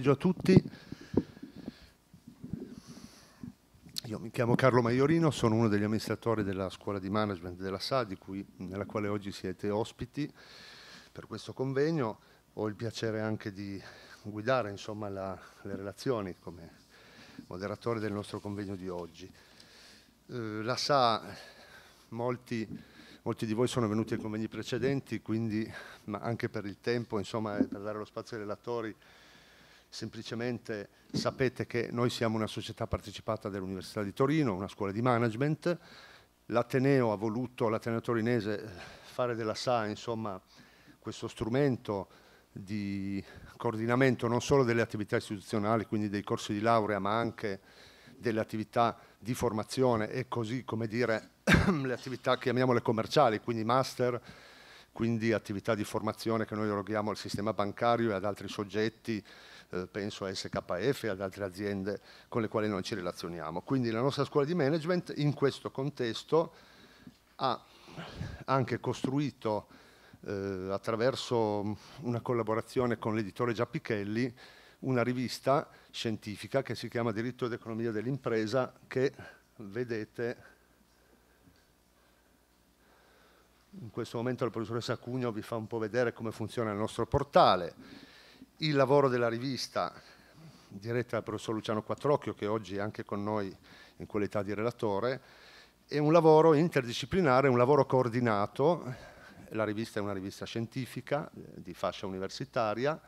pomeriggio a tutti. Io mi chiamo Carlo Maiorino, sono uno degli amministratori della scuola di management della SA, di cui, nella quale oggi siete ospiti per questo convegno. Ho il piacere anche di guidare insomma, la, le relazioni come moderatore del nostro convegno di oggi. Eh, la SA, molti, molti, di voi sono venuti ai convegni precedenti, quindi, ma anche per il tempo, insomma, per dare lo spazio ai relatori, semplicemente sapete che noi siamo una società partecipata dell'Università di Torino, una scuola di management, l'Ateneo ha voluto, l'Ateneo torinese, eh, fare della SA insomma, questo strumento di coordinamento non solo delle attività istituzionali, quindi dei corsi di laurea, ma anche delle attività di formazione e così come dire le attività chiamiamole commerciali, quindi master, quindi attività di formazione che noi eroghiamo al sistema bancario e ad altri soggetti eh, penso a SKF e ad altre aziende con le quali non ci relazioniamo. Quindi la nostra scuola di management in questo contesto ha anche costruito eh, attraverso una collaborazione con l'editore Giappichelli una rivista scientifica che si chiama Diritto ed Economia dell'impresa che vedete in questo momento la professoressa Cugno vi fa un po' vedere come funziona il nostro portale il lavoro della rivista diretta dal professor Luciano Quattrocchio, che oggi è anche con noi in qualità di relatore, è un lavoro interdisciplinare, un lavoro coordinato. La rivista è una rivista scientifica eh, di fascia universitaria,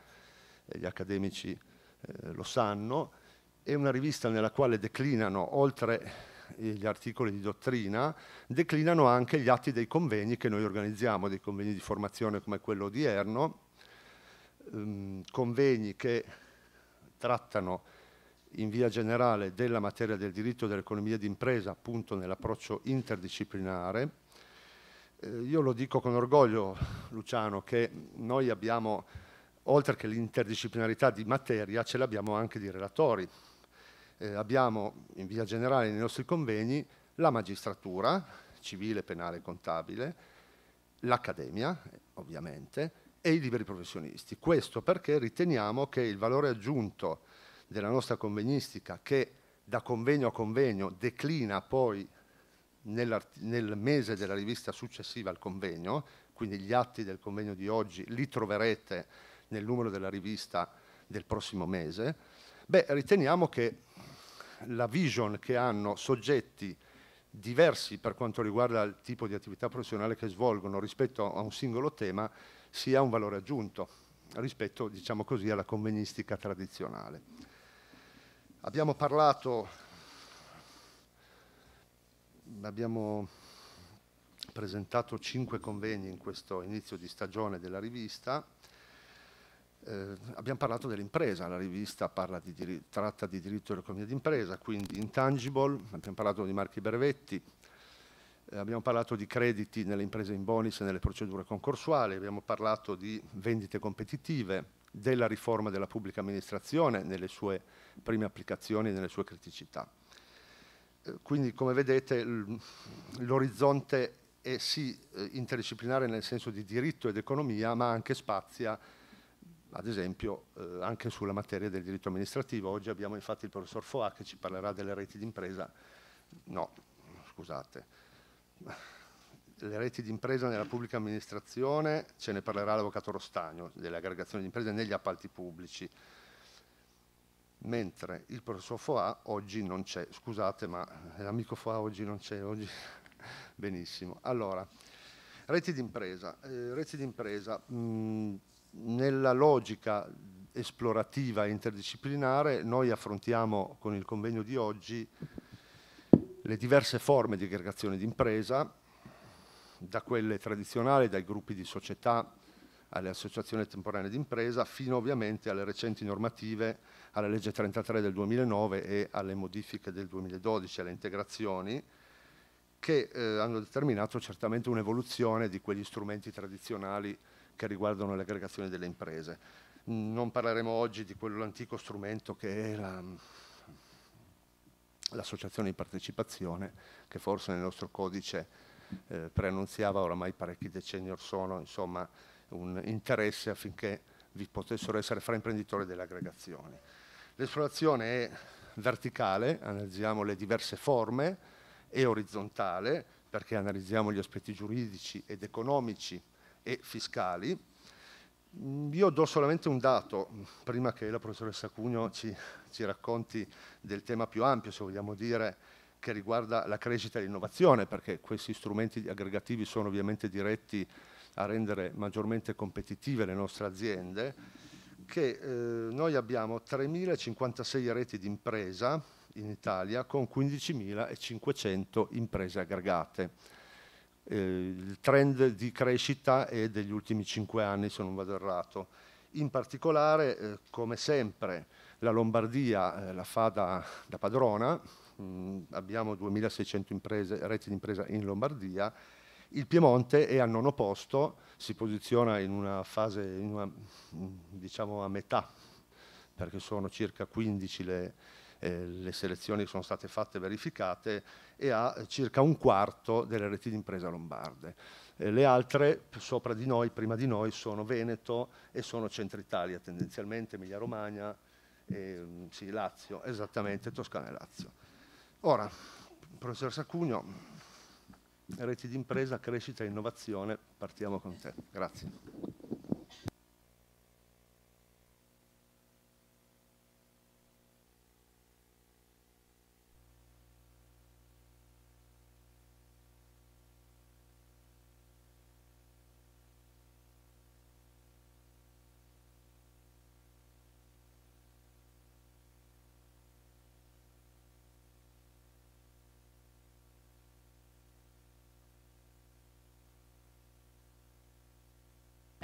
eh, gli accademici eh, lo sanno, è una rivista nella quale declinano, oltre gli articoli di dottrina, declinano anche gli atti dei convegni che noi organizziamo, dei convegni di formazione come quello odierno, um, convegni che trattano in via generale della materia del diritto dell'economia d'impresa, appunto nell'approccio interdisciplinare. Eh, io lo dico con orgoglio, Luciano, che noi abbiamo, oltre che l'interdisciplinarità di materia, ce l'abbiamo anche di relatori. Eh, abbiamo in via generale nei nostri convegni la magistratura, civile, penale e contabile, l'accademia, ovviamente, e i liberi professionisti. Questo perché riteniamo che il valore aggiunto della nostra convegnistica, che da convegno a convegno declina poi nel mese della rivista successiva al convegno, quindi gli atti del convegno di oggi li troverete nel numero della rivista del prossimo mese, beh, riteniamo che la vision che hanno soggetti diversi per quanto riguarda il tipo di attività professionale che svolgono rispetto a un singolo tema sia un valore aggiunto rispetto diciamo così, alla convenistica tradizionale. Abbiamo parlato, abbiamo presentato cinque convegni in questo inizio di stagione della rivista, eh, abbiamo parlato dell'impresa, la rivista di diritto, tratta di diritto dell'economia d'impresa, quindi intangible, abbiamo parlato di Marchi brevetti, eh, abbiamo parlato di crediti nelle imprese in bonus e nelle procedure concorsuali, abbiamo parlato di vendite competitive, della riforma della pubblica amministrazione nelle sue prime applicazioni e nelle sue criticità. Eh, quindi come vedete l'orizzonte è sì eh, interdisciplinare nel senso di diritto ed economia, ma anche spazia ad esempio eh, anche sulla materia del diritto amministrativo. Oggi abbiamo infatti il professor Foà che ci parlerà delle reti d'impresa. No, scusate le reti di impresa nella pubblica amministrazione, ce ne parlerà l'avvocato Rostagno, delle aggregazioni di imprese negli appalti pubblici, mentre il professor Foà oggi non c'è, scusate ma l'amico Foà oggi non c'è, oggi benissimo. Allora, reti d'impresa, eh, reti d'impresa mh, mm, nella logica esplorativa e interdisciplinare noi affrontiamo con il convegno di oggi le diverse forme di aggregazione d'impresa, da quelle tradizionali, dai gruppi di società alle associazioni temporanee d'impresa, fino ovviamente alle recenti normative, alla legge 33 del 2009 e alle modifiche del 2012, alle integrazioni, che eh, hanno determinato certamente un'evoluzione di quegli strumenti tradizionali che riguardano l'aggregazione delle imprese. Non parleremo oggi di quell'antico strumento che è la, l'associazione di partecipazione che forse nel nostro codice eh, preannunziava oramai parecchi decenni or sono insomma, un interesse affinché vi potessero essere fra imprenditori delle aggregazioni. L'esplorazione è verticale, analizziamo le diverse forme, e orizzontale perché analizziamo gli aspetti giuridici ed economici e fiscali io do solamente un dato, prima che la professoressa Cugno ci, ci racconti del tema più ampio, se vogliamo dire, che riguarda la crescita e l'innovazione, perché questi strumenti aggregativi sono ovviamente diretti a rendere maggiormente competitive le nostre aziende, che eh, noi abbiamo 3.056 reti di impresa in Italia con 15.500 imprese aggregate eh, il trend di crescita è degli ultimi cinque anni, se non vado errato. In particolare, eh, come sempre, la Lombardia eh, la fa da, da padrona, mm, abbiamo 2.600 imprese, reti di impresa in Lombardia, il Piemonte è al nono posto, si posiziona in una fase, in una, mm, diciamo a metà, perché sono circa 15 le, eh, le selezioni sono state fatte e verificate, e ha eh, circa un quarto delle reti di impresa lombarde. Eh, le altre, sopra di noi, prima di noi, sono Veneto e sono Centro Italia, tendenzialmente Emilia Romagna, eh, sì, Lazio, esattamente, Toscana e Lazio. Ora, professor Sacugno, reti di impresa, crescita e innovazione, partiamo con te. Grazie.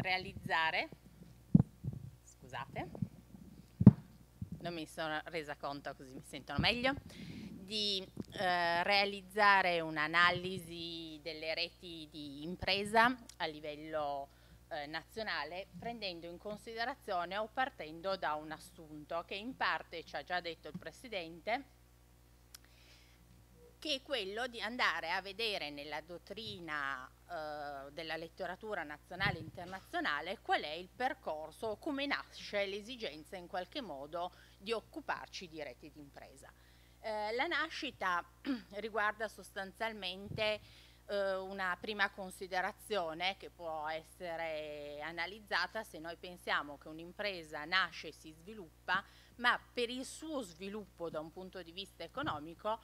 realizzare, scusate, non mi sono resa conto così mi sentono meglio, di eh, realizzare un'analisi delle reti di impresa a livello eh, nazionale prendendo in considerazione o partendo da un assunto che in parte ci ha già detto il Presidente che è quello di andare a vedere nella dottrina eh, della letteratura nazionale e internazionale qual è il percorso, come nasce l'esigenza in qualche modo di occuparci di reti d'impresa. Eh, la nascita riguarda sostanzialmente eh, una prima considerazione che può essere analizzata se noi pensiamo che un'impresa nasce e si sviluppa, ma per il suo sviluppo da un punto di vista economico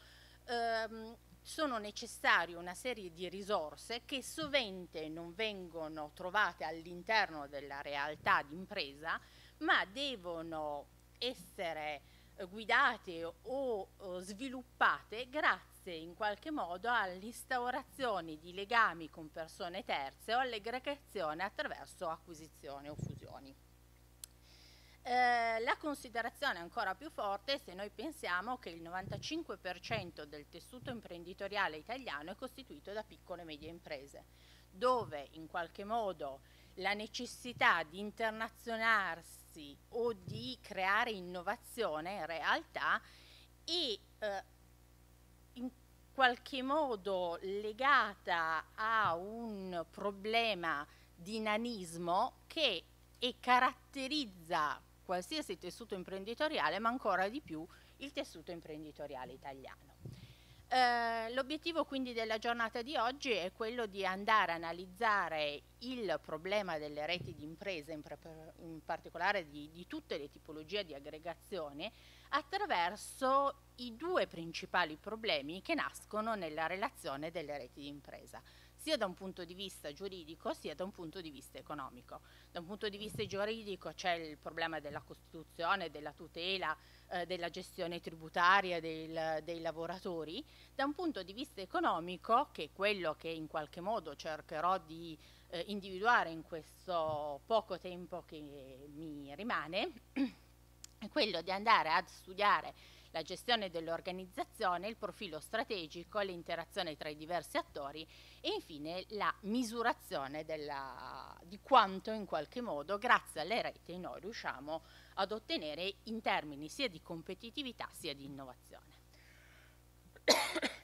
ehm, sono necessarie una serie di risorse che sovente non vengono trovate all'interno della realtà d'impresa, ma devono essere eh, guidate o, o eh, sviluppate grazie in qualche modo all'instaurazione di legami con persone terze o all'aggregazione attraverso acquisizioni o fusioni. Eh, la considerazione è ancora più forte se noi pensiamo che il 95% del tessuto imprenditoriale italiano è costituito da piccole e medie imprese, dove in qualche modo la necessità di internazionarsi o di creare innovazione in realtà è eh, in qualche modo legata a un problema di nanismo che e caratterizza qualsiasi tessuto imprenditoriale, ma ancora di più il tessuto imprenditoriale italiano. Eh, L'obiettivo quindi della giornata di oggi è quello di andare a analizzare il problema delle reti di impresa, in, in particolare di, di tutte le tipologie di aggregazione, attraverso i due principali problemi che nascono nella relazione delle reti di impresa sia da un punto di vista giuridico sia da un punto di vista economico. Da un punto di vista giuridico c'è il problema della Costituzione, della tutela, eh, della gestione tributaria del, dei lavoratori, da un punto di vista economico, che è quello che in qualche modo cercherò di eh, individuare in questo poco tempo che mi rimane, è quello di andare a studiare la gestione dell'organizzazione, il profilo strategico, l'interazione tra i diversi attori e infine la misurazione della, di quanto in qualche modo grazie alle reti noi riusciamo ad ottenere in termini sia di competitività sia di innovazione.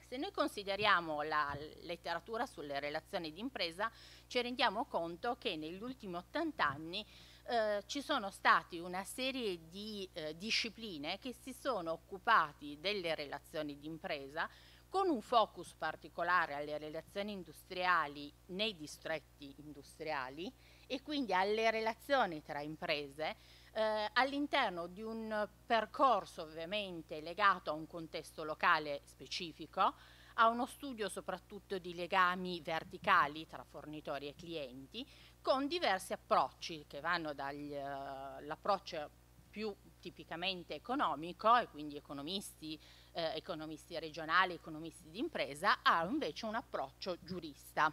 Se noi consideriamo la letteratura sulle relazioni d'impresa ci rendiamo conto che negli ultimi 80 anni eh, ci sono state una serie di eh, discipline che si sono occupati delle relazioni d'impresa con un focus particolare alle relazioni industriali nei distretti industriali e quindi alle relazioni tra imprese eh, all'interno di un percorso ovviamente legato a un contesto locale specifico a uno studio soprattutto di legami verticali tra fornitori e clienti con diversi approcci che vanno dall'approccio eh, più tipicamente economico e quindi economisti, eh, economisti regionali, economisti d'impresa, a invece un approccio giurista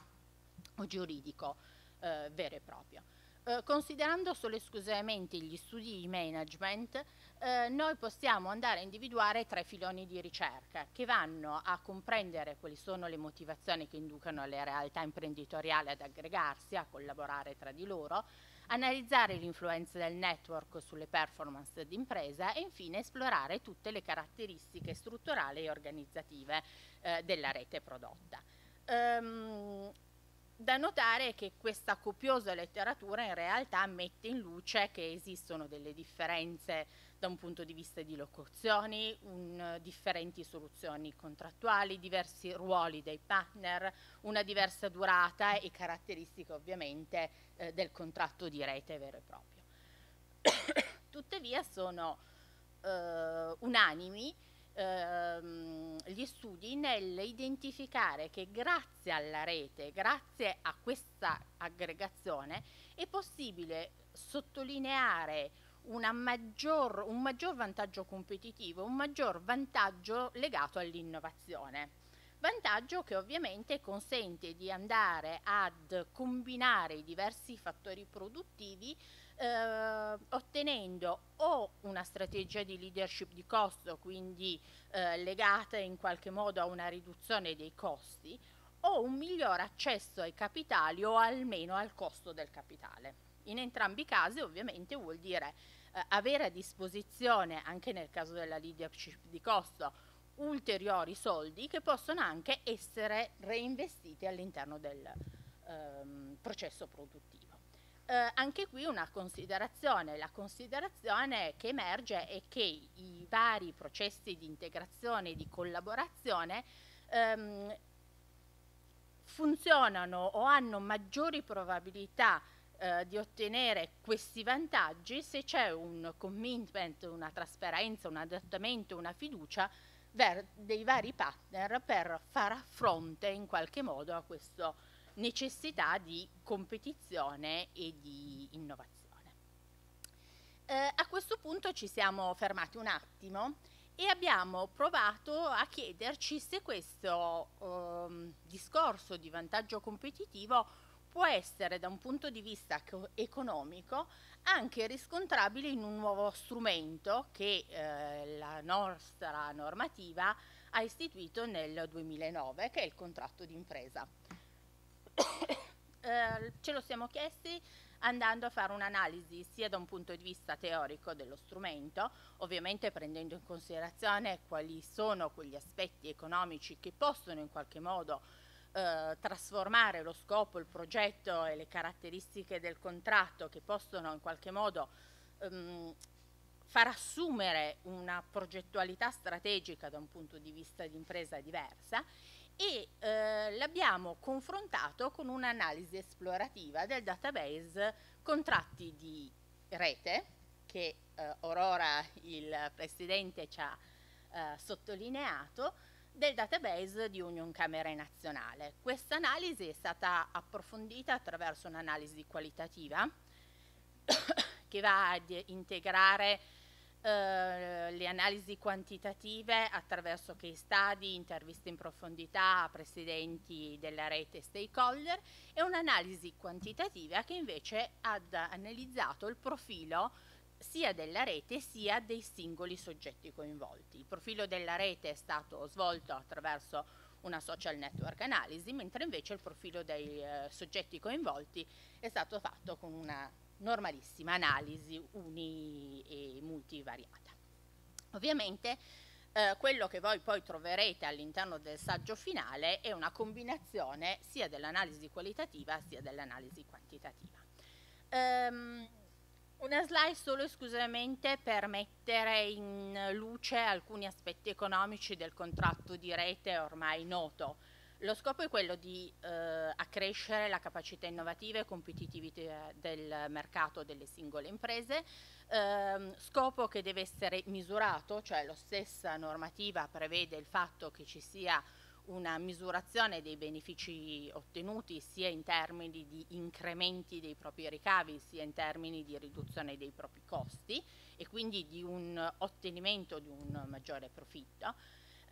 o giuridico eh, vero e proprio. Eh, considerando solo e esclusivamente gli studi di management, eh, noi possiamo andare a individuare tre filoni di ricerca che vanno a comprendere quali sono le motivazioni che inducono le realtà imprenditoriali ad aggregarsi, a collaborare tra di loro, analizzare l'influenza del network sulle performance d'impresa e infine esplorare tutte le caratteristiche strutturali e organizzative eh, della rete prodotta. Um, da notare che questa copiosa letteratura in realtà mette in luce che esistono delle differenze da un punto di vista di locuzioni, un, differenti soluzioni contrattuali, diversi ruoli dei partner, una diversa durata e caratteristiche ovviamente eh, del contratto di rete vero e proprio. Tuttavia sono eh, unanimi Ehm, gli studi nell'identificare che grazie alla rete, grazie a questa aggregazione, è possibile sottolineare maggior, un maggior vantaggio competitivo, un maggior vantaggio legato all'innovazione. Vantaggio che ovviamente consente di andare ad combinare i diversi fattori produttivi eh, ottenendo o una strategia di leadership di costo, quindi eh, legata in qualche modo a una riduzione dei costi, o un miglior accesso ai capitali o almeno al costo del capitale. In entrambi i casi ovviamente vuol dire eh, avere a disposizione, anche nel caso della leadership di costo, ulteriori soldi che possono anche essere reinvestiti all'interno del ehm, processo produttivo. Eh, anche qui una considerazione, la considerazione che emerge è che i vari processi di integrazione e di collaborazione ehm, funzionano o hanno maggiori probabilità eh, di ottenere questi vantaggi se c'è un commitment, una trasparenza, un adattamento, una fiducia dei vari partner per far fronte in qualche modo a questo necessità di competizione e di innovazione. Eh, a questo punto ci siamo fermati un attimo e abbiamo provato a chiederci se questo ehm, discorso di vantaggio competitivo può essere da un punto di vista economico anche riscontrabile in un nuovo strumento che eh, la nostra normativa ha istituito nel 2009, che è il contratto d'impresa. Eh, ce lo siamo chiesti andando a fare un'analisi sia da un punto di vista teorico dello strumento, ovviamente prendendo in considerazione quali sono quegli aspetti economici che possono in qualche modo eh, trasformare lo scopo, il progetto e le caratteristiche del contratto che possono in qualche modo ehm, far assumere una progettualità strategica da un punto di vista di impresa diversa e eh, l'abbiamo confrontato con un'analisi esplorativa del database contratti di rete che eh, Aurora, il presidente, ci ha eh, sottolineato del database di Union Camere Nazionale. Questa analisi è stata approfondita attraverso un'analisi qualitativa che va ad integrare eh, le analisi quantitative attraverso case study, interviste in profondità a presidenti della rete stakeholder e un'analisi quantitativa che invece ha analizzato il profilo sia della rete sia dei singoli soggetti coinvolti. Il profilo della rete è stato svolto attraverso una social network analysis, mentre invece il profilo dei eh, soggetti coinvolti è stato fatto con una normalissima analisi uni, variata. Ovviamente eh, quello che voi poi troverete all'interno del saggio finale è una combinazione sia dell'analisi qualitativa sia dell'analisi quantitativa. Um, una slide solo esclusivamente per mettere in luce alcuni aspetti economici del contratto di rete ormai noto, lo scopo è quello di eh, accrescere la capacità innovativa e competitività eh, del mercato delle singole imprese, ehm, scopo che deve essere misurato, cioè la stessa normativa prevede il fatto che ci sia una misurazione dei benefici ottenuti sia in termini di incrementi dei propri ricavi sia in termini di riduzione dei propri costi e quindi di un ottenimento di un maggiore profitto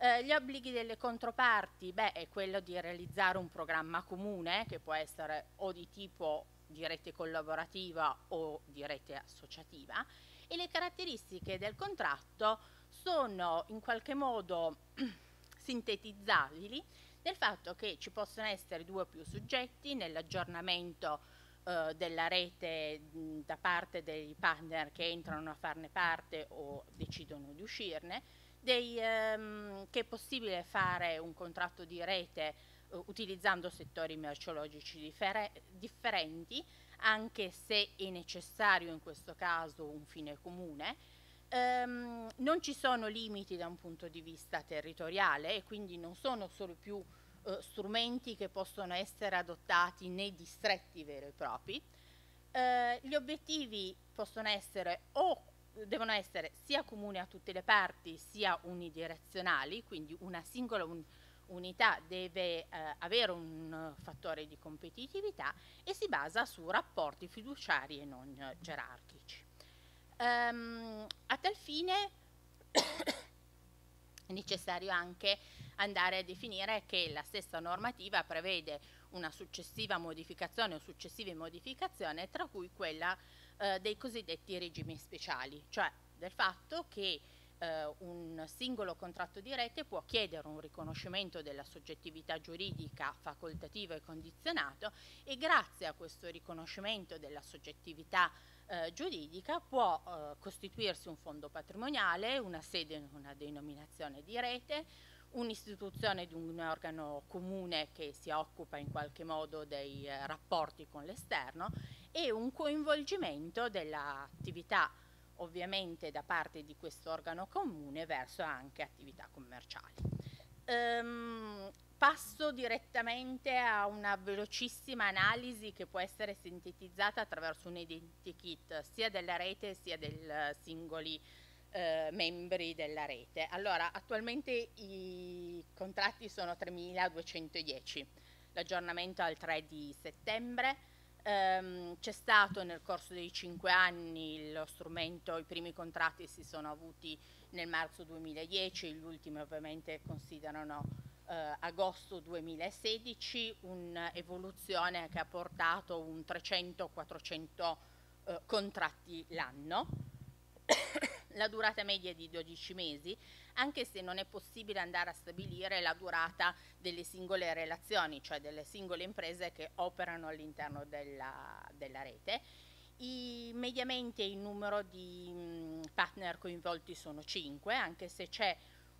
eh, gli obblighi delle controparti, beh, è quello di realizzare un programma comune che può essere o di tipo di rete collaborativa o di rete associativa e le caratteristiche del contratto sono in qualche modo sintetizzabili nel fatto che ci possono essere due o più soggetti nell'aggiornamento eh, della rete mh, da parte dei partner che entrano a farne parte o decidono di uscirne, dei, ehm, che è possibile fare un contratto di rete eh, utilizzando settori merceologici differ differenti, anche se è necessario in questo caso un fine comune. Ehm, non ci sono limiti da un punto di vista territoriale e quindi non sono solo più eh, strumenti che possono essere adottati nei distretti veri e propri. Eh, gli obiettivi possono essere o devono essere sia comuni a tutte le parti sia unidirezionali, quindi una singola un unità deve eh, avere un fattore di competitività e si basa su rapporti fiduciari e non eh, gerarchici. Um, a tal fine è necessario anche andare a definire che la stessa normativa prevede una successiva modificazione o successive modificazioni, tra cui quella eh, dei cosiddetti regimi speciali, cioè del fatto che eh, un singolo contratto di rete può chiedere un riconoscimento della soggettività giuridica facoltativo e condizionato e grazie a questo riconoscimento della soggettività eh, giuridica può eh, costituirsi un fondo patrimoniale, una sede una denominazione di rete, un'istituzione di un organo comune che si occupa in qualche modo dei eh, rapporti con l'esterno e un coinvolgimento dell'attività ovviamente da parte di questo organo comune verso anche attività commerciali. Ehm, passo direttamente a una velocissima analisi che può essere sintetizzata attraverso un identikit sia della rete sia dei eh, singoli eh, membri della rete. Allora, attualmente i contratti sono 3.210, l'aggiornamento al 3 di settembre. Um, c'è stato nel corso dei cinque anni lo strumento, i primi contratti si sono avuti nel marzo 2010, gli ultimi ovviamente considerano uh, agosto 2016, un'evoluzione che ha portato un 300-400 uh, eh, contratti l'anno. La durata media è di 12 mesi, anche se non è possibile andare a stabilire la durata delle singole relazioni, cioè delle singole imprese che operano all'interno della, della rete. I, mediamente il numero di partner coinvolti sono 5, anche se c'è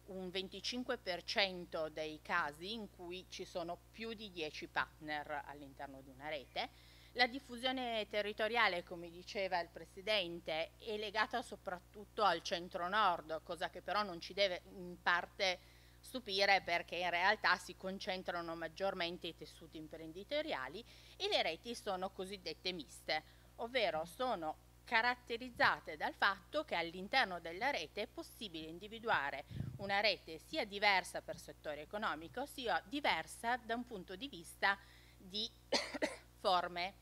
un 25% dei casi in cui ci sono più di 10 partner all'interno di una rete la diffusione territoriale, come diceva il Presidente, è legata soprattutto al centro-nord, cosa che però non ci deve in parte stupire perché in realtà si concentrano maggiormente i tessuti imprenditoriali e le reti sono cosiddette miste, ovvero sono caratterizzate dal fatto che all'interno della rete è possibile individuare una rete sia diversa per settore economico, sia diversa da un punto di vista di forme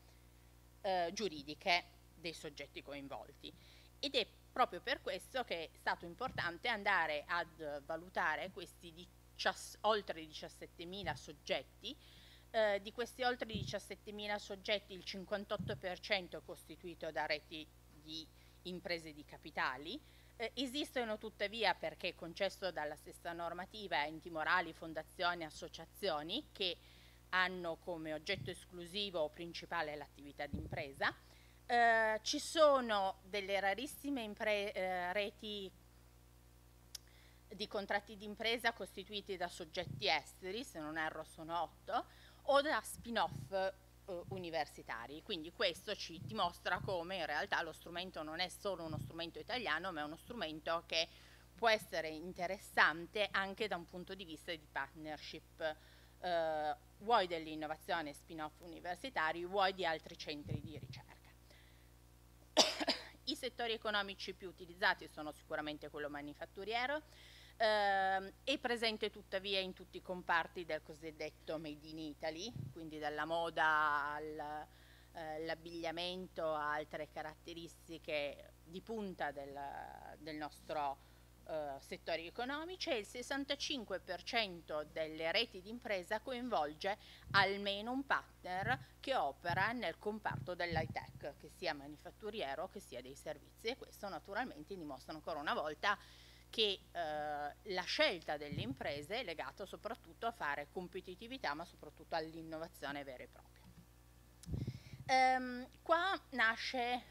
eh, giuridiche dei soggetti coinvolti. Ed è proprio per questo che è stato importante andare ad valutare questi oltre 17.000 soggetti. Eh, di questi oltre 17.000 soggetti il 58% è costituito da reti di imprese di capitali, eh, esistono tuttavia, perché è concesso dalla stessa normativa, enti morali, fondazioni, associazioni che hanno come oggetto esclusivo o principale l'attività d'impresa. Eh, ci sono delle rarissime eh, reti di contratti d'impresa costituiti da soggetti esteri, se non erro sono otto, o da spin-off eh, universitari. Quindi questo ci dimostra come in realtà lo strumento non è solo uno strumento italiano, ma è uno strumento che può essere interessante anche da un punto di vista di partnership eh, vuoi dell'innovazione spin-off universitari, vuoi di altri centri di ricerca. I settori economici più utilizzati sono sicuramente quello manifatturiero, ehm, è presente tuttavia in tutti i comparti del cosiddetto Made in Italy, quindi dalla moda all'abbigliamento eh, a altre caratteristiche di punta del, del nostro eh, settori economici e il 65% delle reti d'impresa coinvolge almeno un partner che opera nel comparto dell'high tech, che sia manifatturiero che sia dei servizi e questo naturalmente dimostra ancora una volta che eh, la scelta delle imprese è legata soprattutto a fare competitività ma soprattutto all'innovazione vera e propria. Ehm, qua nasce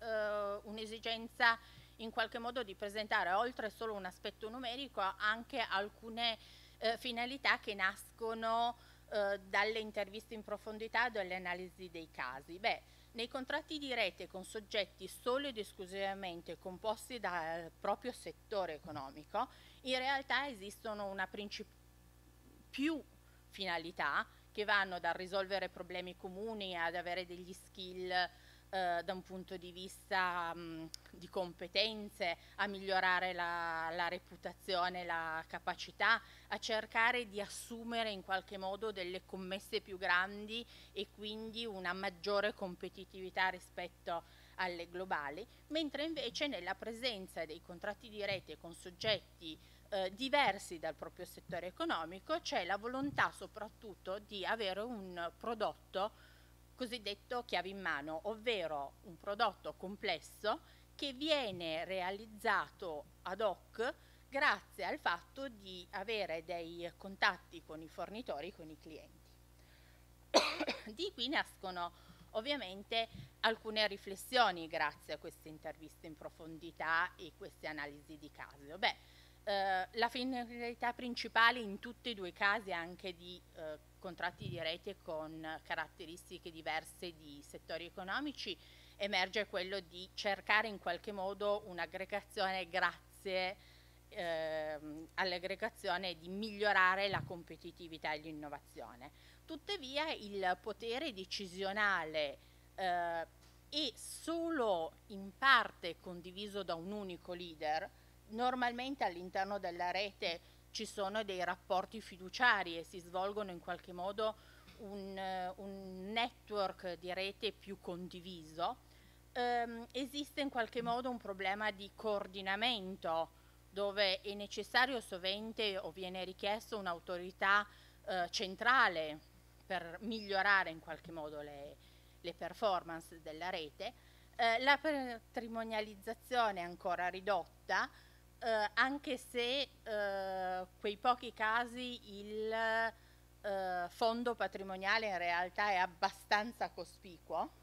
eh, un'esigenza in qualche modo di presentare oltre solo un aspetto numerico anche alcune eh, finalità che nascono eh, dalle interviste in profondità, dalle analisi dei casi. Beh, nei contratti di rete con soggetti solo ed esclusivamente composti dal proprio settore economico, in realtà esistono una più finalità che vanno dal risolvere problemi comuni ad avere degli skill eh, da un punto di vista mh, mm, di competenze, a migliorare la, la reputazione, la capacità, a cercare di assumere in qualche modo delle commesse più grandi e quindi una maggiore competitività rispetto alle globali, mentre invece nella presenza dei contratti di rete con soggetti eh, diversi dal proprio settore economico c'è la volontà soprattutto di avere un prodotto cosiddetto chiave in mano, ovvero un prodotto complesso che viene realizzato ad hoc grazie al fatto di avere dei contatti con i fornitori, con i clienti. di qui nascono ovviamente alcune riflessioni grazie a queste interviste in profondità e queste analisi di caso. Beh, eh, la finalità principale in tutti e due i casi anche di eh, contratti di rete con caratteristiche diverse di settori economici emerge quello di cercare in qualche modo un'aggregazione grazie ehm, all'aggregazione di migliorare la competitività e l'innovazione. Tuttavia il potere decisionale eh, è solo in parte condiviso da un unico leader, normalmente all'interno della rete ci sono dei rapporti fiduciari e si svolgono in qualche modo un, eh, un network di rete più condiviso, ehm, esiste in qualche modo un problema di coordinamento dove è necessario sovente o viene richiesto un'autorità eh, centrale per migliorare in qualche modo le, le performance della rete, eh, la patrimonializzazione è ancora ridotta, eh, anche se eh, quei pochi casi il eh, fondo patrimoniale in realtà è abbastanza cospicuo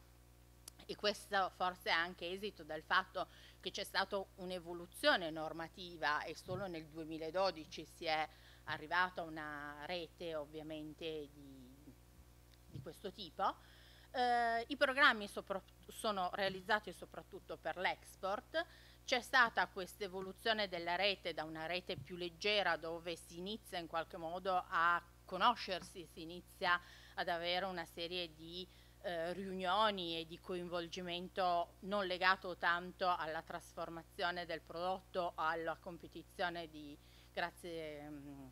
e questo forse è anche esito dal fatto che c'è stata un'evoluzione normativa e solo nel 2012 si è arrivata a una rete ovviamente di, di questo tipo. Eh, I programmi sono realizzati soprattutto per l'export, c'è stata questa evoluzione della rete da una rete più leggera dove si inizia in qualche modo a conoscersi, si inizia ad avere una serie di eh, riunioni e di coinvolgimento non legato tanto alla trasformazione del prodotto, alla competizione di, grazie mh, mm,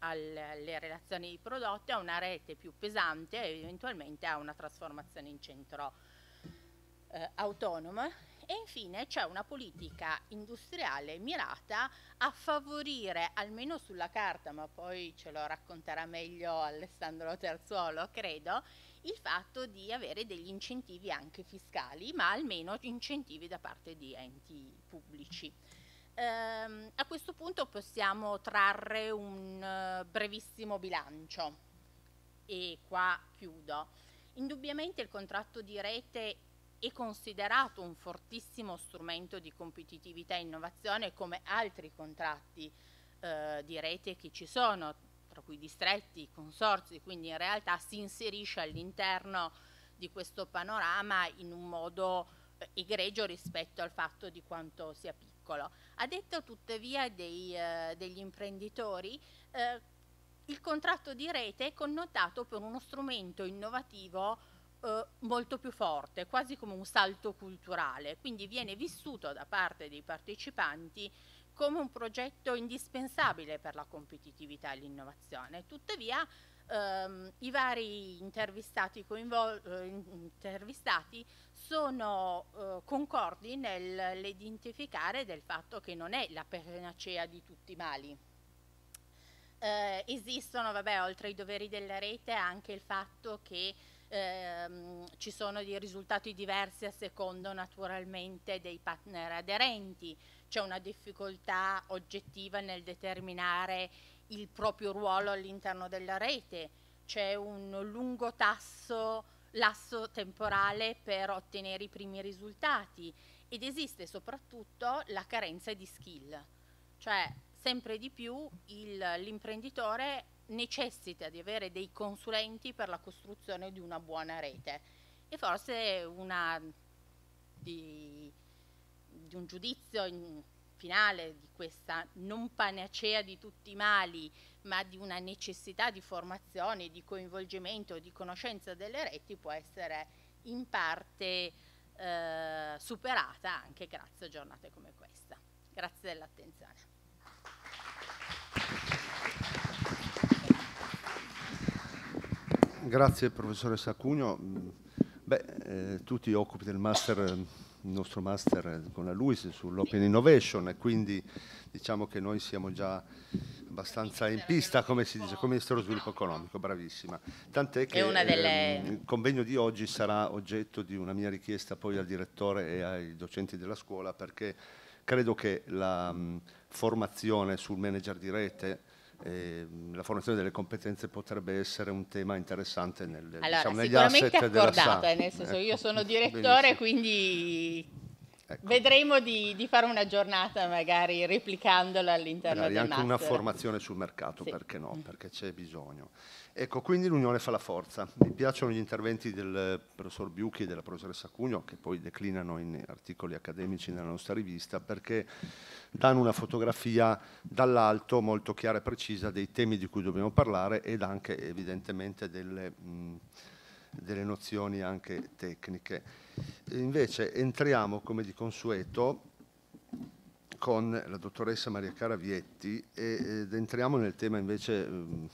alle relazioni di prodotti, a una rete più pesante e eventualmente a una trasformazione in centro eh, autonoma e infine c'è una politica industriale mirata a favorire, almeno sulla carta, ma poi ce lo racconterà meglio Alessandro Terzuolo, credo, il fatto di avere degli incentivi anche fiscali, ma almeno incentivi da parte di enti pubblici. Ehm, a questo punto possiamo trarre un eh, brevissimo bilancio e qua chiudo. Indubbiamente il contratto di rete è considerato un fortissimo strumento di competitività e innovazione come altri contratti eh, di rete che ci sono, tra cui distretti, consorzi, quindi in realtà si inserisce all'interno di questo panorama in un modo eh, egregio rispetto al fatto di quanto sia piccolo. Ha detto tuttavia dei, eh, degli imprenditori eh, il contratto di rete è connotato per uno strumento innovativo eh, molto più forte, quasi come un salto culturale, quindi viene vissuto da parte dei partecipanti come un progetto indispensabile per la competitività e l'innovazione. Tuttavia ehm, i vari intervistati, eh, intervistati sono eh, concordi nell'identificare del fatto che non è la pernacea di tutti i mali. Eh, esistono, vabbè, oltre ai doveri della rete, anche il fatto che ehm, ci sono dei risultati diversi a secondo naturalmente dei partner aderenti, c'è una difficoltà oggettiva nel determinare il proprio ruolo all'interno della rete, c'è un lungo tasso, lasso temporale per ottenere i primi risultati ed esiste soprattutto la carenza di skill, cioè sempre di più l'imprenditore necessita di avere dei consulenti per la costruzione di una buona rete e forse una di, di un giudizio in, finale di questa non panacea di tutti i mali, ma di una necessità di formazione, di coinvolgimento, di conoscenza delle reti può essere in parte eh, superata anche grazie a giornate come questa. Grazie dell'attenzione. Grazie professore Cugno. Beh, eh, tu ti occupi del master, il nostro master eh, con la LUIS sull'open innovation e quindi diciamo che noi siamo già abbastanza in pista, come si dice, come Ministero Sviluppo Economico, bravissima. Tant'è che delle... eh, il convegno di oggi sarà oggetto di una mia richiesta poi al direttore e ai docenti della scuola perché credo che la mh, mm, formazione sul manager di rete Ehm, la formazione delle competenze potrebbe essere un tema interessante nel, diciamo, allora, diciamo, negli asset della SAM. Allora, sicuramente accordato, eh, nel senso ecco, io sono direttore, benissimo. quindi Ecco. Vedremo di, di, fare una giornata magari replicandola all'interno magari del anche master. una formazione sul mercato, sì. perché no? Mm. Perché c'è bisogno. Ecco, quindi l'unione fa la forza. Mi piacciono gli interventi del professor Biucchi e della professoressa Cugno, che poi declinano in articoli accademici nella nostra rivista, perché danno una fotografia dall'alto molto chiara e precisa dei temi di cui dobbiamo parlare ed anche evidentemente delle... Mh, mm, delle nozioni anche tecniche. Invece entriamo come di consueto con la dottoressa Maria Cara Vietti ed entriamo nel tema invece ehm,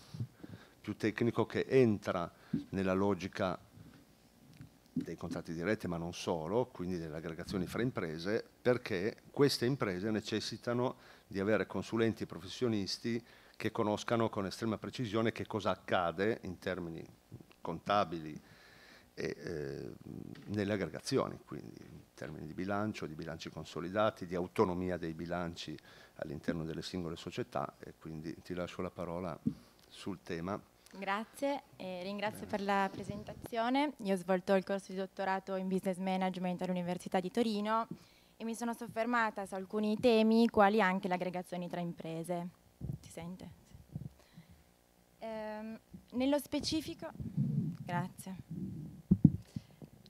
più tecnico che entra nella logica dei contratti diretti, ma non solo, quindi delle aggregazioni fra imprese, perché queste imprese necessitano di avere consulenti e professionisti che conoscano con estrema precisione che cosa accade in termini contabili e eh, nelle aggregazioni, quindi in termini di bilancio, di bilanci consolidati, di autonomia dei bilanci all'interno delle singole società e quindi ti lascio la parola sul tema. Grazie, eh, ringrazio per la presentazione. Io ho svolto il corso di dottorato in Business Management all'Università di Torino e mi sono soffermata su alcuni temi quali anche le aggregazioni tra imprese. Si sente? Sì. Eh, nello specifico... Grazie.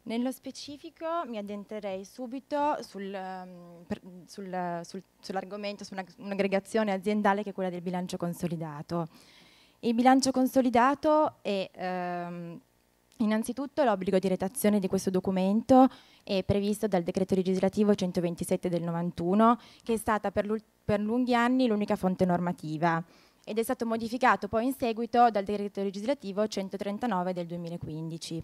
Nello specifico mi addentrerei subito sul, ehm, sul, sul, sull'argomento, su un'aggregazione aziendale che è quella del bilancio consolidato. Il bilancio consolidato è ehm, innanzitutto l'obbligo di retazione di questo documento è previsto dal decreto legislativo 127 del 91 che è stata per, per lunghi anni l'unica fonte normativa ed è stato modificato poi in seguito dal decreto legislativo 139 del 2015.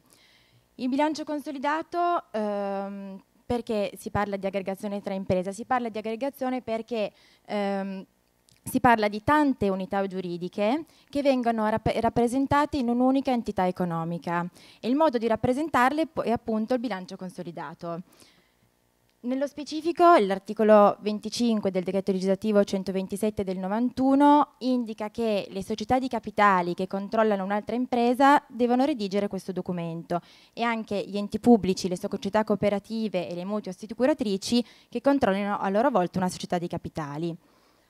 Il bilancio consolidato, ehm, perché si parla di aggregazione tra imprese? Si parla di aggregazione perché ehm, si parla di tante unità giuridiche che vengono rap rappresentate in un'unica entità economica e il modo di rappresentarle è appunto il bilancio consolidato. Nello specifico l'articolo 25 del decreto legislativo 127 del 91 indica che le società di capitali che controllano un'altra impresa devono redigere questo documento e anche gli enti pubblici, le società cooperative e le mutue assicuratrici che controllano a loro volta una società di capitali.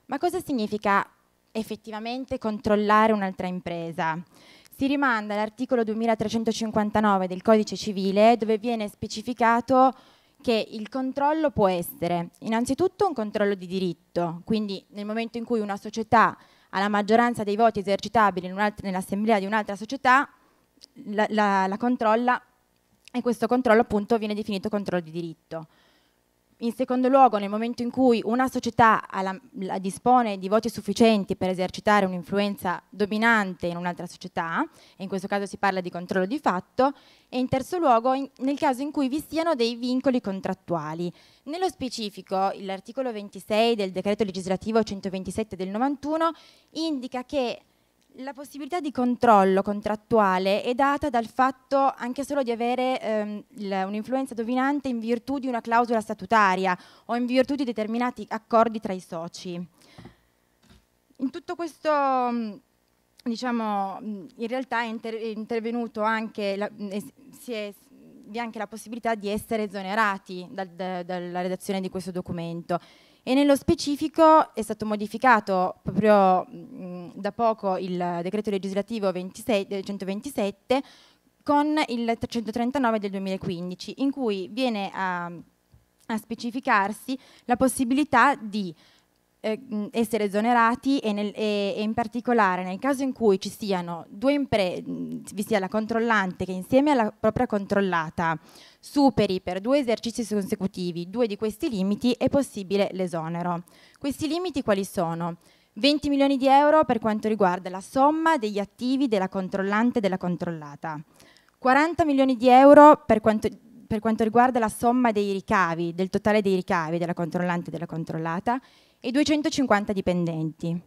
Ma cosa significa effettivamente controllare un'altra impresa? si rimanda all'articolo 2359 del codice civile dove viene specificato che il controllo può essere innanzitutto un controllo di diritto, quindi nel momento in cui una società ha la maggioranza dei voti esercitabili nell'assemblea di un'altra società, la, la, la controlla e questo controllo appunto viene definito controllo di diritto. In secondo luogo, nel momento in cui una società alla, la dispone di voti sufficienti per esercitare un'influenza dominante in un'altra società, e in questo caso si parla di controllo di fatto, e in terzo luogo in, nel caso in cui vi siano dei vincoli contrattuali. Nello specifico, l'articolo 26 del decreto legislativo 127 del 91 indica che la possibilità di controllo contrattuale è data dal fatto anche solo di avere ehm, un'influenza dominante in virtù di una clausola statutaria o in virtù di determinati accordi tra i soci. In tutto questo mm, diciamo, mm, in realtà è, inter è intervenuto anche la, eh, si è, vi è anche la possibilità di essere esonerati dal, da, dalla redazione di questo documento e nello specifico è stato modificato proprio da poco il decreto legislativo 26, 127 eh, con il 339 del 2015 in cui viene a, a specificarsi la possibilità di eh, essere esonerati e, nel, e, e, in particolare nel caso in cui ci siano due imprese, vi sia la controllante che insieme alla propria controllata superi per due esercizi consecutivi due di questi limiti è possibile l'esonero. Questi limiti quali sono? 20 milioni di euro per quanto riguarda la somma degli attivi della controllante e della controllata, 40 milioni di euro per quanto per quanto riguarda la somma dei ricavi, del totale dei ricavi della controllante e della controllata e 250 dipendenti.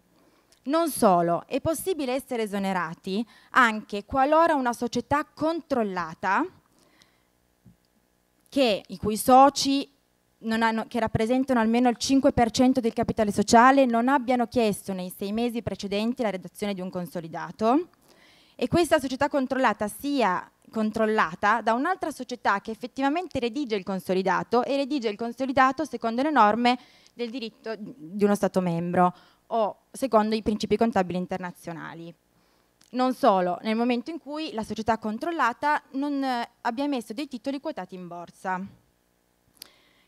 Non solo, è possibile essere esonerati anche qualora una società controllata che i cui soci hanno, che rappresentano almeno il 5% del capitale sociale non abbiano chiesto nei sei mesi precedenti la redazione di un consolidato e questa società controllata sia controllata da un'altra società che effettivamente redige il consolidato e redige il consolidato secondo le norme del diritto di uno Stato membro o secondo i principi contabili internazionali. Non solo, nel momento in cui la società controllata non eh, abbia emesso dei titoli quotati in borsa.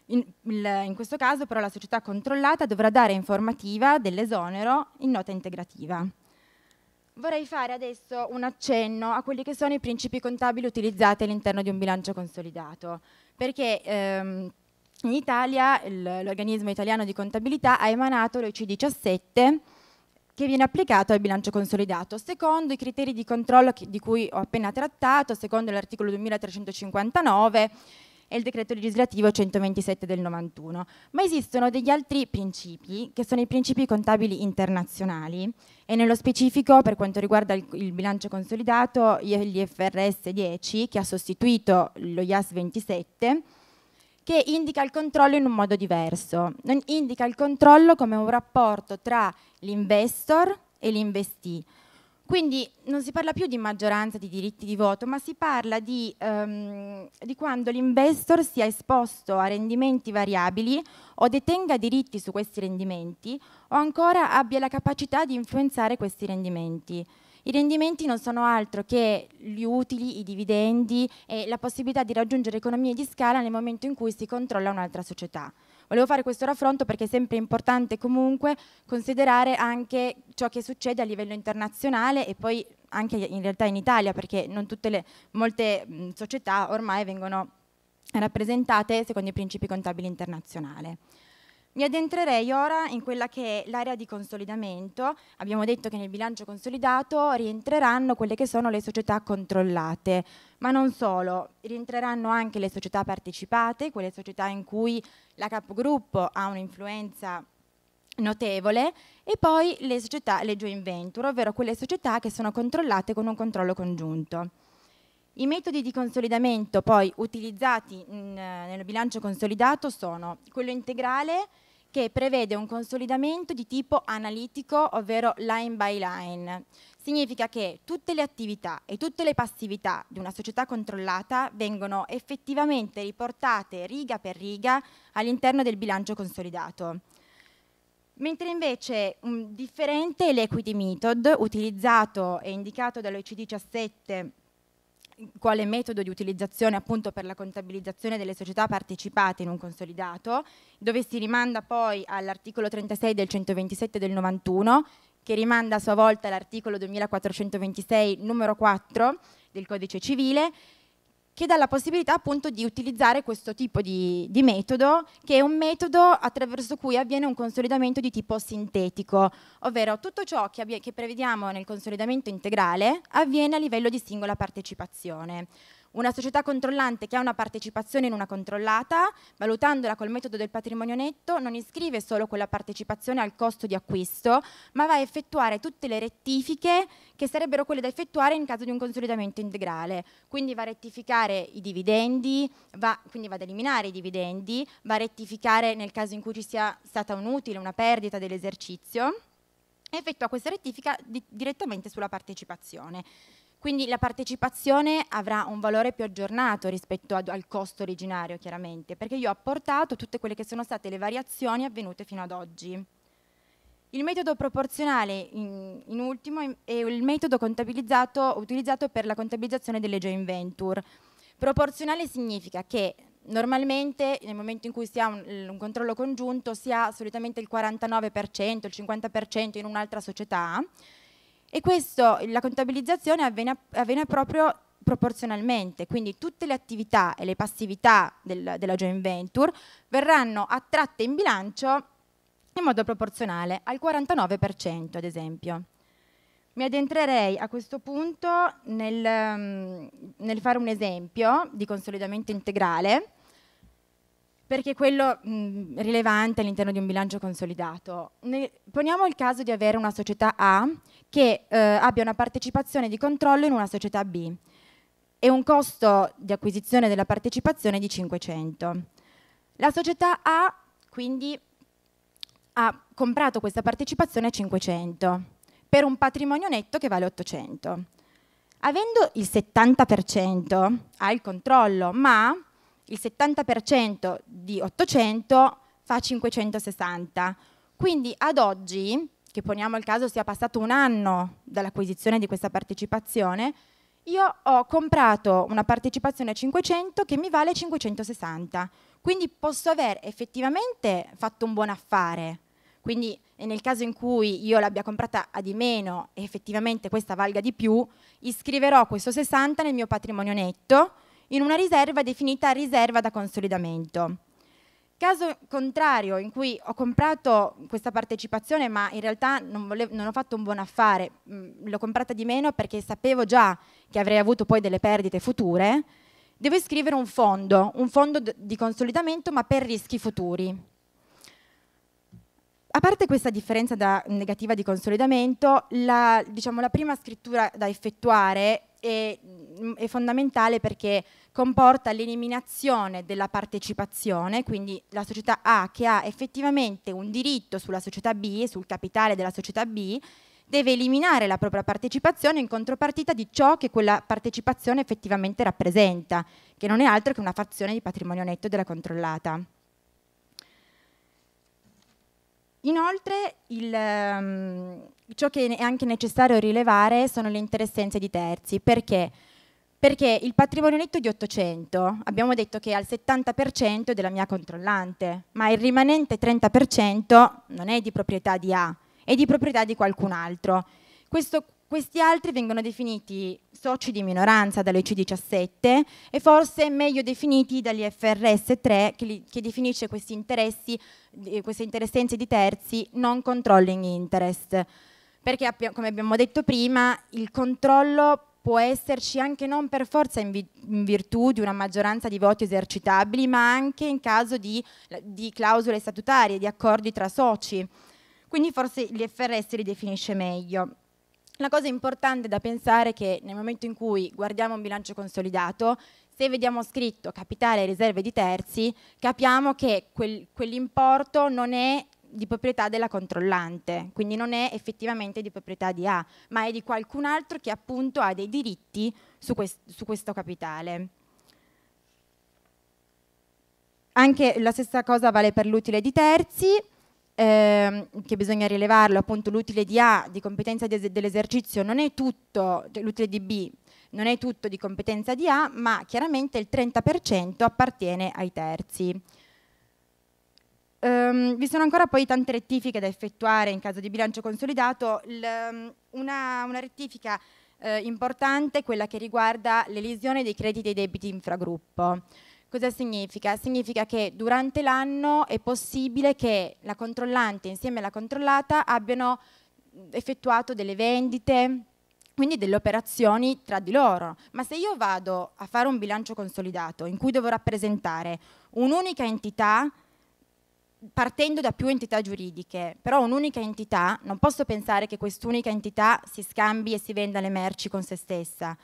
In, in questo caso però la società controllata dovrà dare informativa dell'esonero in nota integrativa. Vorrei fare adesso un accenno a quelli che sono i principi contabili utilizzati all'interno di un bilancio consolidato, perché ehm, in Italia l'organismo italiano di contabilità ha emanato l'OIC 17 che viene applicato al bilancio consolidato secondo i criteri di controllo di cui ho appena trattato, secondo l'articolo 2359 e il decreto legislativo 127 del 91. Ma esistono degli altri principi, che sono i principi contabili internazionali, e nello specifico per quanto riguarda il, il bilancio consolidato, gli FRS 10, che ha sostituito lo IAS 27, che indica il controllo in un modo diverso. Indica il controllo come un rapporto tra l'investor e l'investì. Quindi non si parla più di maggioranza di diritti di voto, ma si parla di, um, di quando l'investor sia esposto a rendimenti variabili o detenga diritti su questi rendimenti o ancora abbia la capacità di influenzare questi rendimenti. I rendimenti non sono altro che gli utili, i dividendi e la possibilità di raggiungere economie di scala nel momento in cui si controlla un'altra società. Volevo fare questo raffronto perché è sempre importante comunque considerare anche ciò che succede a livello internazionale e poi anche in realtà in Italia perché non tutte le, molte società ormai vengono rappresentate secondo i principi contabili internazionali. Mi addentrerei ora in quella che è l'area di consolidamento. Abbiamo detto che nel bilancio consolidato rientreranno quelle che sono le società controllate, ma non solo, rientreranno anche le società partecipate, quelle società in cui la capogruppo ha un'influenza notevole e poi le società, le joint venture, ovvero quelle società che sono controllate con un controllo congiunto. I metodi di consolidamento poi utilizzati in, nel bilancio consolidato sono quello integrale, che prevede un consolidamento di tipo analitico, ovvero line by line. Significa che tutte le attività e tutte le passività di una società controllata vengono effettivamente riportate riga per riga all'interno del bilancio consolidato. Mentre invece un differente l'equity method, utilizzato e indicato dall'OECD 17 quale metodo di utilizzazione appunto per la contabilizzazione delle società partecipate in un consolidato, dove si rimanda poi all'articolo 36 del 127 del 91, che rimanda a sua volta all'articolo 2426 numero 4 del codice civile, che dà la possibilità appunto di utilizzare questo tipo di, di, metodo, che è un metodo attraverso cui avviene un consolidamento di tipo sintetico, ovvero tutto ciò che, che prevediamo nel consolidamento integrale avviene a livello di singola partecipazione una società controllante che ha una partecipazione in una controllata, valutandola col metodo del patrimonio netto, non iscrive solo quella partecipazione al costo di acquisto, ma va a effettuare tutte le rettifiche che sarebbero quelle da effettuare in caso di un consolidamento integrale. Quindi va a rettificare i dividendi, va, quindi va ad eliminare i dividendi, va a rettificare nel caso in cui ci sia stata un utile, una perdita dell'esercizio e effettua questa rettifica di direttamente sulla partecipazione. Quindi la partecipazione avrà un valore più aggiornato rispetto ad, al costo originario, chiaramente, perché io ho apportato tutte quelle che sono state le variazioni avvenute fino ad oggi. Il metodo proporzionale, in, in ultimo, è il metodo utilizzato per la contabilizzazione delle joint venture. Proporzionale significa che normalmente nel momento in cui si ha un, un controllo congiunto si ha solitamente il 49%, il 50% in un'altra società, e questo, la contabilizzazione avviene, avviene proprio proporzionalmente, quindi tutte le attività e le passività del, della joint venture verranno attratte in bilancio in modo proporzionale, al 49% ad esempio. Mi addentrerei a questo punto nel, nel fare un esempio di consolidamento integrale perché quello mh, rilevante all'interno di un bilancio consolidato. Ne, poniamo il caso di avere una società A che eh, abbia una partecipazione di controllo in una società B e un costo di acquisizione della partecipazione di 500. La società A quindi ha comprato questa partecipazione a 500 per un patrimonio netto che vale 800. Avendo il 70% ha il controllo, ma il 70% di 800 fa 560. Quindi ad oggi, che poniamo il caso sia passato un anno dall'acquisizione di questa partecipazione, io ho comprato una partecipazione a 500 che mi vale 560. Quindi posso aver effettivamente fatto un buon affare. Quindi nel caso in cui io l'abbia comprata a di meno e effettivamente questa valga di più, iscriverò questo 60 nel mio patrimonio netto in una riserva definita riserva da consolidamento. Caso contrario in cui ho comprato questa partecipazione ma in realtà non, volevo, non ho fatto un buon affare, mm, l'ho comprata di meno perché sapevo già che avrei avuto poi delle perdite future, devo iscrivere un fondo, un fondo di consolidamento ma per rischi futuri. A parte questa differenza negativa di consolidamento, la, diciamo, la prima scrittura da effettuare è, mm, è fondamentale perché comporta l'eliminazione della partecipazione, quindi la società A che ha effettivamente un diritto sulla società B, e sul capitale della società B, deve eliminare la propria partecipazione in contropartita di ciò che quella partecipazione effettivamente rappresenta, che non è altro che una fazione di patrimonio netto della controllata. Inoltre, il, um, ciò che è anche necessario rilevare sono le interessenze di terzi. Perché? Perché il patrimonio netto di 800, abbiamo detto che è al 70% della mia controllante, ma il rimanente 30% non è di proprietà di A, è di proprietà di qualcun altro. Questo questi altri vengono definiti soci di minoranza dalle C17 e forse meglio definiti dagli FRS3 che, li, che definisce questi interessi, eh, queste interessenze di terzi non controlling interest. Perché come abbiamo detto prima il controllo può esserci anche non per forza in, vi in, virtù di una maggioranza di voti esercitabili, ma anche in caso di, di, clausole statutarie, di accordi tra soci. Quindi forse l'IFRS li definisce meglio. La cosa importante da pensare è che nel momento in cui guardiamo un bilancio consolidato, se vediamo scritto capitale e riserve di terzi, capiamo che quel, quell'importo non è di proprietà della controllante, quindi non è effettivamente di proprietà di A, ma è di qualcun altro che appunto ha dei diritti su, quest su questo capitale. Anche la stessa cosa vale per l'utile di terzi, ehm, che bisogna rilevarlo, appunto l'utile di A di competenza di dell'esercizio non è tutto, cioè, l'utile di B non è tutto di competenza di A, ma chiaramente il 30% appartiene ai terzi. Um, vi sono ancora poi tante rettifiche da effettuare in caso di bilancio consolidato. L, una, una, rettifica eh, importante è quella che riguarda l'elisione dei crediti e dei debiti infragruppo. Cosa significa? Significa che durante l'anno è possibile che la controllante insieme alla controllata abbiano effettuato delle vendite, quindi delle operazioni tra di loro. Ma se io vado a fare un bilancio consolidato in cui devo rappresentare un'unica entità, partendo da più entità giuridiche, però un'unica entità, non posso pensare che quest'unica entità si scambi e si venda le merci con se stessa.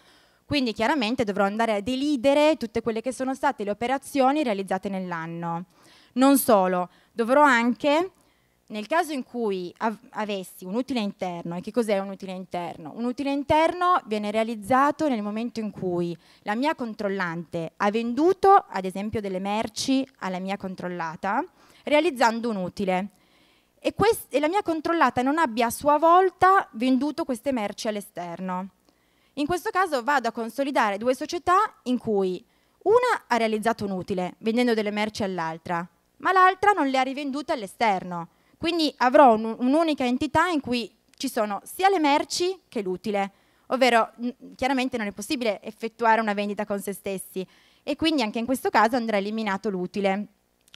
Quindi chiaramente dovrò andare a delidere tutte quelle che sono state le operazioni realizzate nell'anno. Non solo, dovrò anche nel caso in cui av avessi un utile interno, e che cos'è un utile interno? Un utile interno viene realizzato nel momento in cui la mia controllante ha venduto, ad esempio, delle merci alla mia controllata, realizzando un utile. E, e la mia controllata non abbia a sua volta venduto queste merci all'esterno. In questo caso vado a consolidare due società in cui una ha realizzato un utile vendendo delle merci all'altra, ma l'altra non le ha rivendute all'esterno. Quindi avrò un'unica entità in cui ci sono sia le merci che l'utile, ovvero chiaramente non è possibile effettuare una vendita con se stessi e quindi anche in questo caso andrà eliminato l'utile.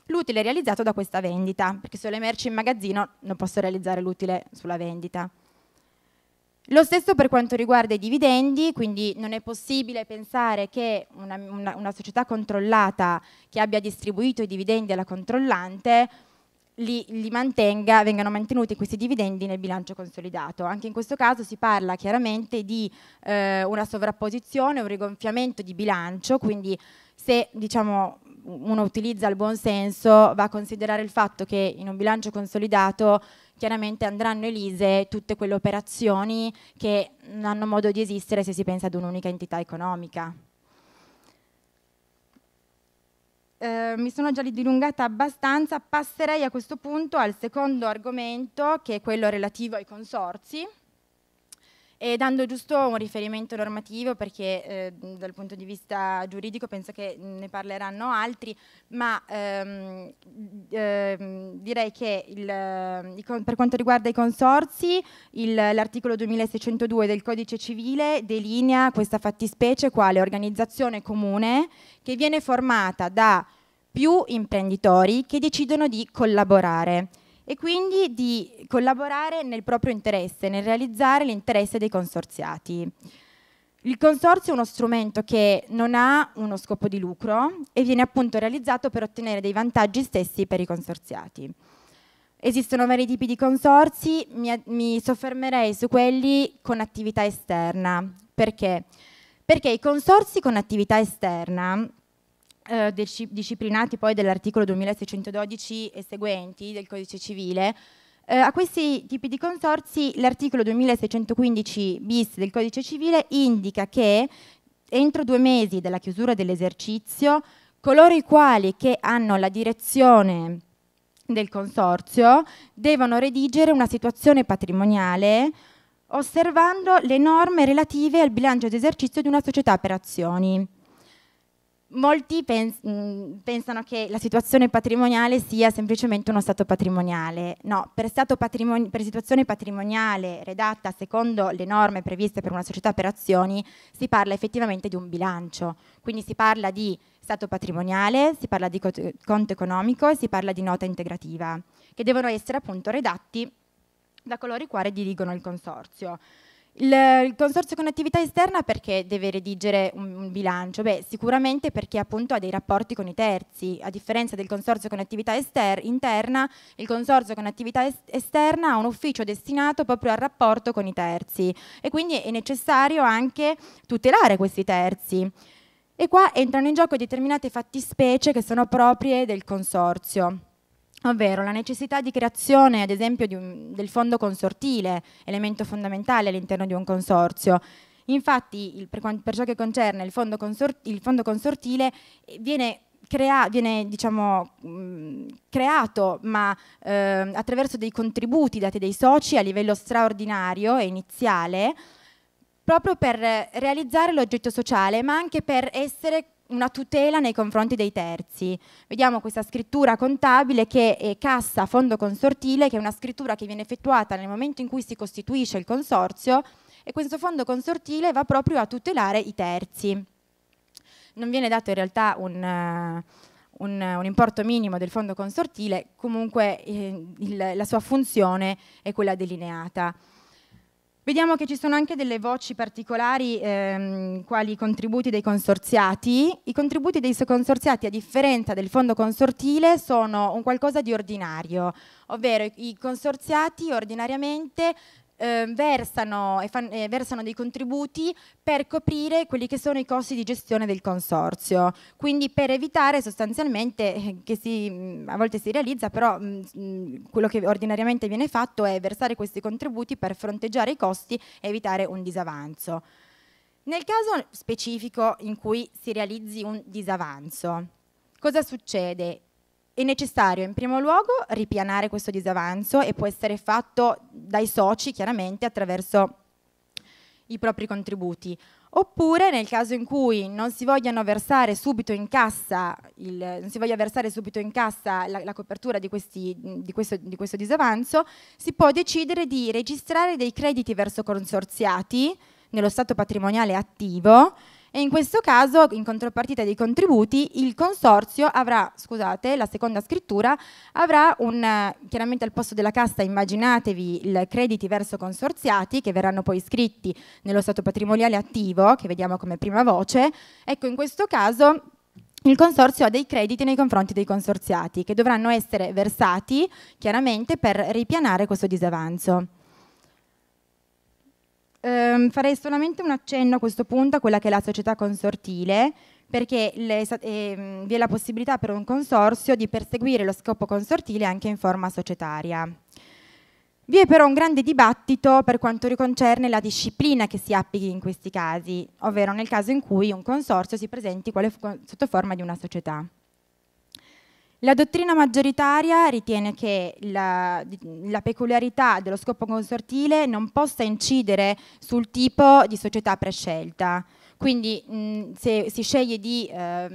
L'utile realizzato da questa vendita, perché se ho le merci in magazzino non posso realizzare l'utile sulla vendita. Lo stesso per quanto riguarda i dividendi, quindi non è possibile pensare che una, una, una società controllata che abbia distribuito i dividendi alla controllante li, li mantenga, vengano mantenuti questi dividendi nel bilancio consolidato. Anche in questo caso si parla chiaramente di eh, una sovrapposizione, un rigonfiamento di bilancio, quindi se diciamo, uno utilizza il buon senso va a considerare il fatto che in un bilancio consolidato chiaramente andranno elise tutte quelle operazioni che non hanno modo di esistere se si pensa ad un'unica entità economica. Eh, mi sono già dilungata abbastanza, passerei a questo punto al secondo argomento che è quello relativo ai consorzi. E dando giusto un riferimento normativo, perché eh, dal punto di vista giuridico penso che ne parleranno altri, ma ehm, ehm, direi che il, il, per quanto riguarda i consorsi, l'articolo 2602 del codice civile delinea questa fattispecie quale organizzazione comune che viene formata da più imprenditori che decidono di collaborare e quindi di collaborare nel proprio interesse, nel realizzare l'interesse dei consorziati. Il consorzio è uno strumento che non ha uno scopo di lucro e viene appunto realizzato per ottenere dei vantaggi stessi per i consorziati. Esistono vari tipi di consorzi, mi, mi soffermerei su quelli con attività esterna. Perché? Perché i consorzi con attività esterna eh, disciplinati poi dall'articolo 2612 e seguenti del codice civile, eh, a questi tipi di consorsi l'articolo 2615 bis del codice civile indica che entro due mesi dalla chiusura dell'esercizio coloro i quali che hanno la direzione del consorzio devono redigere una situazione patrimoniale osservando le norme relative al bilancio d'esercizio di una società per azioni molti pens pensano che la situazione patrimoniale sia semplicemente uno stato patrimoniale. No, per, stato patrimon per, situazione patrimoniale redatta secondo le norme previste per una società per azioni si parla effettivamente di un bilancio, quindi si parla di stato patrimoniale, si parla di co conto economico e si parla di nota integrativa, che devono essere appunto redatti da coloro i quali dirigono il consorzio. Il consorzio con attività esterna perché deve redigere un bilancio? Beh, sicuramente perché appunto ha dei rapporti con i terzi, a differenza del consorzio con connettività interna, il consorzio con attività esterna ha un ufficio destinato proprio al rapporto con i terzi e quindi è necessario anche tutelare questi terzi. E qua entrano in gioco determinate fattispecie che sono proprie del consorzio ovvero la necessità di creazione, ad esempio, un, del fondo consortile, elemento fondamentale all'interno di un consorzio. Infatti, il, per, per, ciò che concerne il fondo, consort, il fondo consortile, eh, viene, crea, viene diciamo, mh, creato, ma eh, attraverso dei contributi dati dai soci a livello straordinario e iniziale, proprio per realizzare l'oggetto sociale, ma anche per essere una tutela nei confronti dei terzi. Vediamo questa scrittura contabile che è eh, cassa fondo consortile, che è una scrittura che viene effettuata nel momento in cui si costituisce il consorzio e questo fondo consortile va proprio a tutelare i terzi. Non viene dato in realtà un... Eh, un, un, importo minimo del fondo consortile, comunque eh, il, la sua funzione è quella delineata. Vediamo che ci sono anche delle voci particolari, ehm, quali i contributi dei consorziati. I contributi dei consorziati, a differenza del fondo consortile, sono un qualcosa di ordinario, ovvero i consorziati ordinariamente eh, versano, e fan, eh, versano dei contributi per coprire quelli che sono i costi di gestione del consorzio, quindi per evitare sostanzialmente eh, che si, mm, a volte si realizza, però mh, mm, mm, quello che ordinariamente viene fatto è versare questi contributi per fronteggiare i costi e evitare un disavanzo. Nel caso specifico in cui si realizzi un disavanzo, cosa succede? È necessario in primo luogo ripianare questo disavanzo e può essere fatto dai soci chiaramente attraverso i propri contributi. Oppure nel caso in cui non si vogliano versare subito in cassa, il, versare subito in cassa la, la, copertura di, questi, di, questo, di questo disavanzo, si può decidere di registrare dei crediti verso consorziati nello stato patrimoniale attivo e in questo caso in contropartita dei contributi il consorzio avrà, scusate, la seconda scrittura avrà un, eh, chiaramente al posto della cassa immaginatevi i crediti verso consorziati che verranno poi iscritti nello stato patrimoniale attivo che vediamo come prima voce, ecco in questo caso il consorzio ha dei crediti nei confronti dei consorziati che dovranno essere versati chiaramente per ripianare questo disavanzo ehm, farei solamente un accenno a questo punto a quella che è la società consortile, perché le, eh, vi è la possibilità per un consorzio di perseguire lo scopo consortile anche in forma societaria. Vi è però un grande dibattito per quanto concerne la disciplina che si applichi in questi casi, ovvero nel caso in cui un consorzio si presenti quale, sotto forma di una società. La dottrina maggioritaria ritiene che la, la, peculiarità dello scopo consortile non possa incidere sul tipo di società prescelta. Quindi mh, se si sceglie di, ehm,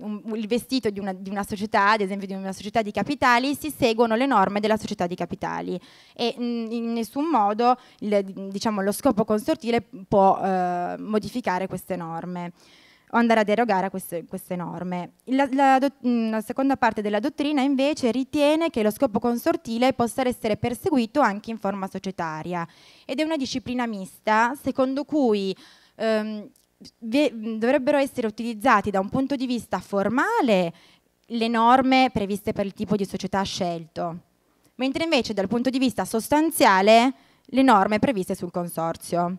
un, il vestito di una, di una, società, ad esempio di una società di capitali, si seguono le norme della società di capitali e mh, in nessun modo il, diciamo, lo scopo consortile può eh, modificare queste norme o andare a derogare a queste, queste norme. La, la, mm, la, seconda parte della dottrina invece ritiene che lo scopo consortile possa essere perseguito anche in forma societaria ed è una disciplina mista secondo cui ehm, dovrebbero essere utilizzati da un punto di vista formale le norme previste per il tipo di società scelto, mentre invece dal punto di vista sostanziale le norme previste sul consorzio.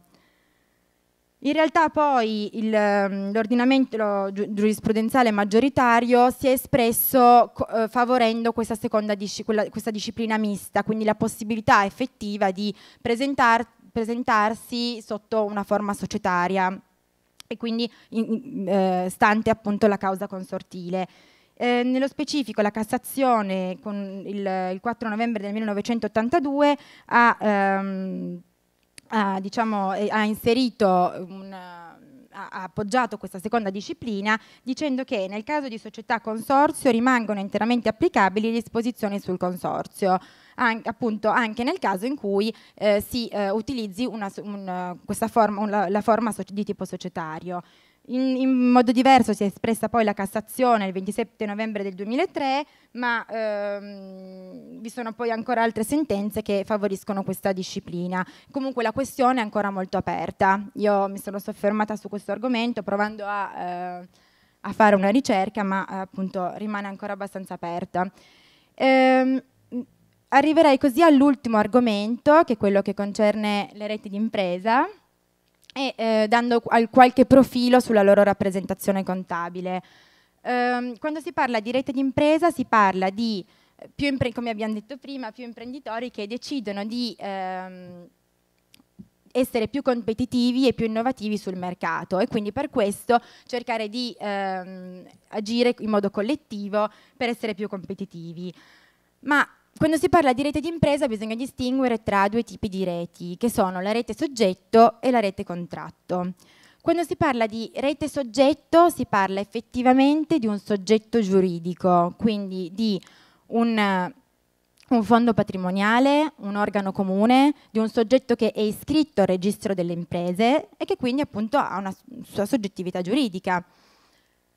In realtà poi ehm, l'ordinamento giurisprudenziale maggioritario si è espresso eh, favorendo questa, seconda quella, questa disciplina mista, quindi la possibilità effettiva di presentar presentarsi sotto una forma societaria e quindi in, eh, stante appunto la causa consortile. Eh, nello specifico la Cassazione con il, il 4 novembre del 1982 ha ehm, ha, diciamo, ha inserito un ha appoggiato questa seconda disciplina dicendo che nel caso di società consorzio rimangono interamente applicabili le disposizioni sul consorzio, an appunto anche nel caso in cui eh, si eh, utilizzi una, un, forma, un, la, la forma so di tipo societario. In, in, modo diverso si è espressa poi la Cassazione il 27 novembre del 2003, ma ehm, vi sono poi ancora altre sentenze che favoriscono questa disciplina. Comunque la questione è ancora molto aperta. Io mi sono soffermata su questo argomento provando a, eh, a fare una ricerca, ma appunto rimane ancora abbastanza aperta. Ehm, arriverei così all'ultimo argomento, che è quello che concerne le reti d'impresa. impresa e eh, dando qualche profilo sulla loro rappresentazione contabile. Eh, quando si parla di rete d'impresa si parla di, eh, come abbiamo detto prima, più imprenditori che decidono di ehm, essere più competitivi e più innovativi sul mercato e quindi per questo cercare di ehm, agire in modo collettivo per essere più competitivi. Ma quando si parla di rete d'impresa bisogna distinguere tra due tipi di reti, che sono la rete soggetto e la rete contratto. Quando si parla di rete soggetto si parla effettivamente di un soggetto giuridico, quindi di un, un fondo patrimoniale, un organo comune, di un soggetto che è iscritto al registro delle imprese e che quindi appunto ha una sua soggettività giuridica.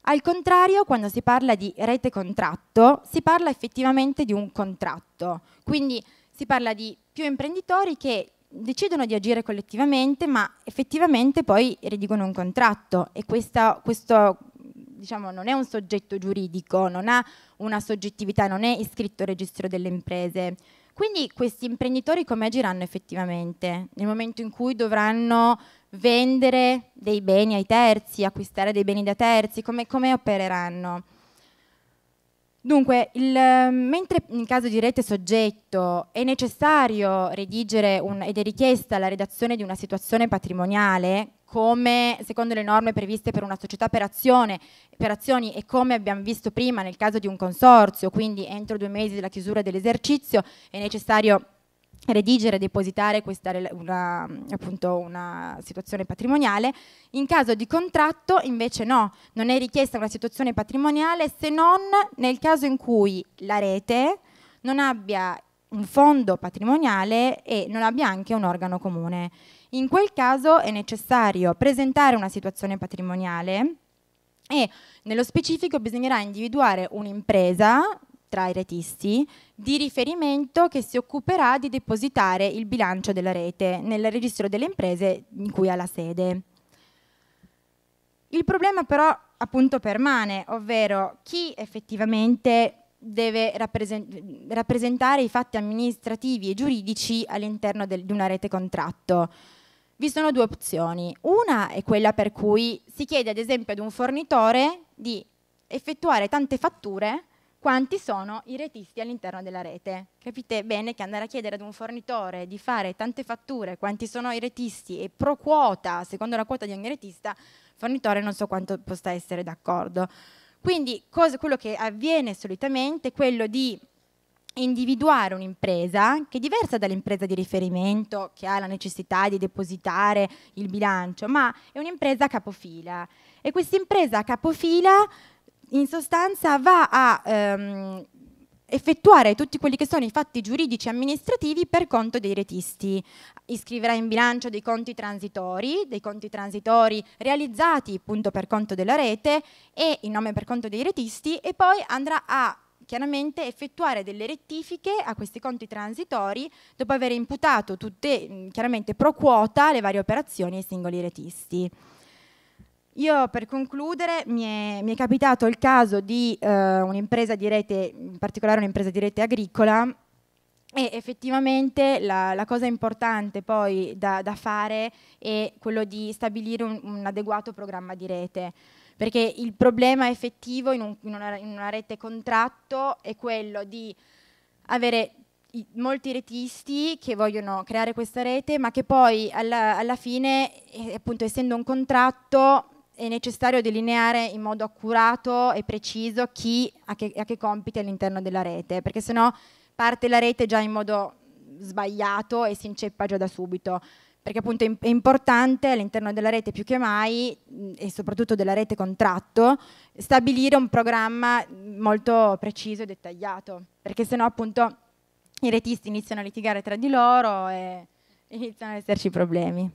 Al contrario, quando si parla di rete contratto, si parla effettivamente di un contratto, quindi si parla di più imprenditori che decidono di agire collettivamente, ma effettivamente poi redigono un contratto e questa, questo diciamo, non è un soggetto giuridico, non ha una soggettività, non è iscritto al registro delle imprese. Quindi questi imprenditori come agiranno effettivamente? Nel momento in cui dovranno vendere dei beni ai terzi, acquistare dei beni da terzi, come, come opereranno? Dunque, il, mentre in caso di rete soggetto è necessario redigere un, ed è richiesta la redazione di una situazione patrimoniale, come secondo le norme previste per una società per, azione, per azioni e come abbiamo visto prima nel caso di un consorzio, quindi entro due mesi dalla chiusura dell'esercizio è necessario redigere e depositare questa, una, appunto, una situazione patrimoniale. In caso di contratto invece no, non è richiesta una situazione patrimoniale se non nel caso in cui la rete non abbia un fondo patrimoniale e non abbia anche un organo comune. In quel caso è necessario presentare una situazione patrimoniale e nello specifico bisognerà individuare un'impresa tra i retisti di riferimento che si occuperà di depositare il bilancio della rete nel registro delle imprese in cui ha la sede. Il problema però appunto permane, ovvero chi effettivamente deve rappresentare i fatti amministrativi e giuridici all'interno di una rete contratto. Vi sono due opzioni. Una è quella per cui si chiede ad esempio ad un fornitore di effettuare tante fatture quanti sono i retisti all'interno della rete. Capite bene che andare a chiedere ad un fornitore di fare tante fatture, quanti sono i retisti e pro quota, secondo la quota di ogni retista, il fornitore non so quanto possa essere d'accordo. Quindi cosa, quello che avviene solitamente è quello di individuare un'impresa che è diversa dall'impresa di riferimento che ha la necessità di depositare il bilancio, ma è un'impresa capofila. E questa impresa capofila in sostanza va a ehm, effettuare tutti quelli che sono i fatti giuridici amministrativi per conto dei retisti. Iscriverà in bilancio dei conti transitori, dei conti transitori realizzati appunto per conto della rete e in nome per conto dei retisti e poi andrà a chiaramente effettuare delle rettifiche a questi conti transitori dopo aver imputato tutte chiaramente pro quota le varie operazioni ai singoli retisti. Io per concludere mi è, mi è capitato il caso di eh, un'impresa di rete, in particolare un'impresa di rete agricola, e effettivamente la, la, cosa importante poi da, da, fare è quello di stabilire un, un, adeguato programma di rete, perché il problema effettivo in, un, in, una, in una, rete contratto è quello di avere i, molti retisti che vogliono creare questa rete, ma che poi alla, alla fine, eh, appunto essendo un contratto, è necessario delineare in modo accurato e preciso chi ha che, ha che compiti all'interno della rete, perché sennò parte la rete già in modo sbagliato e si inceppa già da subito perché appunto è importante all'interno della rete più che mai e soprattutto della rete contratto stabilire un programma molto preciso e dettagliato perché sennò appunto i retisti iniziano a litigare tra di loro e iniziano ad esserci problemi.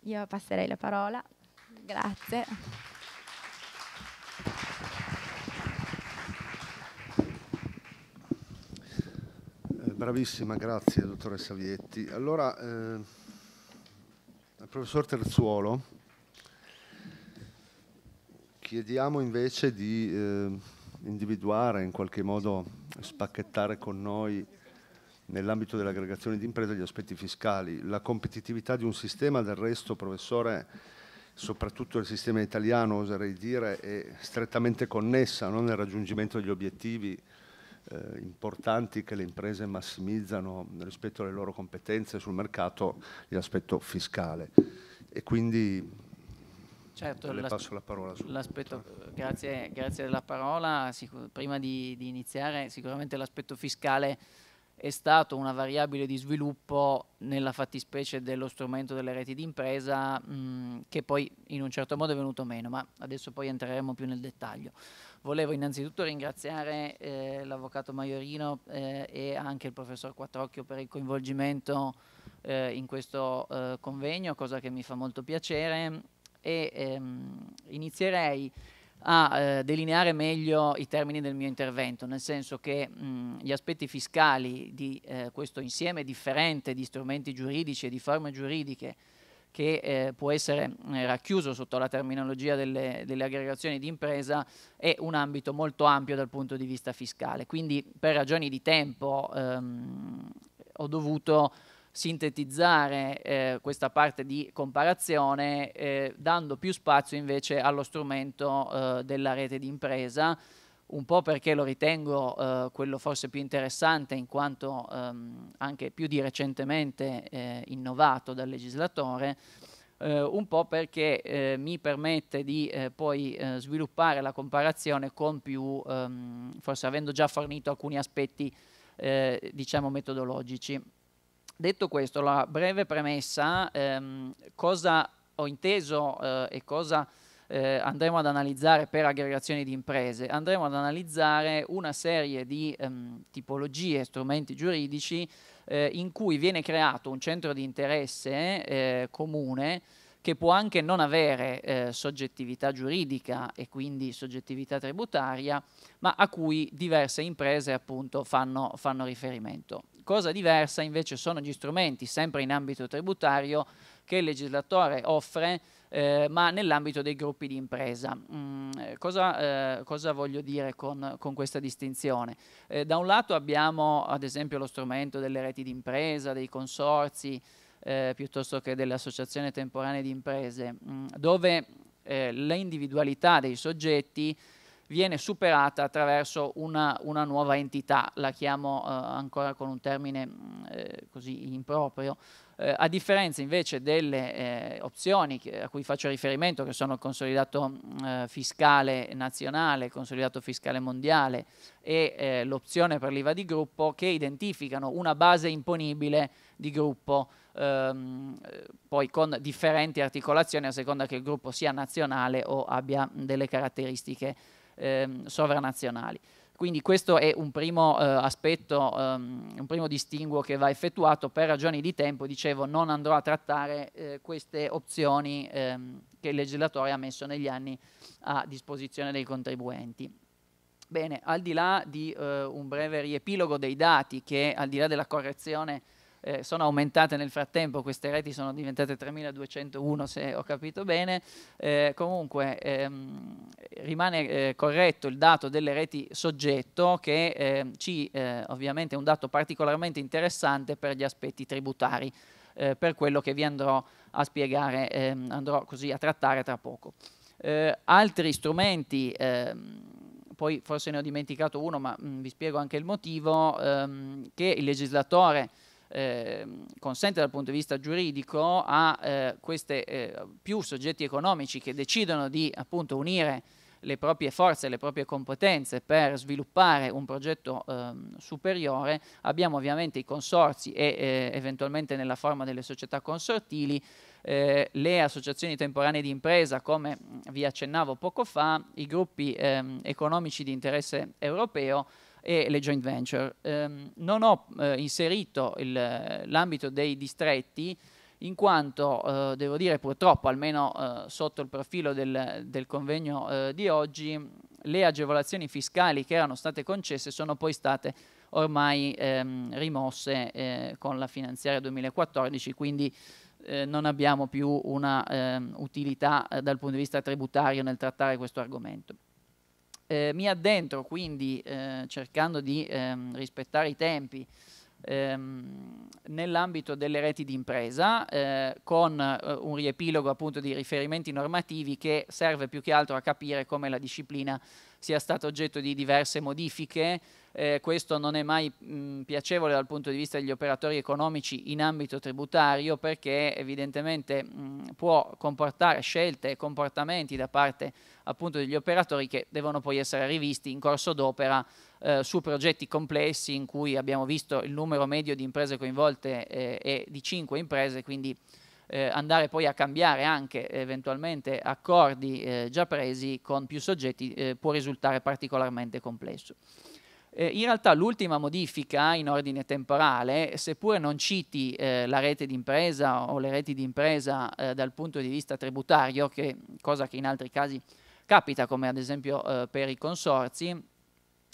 Io passerei la parola. Grazie. Eh, bravissima, grazie dottoressa Vietti. Allora, eh, al professor Terzuolo chiediamo invece di eh, individuare, in qualche modo spacchettare con noi nell'ambito dell'aggregazione di imprese gli aspetti fiscali. La competitività di un sistema, del resto, professore, soprattutto il sistema italiano, oserei dire, è strettamente connessa no? nel raggiungimento degli obiettivi eh, importanti che le imprese massimizzano rispetto alle loro competenze sul mercato l'aspetto fiscale. E quindi certo, le passo la parola. Eh, grazie, grazie, della parola. Sicur prima di, di iniziare, sicuramente l'aspetto fiscale è stato una variabile di sviluppo nella fattispecie dello strumento delle reti d'impresa mm, che poi in un certo modo è venuto meno, ma adesso poi entreremo più nel dettaglio. Volevo innanzitutto ringraziare eh, l'avvocato Maiorino eh, e anche il professor Quattrocchio per il coinvolgimento eh, in questo eh, convegno, cosa che mi fa molto piacere e ehm, inizierei a eh, delineare meglio i termini del mio intervento, nel senso che mh, gli aspetti fiscali di eh, questo insieme differente di strumenti giuridici e di forme giuridiche che eh, può essere eh, racchiuso sotto la terminologia delle, delle, aggregazioni di impresa è un ambito molto ampio dal punto di vista fiscale. Quindi per ragioni di tempo ehm, ho dovuto sintetizzare eh, questa parte di comparazione eh, dando più spazio invece allo strumento eh, della rete di impresa, un po' perché lo ritengo eh, quello forse più interessante in quanto ehm, anche più di recentemente eh, innovato dal legislatore, eh, un po' perché mi permette di poi sviluppare la comparazione con più, ehm, forse avendo già fornito alcuni aspetti diciamo metodologici. Detto questo, la breve premessa, ehm, cosa ho inteso eh, e cosa eh, andremo ad analizzare per aggregazioni di imprese? Andremo ad analizzare una serie di ehm, tipologie, strumenti giuridici eh, in cui viene creato un centro di interesse eh, comune che può anche non avere eh, soggettività giuridica e quindi soggettività tributaria, ma a cui diverse imprese appunto fanno, fanno riferimento. Cosa diversa invece sono gli strumenti, sempre in ambito tributario, che il legislatore offre, eh, ma nell'ambito dei gruppi di impresa. Mm, eh, cosa, eh, cosa, voglio dire con, con questa distinzione? Eh, da un lato abbiamo ad esempio lo strumento delle reti di impresa, dei consorzi, eh, piuttosto che dell'associazione temporanea di imprese, mh, mm, dove eh, l'individualità dei soggetti viene superata attraverso una, una nuova entità, la chiamo eh, ancora con un termine mm, eh, così improprio, eh, a differenza invece delle eh, opzioni che, a cui faccio riferimento, che sono il consolidato mm, eh, fiscale nazionale, il consolidato fiscale mondiale e eh, l'opzione per l'IVA di gruppo, che identificano una base imponibile di gruppo, ehm, poi con differenti articolazioni a seconda che il gruppo sia nazionale o abbia delle caratteristiche ehm, sovranazionali. Quindi questo è un primo eh, aspetto, um, un primo distinguo che va effettuato per ragioni di tempo. Dicevo, non andrò a trattare eh, queste opzioni ehm, che il legislatore ha messo negli anni a disposizione dei contribuenti. Bene, al di là di eh, un breve riepilogo dei dati che, al di là della correzione eh, sono aumentate nel frattempo, queste reti sono diventate 3.201 se ho capito bene, eh, comunque ehm, rimane eh, corretto il dato delle reti soggetto che ehm, ci eh, ovviamente è un dato particolarmente interessante per gli aspetti tributari, eh, per quello che vi andrò a spiegare, ehm, andrò così a trattare tra poco. Eh, altri strumenti ehm, poi forse ne ho dimenticato uno, ma mh, mm, vi spiego anche il motivo, ehm, che il legislatore eh, consente dal punto di vista giuridico a eh, questi eh, più soggetti economici che decidono di appunto, unire le proprie forze, le proprie competenze per sviluppare un progetto ehm, superiore, abbiamo ovviamente i consorzi e eh, eventualmente nella forma delle società consortili eh, le associazioni temporanee di impresa, come vi accennavo poco fa, i gruppi ehm, economici di interesse europeo e le joint venture. Um, non ho eh, inserito l'ambito dei distretti in quanto, eh, devo dire purtroppo, almeno eh, sotto il profilo del, del convegno eh, di oggi, le agevolazioni fiscali che erano state concesse sono poi state ormai ehm, rimosse eh, con la finanziaria 2014, quindi eh, non abbiamo più una ehm, utilità dal punto di vista tributario nel trattare questo argomento. Eh, mi addentro quindi, eh, cercando di ehm, rispettare i tempi, ehm, nell'ambito delle reti di impresa, eh, con eh, un riepilogo appunto di riferimenti normativi che serve più che altro a capire come la disciplina sia stata oggetto di diverse modifiche eh, questo non è mai mh, piacevole dal punto di vista degli operatori economici in ambito tributario perché evidentemente mh, può comportare scelte e comportamenti da parte appunto degli operatori che devono poi essere rivisti in corso d'opera eh, su progetti complessi in cui abbiamo visto il numero medio di imprese coinvolte eh, è di 5 imprese, quindi eh, andare poi a cambiare anche eventualmente accordi eh, già presi con più soggetti eh, può risultare particolarmente complesso. Eh, in realtà l'ultima modifica in ordine temporale, seppur non citi eh, la rete d'impresa o le reti d'impresa eh, dal punto di vista tributario, che, cosa che in altri casi capita, come ad esempio eh, per i consorzi,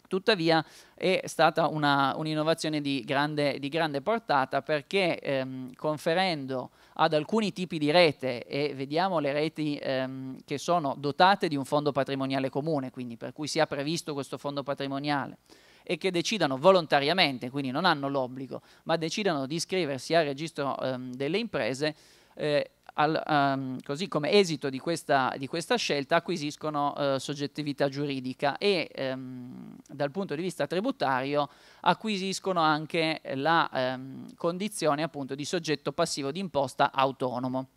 tuttavia è stata un'innovazione un di, di grande, portata perché ehm, conferendo ad alcuni tipi di rete e vediamo le reti ehm, che sono dotate di un fondo patrimoniale comune, quindi per cui sia previsto questo fondo patrimoniale, e che decidano volontariamente, quindi non hanno l'obbligo, ma decidano di iscriversi al registro ehm, delle imprese, eh, al, um, così come esito di questa, di questa scelta acquisiscono eh, soggettività giuridica e ehm, dal punto di vista tributario acquisiscono anche la ehm, condizione appunto di soggetto passivo d'imposta autonomo.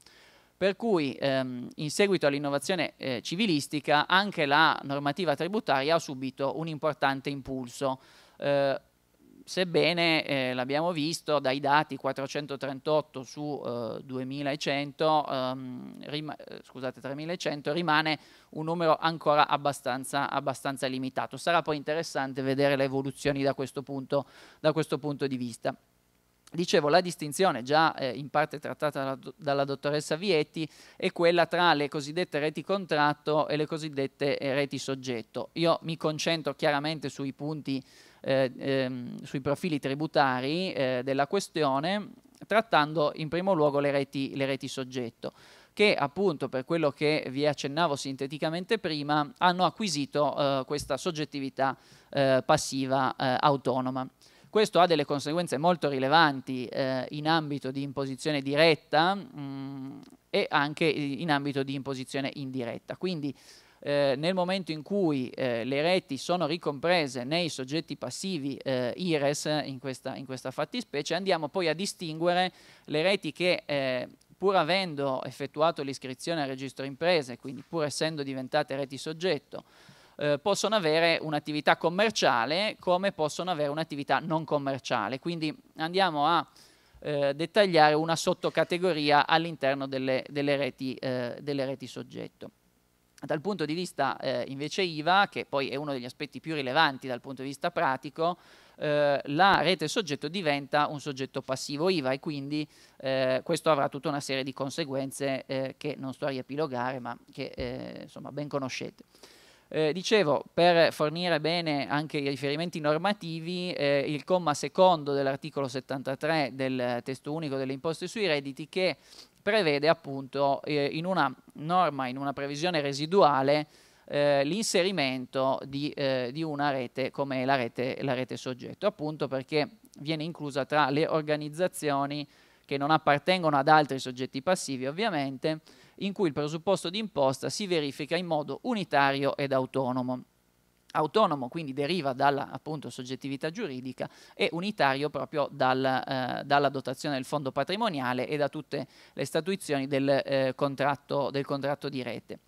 Per cui ehm, in seguito all'innovazione eh, civilistica anche la normativa tributaria ha subito un importante impulso. Eh, sebbene eh, l'abbiamo visto dai dati 438 su eh, 2100, ehm, rima eh, scusate, 3100, rimane un numero ancora abbastanza, abbastanza, limitato. Sarà poi interessante vedere le evoluzioni da questo punto, da questo punto di vista. Dicevo, la distinzione già eh, in parte trattata dalla, dalla, dottoressa Vietti è quella tra le cosiddette reti contratto e le cosiddette eh, reti soggetto. Io mi concentro chiaramente sui punti, eh, ehm, sui profili tributari eh, della questione, trattando in primo luogo le reti, le reti soggetto che appunto per quello che vi accennavo sinteticamente prima hanno acquisito eh, questa soggettività eh, passiva eh, autonoma. Questo ha delle conseguenze molto rilevanti eh, in ambito di imposizione diretta mh, mm, e anche eh, in ambito di imposizione indiretta. Quindi eh, nel momento in cui eh, le reti sono ricomprese nei soggetti passivi eh, IRES, in questa, in questa, fattispecie, andiamo poi a distinguere le reti che, eh, pur avendo effettuato l'iscrizione al registro imprese, quindi pur essendo diventate reti soggetto, eh, possono avere un'attività commerciale come possono avere un'attività non commerciale. Quindi andiamo a eh, dettagliare una sottocategoria all'interno delle, delle, reti, eh, delle reti soggetto. Dal punto di vista eh, invece IVA, che poi è uno degli aspetti più rilevanti dal punto di vista pratico, eh, la rete soggetto diventa un soggetto passivo IVA e quindi eh, questo avrà tutta una serie di conseguenze eh, che non sto a riepilogare ma che eh, insomma ben conoscete. Eh, dicevo, per fornire bene anche i riferimenti normativi, eh, il comma secondo dell'articolo 73 del testo unico delle imposte sui redditi che prevede appunto eh, in una norma, in una previsione residuale, eh, l'inserimento di, eh, di, una rete come la rete, la rete soggetto, appunto perché viene inclusa tra le organizzazioni che non appartengono ad altri soggetti passivi ovviamente, in cui il presupposto di imposta si verifica in modo unitario ed autonomo. Autonomo quindi deriva dalla appunto, soggettività giuridica e unitario proprio dal, eh, dalla dotazione del fondo patrimoniale e da tutte le statuizioni del, eh, contratto, del contratto, di rete.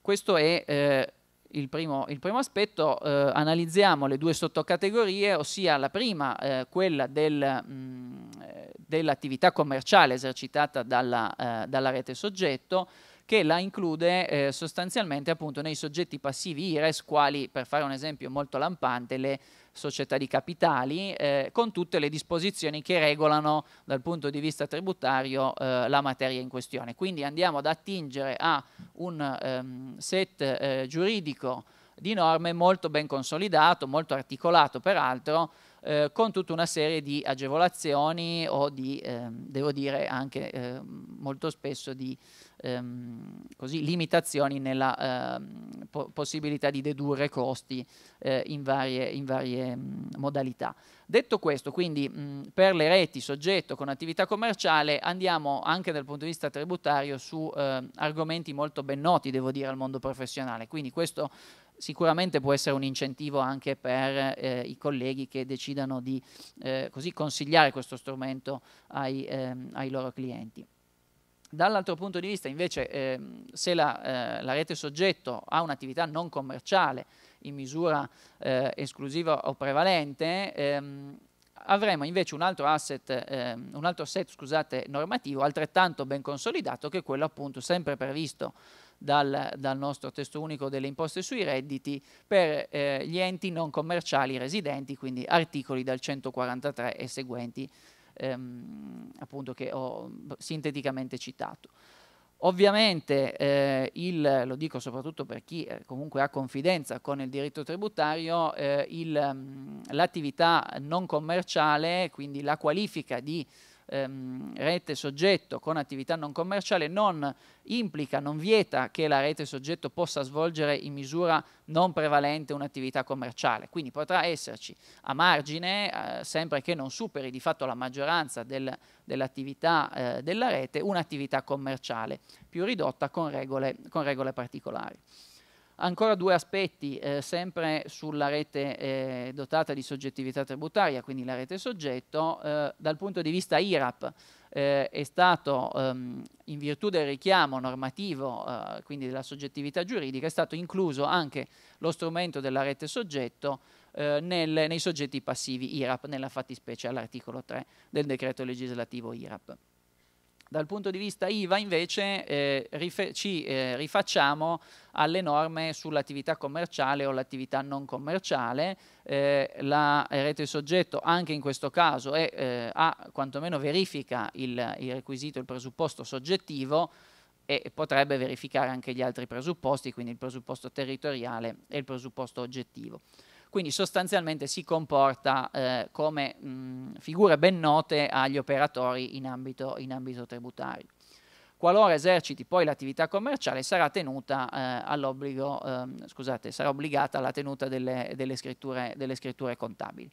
Questo è eh, il primo, il primo aspetto, eh, analizziamo le due sottocategorie, ossia la prima, eh, quella del, mh, mm, eh, dell'attività commerciale esercitata dalla, eh, dalla rete soggetto, che la include eh, sostanzialmente appunto nei soggetti passivi IRES, quali per fare un esempio molto lampante le società di capitali, eh, con tutte le disposizioni che regolano dal punto di vista tributario eh, la materia in questione. Quindi andiamo ad attingere a un ehm, set eh, giuridico di norme molto ben consolidato, molto articolato peraltro, eh, con tutta una serie di agevolazioni o di, eh, devo dire, anche eh, molto spesso di ehm, così, limitazioni nella ehm, po possibilità di dedurre costi eh, in varie, in varie mh, mm, modalità. Detto questo, quindi mh, mm, per le reti soggetto con attività commerciale andiamo anche dal punto di vista tributario su eh, argomenti molto ben noti, devo dire, al mondo professionale. Quindi questo sicuramente può essere un incentivo anche per eh, i colleghi che decidano di eh, così consigliare questo strumento ai, ehm, ai loro clienti. Dall'altro punto di vista, invece, eh, se la, eh, la, rete soggetto ha un'attività non commerciale in misura eh, esclusiva o prevalente, ehm, avremo invece un altro asset, ehm, un altro set scusate, normativo altrettanto ben consolidato che è quello appunto sempre previsto dal, dal, nostro testo unico delle imposte sui redditi per eh, gli enti non commerciali residenti, quindi articoli dal 143 e seguenti ehm, appunto che ho sinteticamente citato. Ovviamente, eh, il, lo dico soprattutto per chi eh, comunque ha confidenza con il diritto tributario, eh, l'attività non commerciale, quindi la qualifica di ehm, rete soggetto con attività non commerciale non implica, non vieta che la rete soggetto possa svolgere in misura non prevalente un'attività commerciale. Quindi potrà esserci a margine, eh, sempre che non superi di fatto la maggioranza del, dell'attività eh, della rete, un'attività commerciale più ridotta con regole, con regole particolari. Ancora due aspetti, eh, sempre sulla rete eh, dotata di soggettività tributaria, quindi la rete soggetto, eh, dal punto di vista IRAP eh, è stato, ehm, in virtù del richiamo normativo, eh, quindi della soggettività giuridica, è stato incluso anche lo strumento della rete soggetto eh, nel, nei soggetti passivi IRAP, nella fattispecie all'articolo 3 del decreto legislativo IRAP. Dal punto di vista IVA invece eh, rife- ci eh, rifacciamo alle norme sull'attività commerciale o l'attività non commerciale. Eh, la rete soggetto anche in questo caso è, eh, ha, quantomeno verifica il, il requisito, il presupposto soggettivo e potrebbe verificare anche gli altri presupposti, quindi il presupposto territoriale e il presupposto oggettivo quindi sostanzialmente si comporta eh, come mh, figure ben note agli operatori in ambito, in ambito tributario. Qualora eserciti poi l'attività commerciale sarà, tenuta, eh, ehm, scusate, sarà obbligata alla tenuta delle, delle, scritture, delle scritture contabili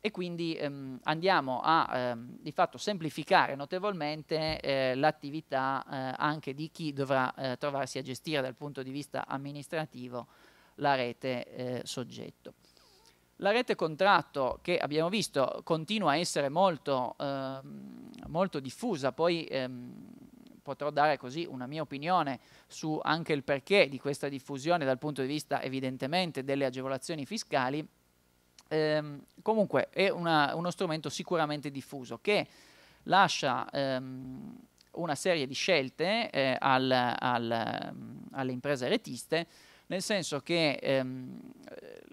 e quindi ehm, andiamo a ehm, di fatto semplificare notevolmente eh, l'attività eh, anche di chi dovrà eh, trovarsi a gestire dal punto di vista amministrativo la rete eh, soggetto. La rete contratto che abbiamo visto continua a essere molto, eh, molto diffusa, poi ehm, potrò dare così una mia opinione su anche il perché di questa diffusione dal punto di vista evidentemente delle agevolazioni fiscali, ehm, comunque è una, uno strumento sicuramente diffuso che lascia ehm, una serie di scelte eh, al, al, ehm, alle imprese retiste nel senso che ehm,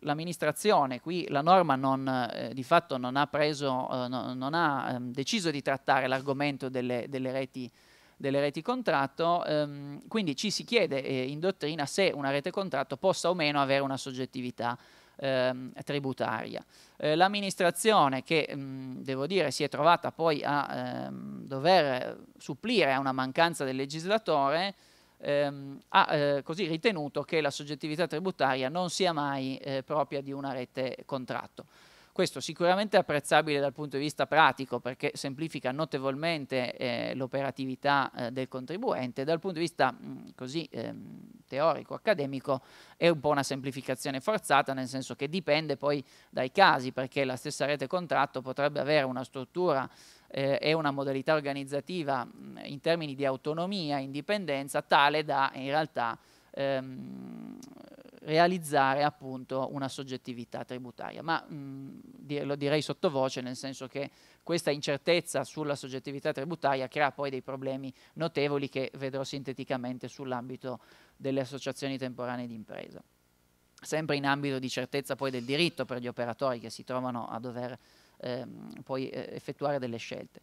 l'amministrazione, qui la norma non, eh, di fatto non ha, preso, eh, no, non ha ehm, deciso di trattare l'argomento delle, delle, reti, delle, reti, contratto, ehm, quindi ci si chiede eh, in dottrina se una rete contratto possa o meno avere una soggettività ehm, tributaria. Eh, l'amministrazione che, mh, ehm, devo dire, si è trovata poi a ehm, dover eh, supplire a una mancanza del legislatore, ehm, ha eh, così ritenuto che la soggettività tributaria non sia mai eh, propria di una rete contratto. Questo sicuramente è apprezzabile dal punto di vista pratico perché semplifica notevolmente eh, l'operatività eh, del contribuente, dal punto di vista mh, mm, così ehm, teorico, accademico è un po' una semplificazione forzata nel senso che dipende poi dai casi perché la stessa rete contratto potrebbe avere una struttura eh, è una modalità organizzativa mh, mm, in termini di autonomia, e indipendenza, tale da in realtà ehm, realizzare appunto una soggettività tributaria. Ma mh, mm, lo direi sottovoce, nel senso che questa incertezza sulla soggettività tributaria crea poi dei problemi notevoli che vedrò sinteticamente sull'ambito delle associazioni temporanee di impresa. Sempre in ambito di certezza poi del diritto per gli operatori che si trovano a dover ehm, poi eh, effettuare delle scelte.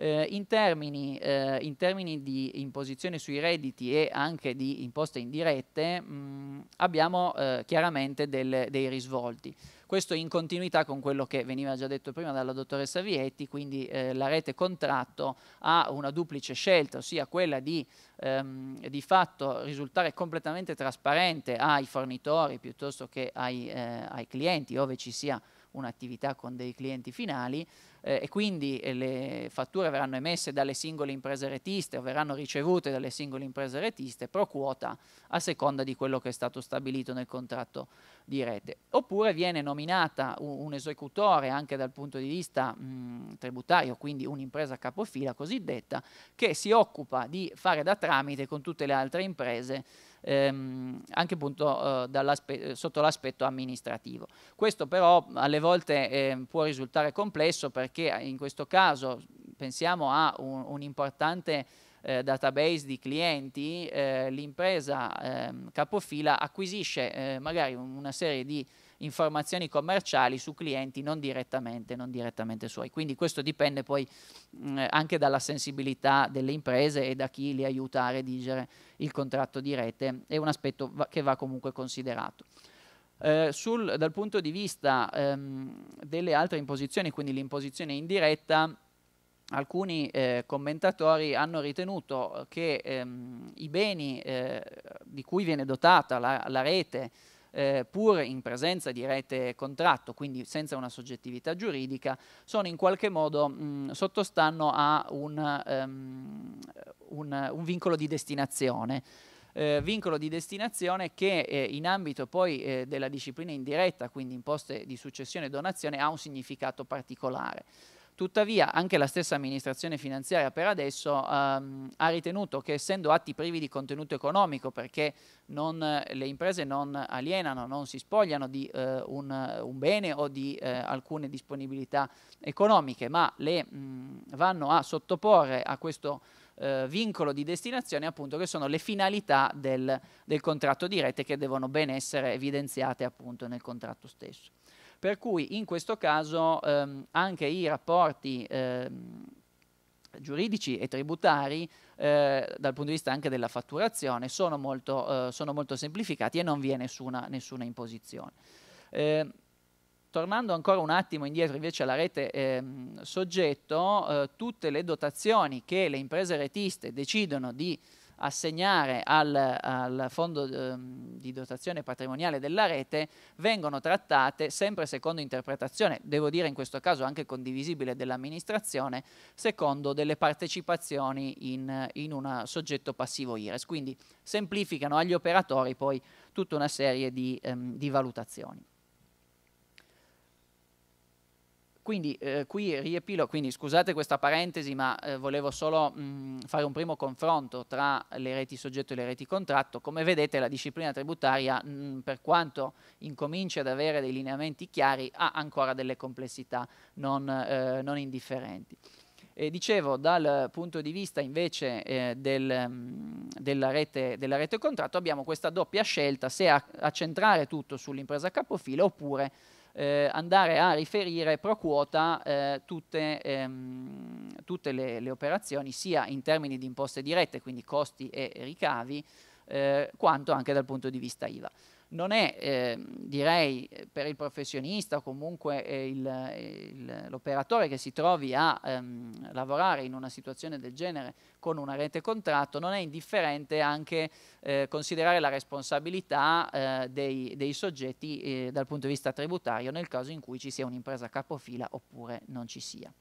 Eh, in termini, eh, in, termini, di imposizione sui redditi e anche di imposte indirette mh, mm, abbiamo eh, chiaramente del, dei risvolti. Questo in continuità con quello che veniva già detto prima dalla dottoressa Vietti, quindi eh, la rete contratto ha una duplice scelta, ossia quella di ehm, di fatto risultare completamente trasparente ai fornitori piuttosto che ai, eh, ai clienti, ove ci sia un'attività con dei clienti finali eh, e quindi eh, le fatture verranno emesse dalle singole imprese retiste o verranno ricevute dalle singole imprese retiste pro quota a seconda di quello che è stato stabilito nel contratto di rete. Oppure viene nominata un, un esecutore anche dal punto di vista mh, tributario, quindi un'impresa capofila cosiddetta, che si occupa di fare da tramite con tutte le altre imprese ehm, anche appunto eh, sotto l'aspetto amministrativo. Questo però alle volte eh, può risultare complesso perché eh, in questo caso pensiamo a un, un importante eh, database di clienti, eh, l'impresa ehm, capofila acquisisce eh, magari una serie di informazioni commerciali su clienti non direttamente, non direttamente suoi. Quindi questo dipende poi mh, anche dalla sensibilità delle imprese e da chi li aiuta a redigere il contratto di rete, è un aspetto va che va comunque considerato. Eh, sul, dal punto di vista ehm, delle altre imposizioni, quindi l'imposizione indiretta, alcuni eh, commentatori hanno ritenuto che ehm, i beni eh, di cui viene dotata la, la rete eh, pur in presenza di rete contratto, quindi senza una soggettività giuridica, sono in qualche modo mh, sottostanno a un, um, un, un vincolo di destinazione. Eh, vincolo di destinazione che eh, in ambito poi eh, della disciplina indiretta, quindi imposte di successione e donazione, ha un significato particolare. Tuttavia anche la stessa amministrazione finanziaria per adesso ehm, ha ritenuto che essendo atti privi di contenuto economico perché non, le imprese non alienano, non si spogliano di eh, un, un, bene o di eh, alcune disponibilità economiche, ma le mh, vanno a sottoporre a questo eh, vincolo di destinazione appunto che sono le finalità del, del contratto di rete che devono ben essere evidenziate appunto nel contratto stesso. Per cui in questo caso ehm, anche i rapporti ehm, giuridici e tributari eh, dal punto di vista anche della fatturazione sono molto, eh, sono molto semplificati e non vi è nessuna, nessuna imposizione. Eh, tornando ancora un attimo indietro invece alla rete ehm, soggetto, eh, tutte le dotazioni che le imprese retiste decidono di assegnare al, al fondo ehm, di dotazione patrimoniale della rete vengono trattate sempre secondo interpretazione, devo dire in questo caso anche condivisibile dell'amministrazione, secondo delle partecipazioni in, in un soggetto passivo IRES. Quindi semplificano agli operatori poi tutta una serie di, ehm, di valutazioni. Quindi eh, qui riepilo, quindi scusate questa parentesi, ma eh, volevo solo mh, mm, fare un primo confronto tra le reti soggetto e le reti contratto. Come vedete la disciplina tributaria, mh, mm, per quanto incominci ad avere dei lineamenti chiari, ha ancora delle complessità non, eh, non indifferenti. E dicevo, dal punto di vista invece eh, del, mm, della, rete, della, rete, contratto abbiamo questa doppia scelta se accentrare tutto sull'impresa capofila oppure eh, andare a riferire pro quota eh, tutte, ehm, tutte le, le, operazioni, sia in termini di imposte dirette, quindi costi e ricavi, eh, quanto anche dal punto di vista IVA non è, ehm, eh, direi, per il professionista o comunque eh, eh l'operatore che si trovi a ehm, lavorare in una situazione del genere con una rete contratto, non è indifferente anche eh, considerare la responsabilità eh, dei, dei, soggetti eh, dal punto di vista tributario nel caso in cui ci sia un'impresa capofila oppure non ci sia.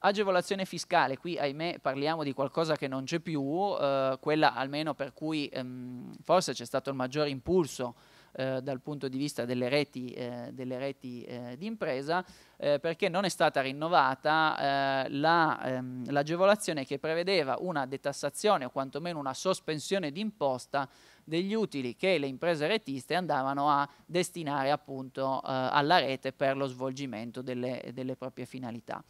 Agevolazione fiscale, qui ahimè parliamo di qualcosa che non c'è più, eh, quella almeno per cui ehm, forse c'è stato il maggior impulso eh, dal punto di vista delle reti, eh, delle reti eh, di impresa, eh, perché non è stata rinnovata eh, la, ehm, l'agevolazione che prevedeva una detassazione o quantomeno una sospensione d'imposta degli utili che le imprese retiste andavano a destinare appunto alla rete per lo svolgimento delle, delle proprie finalità.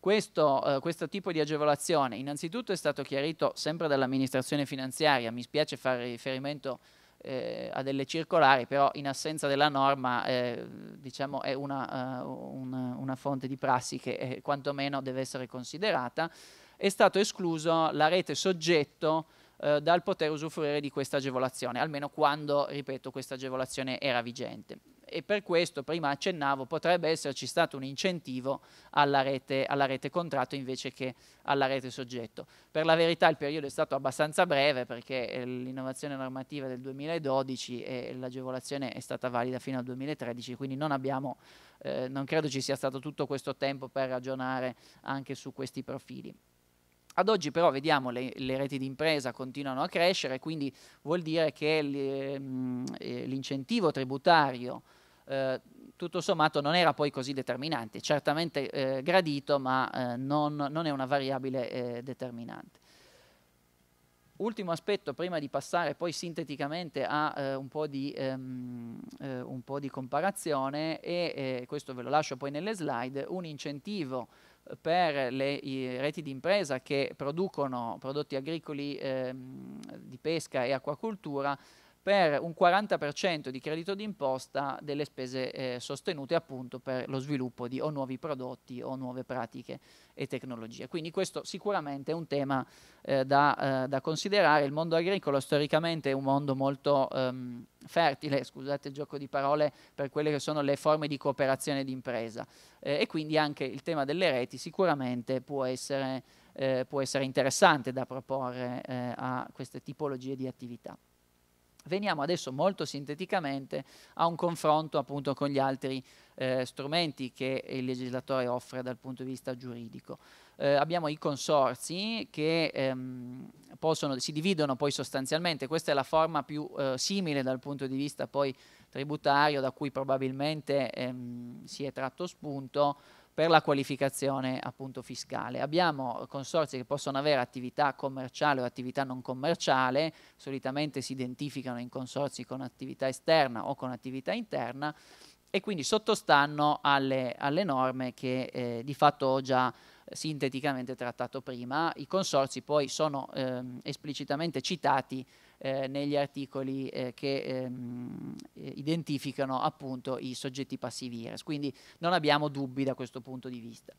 Questo, eh, questo, tipo di agevolazione innanzitutto è stato chiarito sempre dall'amministrazione finanziaria, mi spiace fare riferimento eh, a delle circolari, però in assenza della norma eh, diciamo è una, uh, eh, una, una, fonte di prassi che eh, quantomeno deve essere considerata, è stato escluso la rete soggetto eh, dal poter usufruire di questa agevolazione, almeno quando, ripeto, questa agevolazione era vigente e per questo, prima accennavo, potrebbe esserci stato un incentivo alla rete, alla rete contratto invece che alla rete soggetto. Per la verità il periodo è stato abbastanza breve perché eh, l'innovazione normativa del 2012 e l'agevolazione è stata valida fino al 2013, quindi non abbiamo, eh, non credo ci sia stato tutto questo tempo per ragionare anche su questi profili. Ad oggi però vediamo le, le reti di impresa continuano a crescere, quindi vuol dire che mm, eh, l'incentivo tributario eh, tutto sommato non era poi così determinante, certamente eh, gradito ma eh, non, non, è una variabile eh, determinante. Ultimo aspetto, prima di passare poi sinteticamente a un po, di, um, un, po di, comparazione, e questo ve lo lascio poi nelle slide, un incentivo per le reti di impresa che producono prodotti agricoli ehm, di pesca e acquacultura per un 40% di credito d'imposta delle spese eh, sostenute appunto per lo sviluppo di o nuovi prodotti o nuove pratiche e tecnologie. Quindi questo sicuramente è un tema eh, da, eh, da, considerare. Il mondo agricolo storicamente è un mondo molto ehm, fertile, scusate il gioco di parole, per quelle che sono le forme di cooperazione d'impresa eh, e quindi anche il tema delle reti sicuramente può essere, eh, può essere interessante da proporre eh, a queste tipologie di attività. Veniamo adesso molto sinteticamente a un confronto appunto con gli altri eh, strumenti che il legislatore offre dal punto di vista giuridico. Eh, abbiamo i consorzi che ehm, possono, si dividono poi sostanzialmente, questa è la forma più eh, simile dal punto di vista poi tributario da cui probabilmente ehm, si è tratto spunto, per la qualificazione appunto fiscale. Abbiamo consorzi che possono avere attività commerciale o attività non commerciale, solitamente si identificano in consorzi con attività esterna o con attività interna e quindi sottostanno alle, alle norme che eh, di fatto ho già eh, sinteticamente trattato prima. I consorzi poi sono ehm, esplicitamente citati eh, negli articoli eh, che ehm, eh, identificano appunto i soggetti passivi IRES. Quindi non abbiamo dubbi da questo punto di vista.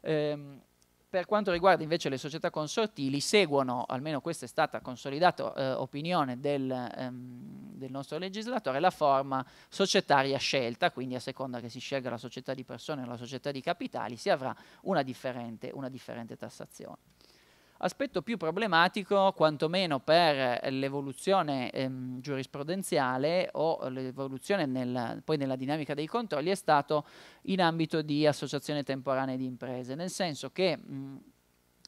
Ehm, per quanto riguarda invece le società consortili, seguono, almeno questa è stata consolidata eh, opinione del, ehm, del, nostro legislatore, la forma societaria scelta, quindi a seconda che si scelga la società di persone o la società di capitali, si avrà una differente, una differente tassazione. Aspetto più problematico, quantomeno per l'evoluzione ehm, giurisprudenziale o l'evoluzione nel, poi nella dinamica dei controlli, è stato in ambito di associazione temporanea di imprese, nel senso che mh,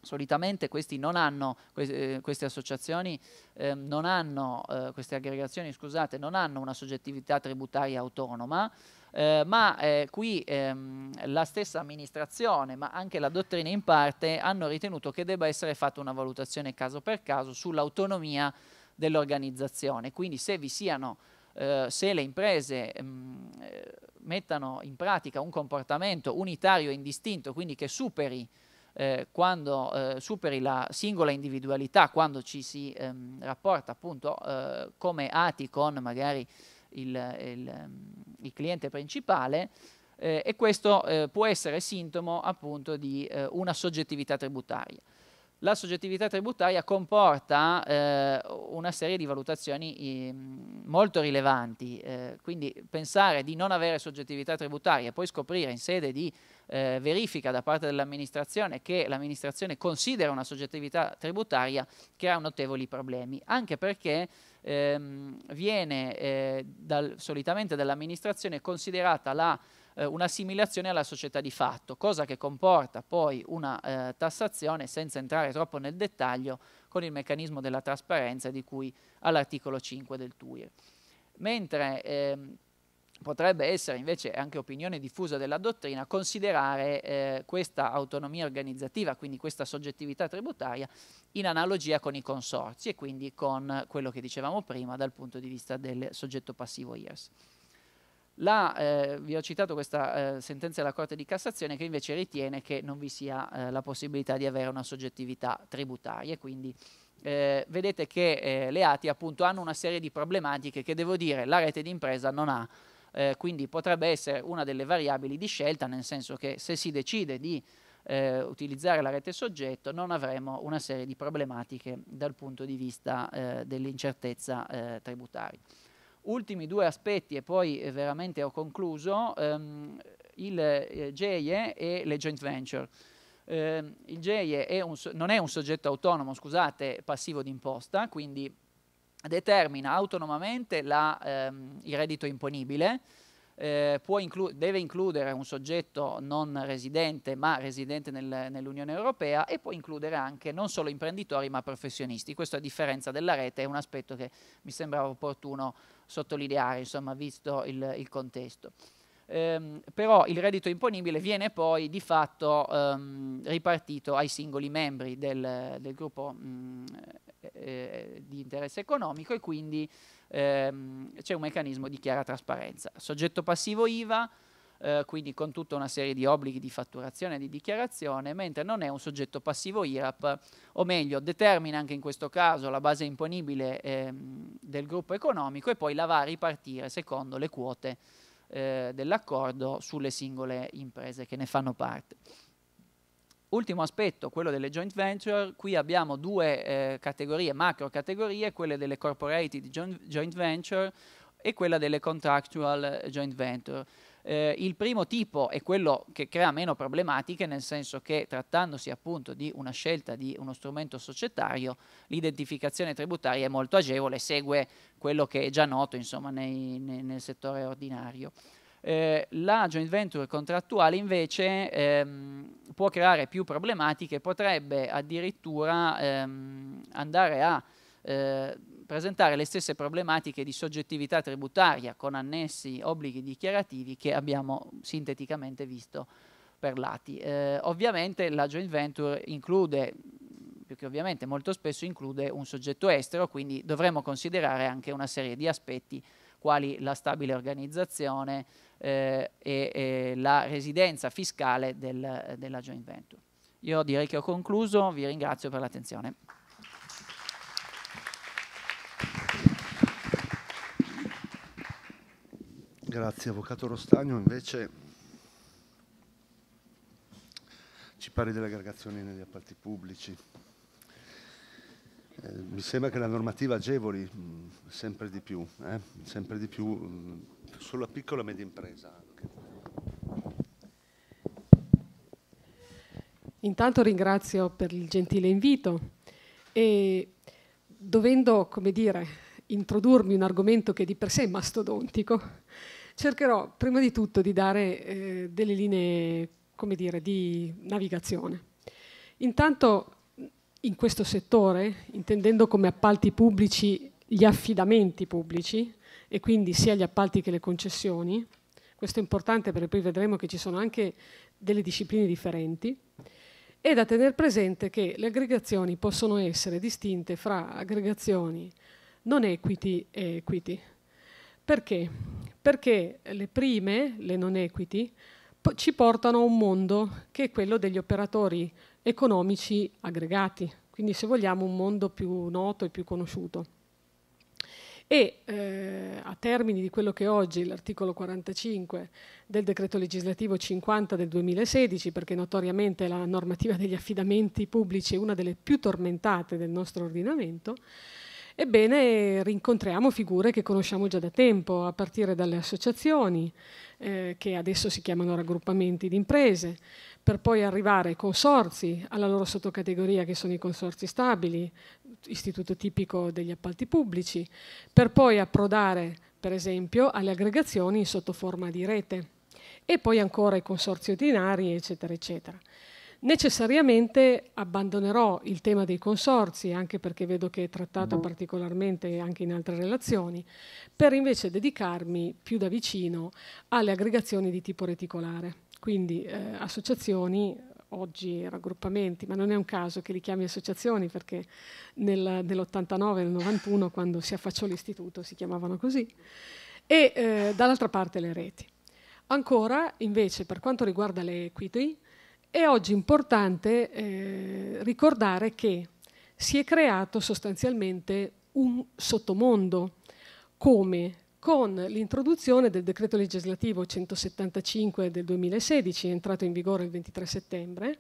solitamente hanno, eh, queste associazioni eh, non hanno, eh, queste aggregazioni scusate, non hanno una soggettività tributaria autonoma, eh, ma eh, qui ehm, la stessa amministrazione, ma anche la dottrina in parte, hanno ritenuto che debba essere fatta una valutazione caso per caso sull'autonomia dell'organizzazione. Quindi se vi siano, eh, se le imprese ehm, eh, mettano in pratica un comportamento unitario e indistinto, quindi che superi eh, quando eh, superi la singola individualità, quando ci si ehm, rapporta appunto eh, come ati con magari il, il, ehm, il cliente principale eh, e questo eh, può essere sintomo appunto di eh, una soggettività tributaria. La soggettività tributaria comporta eh, una serie di valutazioni ehm, molto rilevanti, eh, quindi pensare di non avere soggettività tributaria e poi scoprire in sede di eh, verifica da parte dell'amministrazione che l'amministrazione considera una soggettività tributaria crea notevoli problemi, anche perché ehm, viene eh, dal, solitamente dall'amministrazione considerata la eh, un'assimilazione alla società di fatto, cosa che comporta poi una eh, tassazione, senza entrare troppo nel dettaglio, con il meccanismo della trasparenza di cui all'articolo 5 del TUIR. Mentre ehm, potrebbe essere invece anche opinione diffusa della dottrina, considerare eh, questa autonomia organizzativa, quindi questa soggettività tributaria, in analogia con i consorzi e quindi con quello che dicevamo prima dal punto di vista del soggetto passivo IRS. La, eh, vi ho citato questa eh, sentenza della Corte di Cassazione che invece ritiene che non vi sia eh, la possibilità di avere una soggettività tributaria, quindi eh, vedete che eh, le ATI appunto hanno una serie di problematiche che devo dire la rete d'impresa non ha eh, quindi potrebbe essere una delle variabili di scelta, nel senso che se si decide di eh, utilizzare la rete soggetto non avremo una serie di problematiche dal punto di vista eh, dell'incertezza eh, tributaria. Ultimi due aspetti e poi eh, veramente ho concluso, ehm, il eh, GEIE e le joint venture. Ehm, il GEIE è un, non è un soggetto autonomo, scusate, passivo d'imposta, quindi determina autonomamente la, ehm, il reddito imponibile, eh, inclu deve includere un soggetto non residente ma residente nel, nell'Unione Europea e può includere anche non solo imprenditori ma professionisti. Questo a differenza della rete è un aspetto che mi sembrava opportuno sottolineare, insomma, visto il, il contesto. Ehm, però il reddito imponibile viene poi di fatto ehm, ripartito ai singoli membri del, del gruppo mh, mm, eh, di interesse economico e quindi ehm, c'è un meccanismo di chiara trasparenza. Soggetto passivo IVA, eh, quindi con tutta una serie di obblighi di fatturazione e di dichiarazione, mentre non è un soggetto passivo IRAP, o meglio determina anche in questo caso la base imponibile ehm, del gruppo economico e poi la va a ripartire secondo le quote eh, dell'accordo sulle singole imprese che ne fanno parte. Ultimo aspetto, quello delle joint venture, qui abbiamo due eh, categorie, macro categorie, quelle delle corporated joint venture e quella delle contractual joint venture. Eh, il primo tipo è quello che crea meno problematiche, nel senso che trattandosi appunto di una scelta di uno strumento societario, l'identificazione tributaria è molto agevole, segue quello che è già noto insomma, nei, nei, nel settore ordinario. Eh, la joint venture contrattuale invece ehm, può creare più problematiche, potrebbe addirittura ehm, andare a eh, presentare le stesse problematiche di soggettività tributaria con annessi obblighi dichiarativi che abbiamo sinteticamente visto per lati. Eh, ovviamente la joint venture include più che ovviamente molto spesso include un soggetto estero, quindi dovremmo considerare anche una serie di aspetti quali la stabile organizzazione, eh, e, e, la residenza fiscale del, della joint venture. Io direi che ho concluso, vi ringrazio per l'attenzione. Grazie Avvocato Rostagno, invece ci parli delle aggregazioni negli appalti pubblici. Eh, mi sembra che la normativa agevoli mh, mm, sempre di più, eh? sempre di più mh, mm, sulla piccola e media impresa. Intanto ringrazio per il gentile invito e dovendo, come dire, introdurmi un argomento che di per sé è mastodontico, cercherò prima di tutto di dare eh, delle linee, come dire, di navigazione. Intanto in questo settore, intendendo come appalti pubblici gli affidamenti pubblici, e quindi sia gli appalti che le concessioni. Questo è importante perché poi vedremo che ci sono anche delle discipline differenti. E da tenere presente che le aggregazioni possono essere distinte fra aggregazioni non equity e equity. Perché? Perché le prime, le non equity, ci portano a un mondo che è quello degli operatori economici aggregati, quindi se vogliamo un mondo più noto e più conosciuto e eh, a termini di quello che oggi è l'articolo 45 del decreto legislativo 50 del 2016, perché notoriamente la normativa degli affidamenti pubblici è una delle più tormentate del nostro ordinamento, ebbene rincontriamo figure che conosciamo già da tempo, a partire dalle associazioni, eh, che adesso si chiamano raggruppamenti di imprese, per poi arrivare ai consorzi, alla loro sottocategoria che sono i consorzi stabili, istituto tipico degli appalti pubblici, per poi approdare, per esempio, alle aggregazioni sotto forma di rete e poi ancora i consorzi ordinari, eccetera, eccetera. Necessariamente abbandonerò il tema dei consorzi, anche perché vedo che è trattato mm-hmm. particolarmente anche in altre relazioni, per invece dedicarmi più da vicino alle aggregazioni di tipo reticolare, quindi eh, associazioni oggi raggruppamenti, ma non è un caso che li chiami associazioni perché nel, nell'89 e nel 91 quando si affacciò l'istituto si chiamavano così, e eh, dall'altra parte le reti. Ancora invece per quanto riguarda le equity è oggi importante eh, ricordare che si è creato sostanzialmente un sottomondo come con l'introduzione del decreto legislativo 175 del 2016, entrato in vigore il 23 settembre.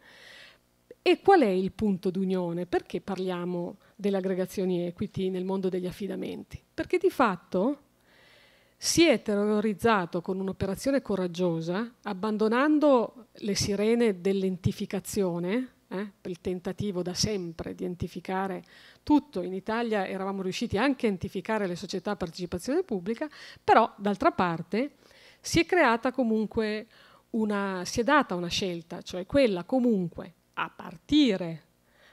E qual è il punto d'unione? Perché parliamo delle aggregazioni equity nel mondo degli affidamenti? Perché di fatto si è terrorizzato con un'operazione coraggiosa, abbandonando le sirene dell'entificazione, eh, il tentativo da sempre di identificare tutto. In Italia eravamo riusciti anche a identificare le società a partecipazione pubblica, però d'altra parte si è creata comunque una, si è data una scelta, cioè quella comunque a partire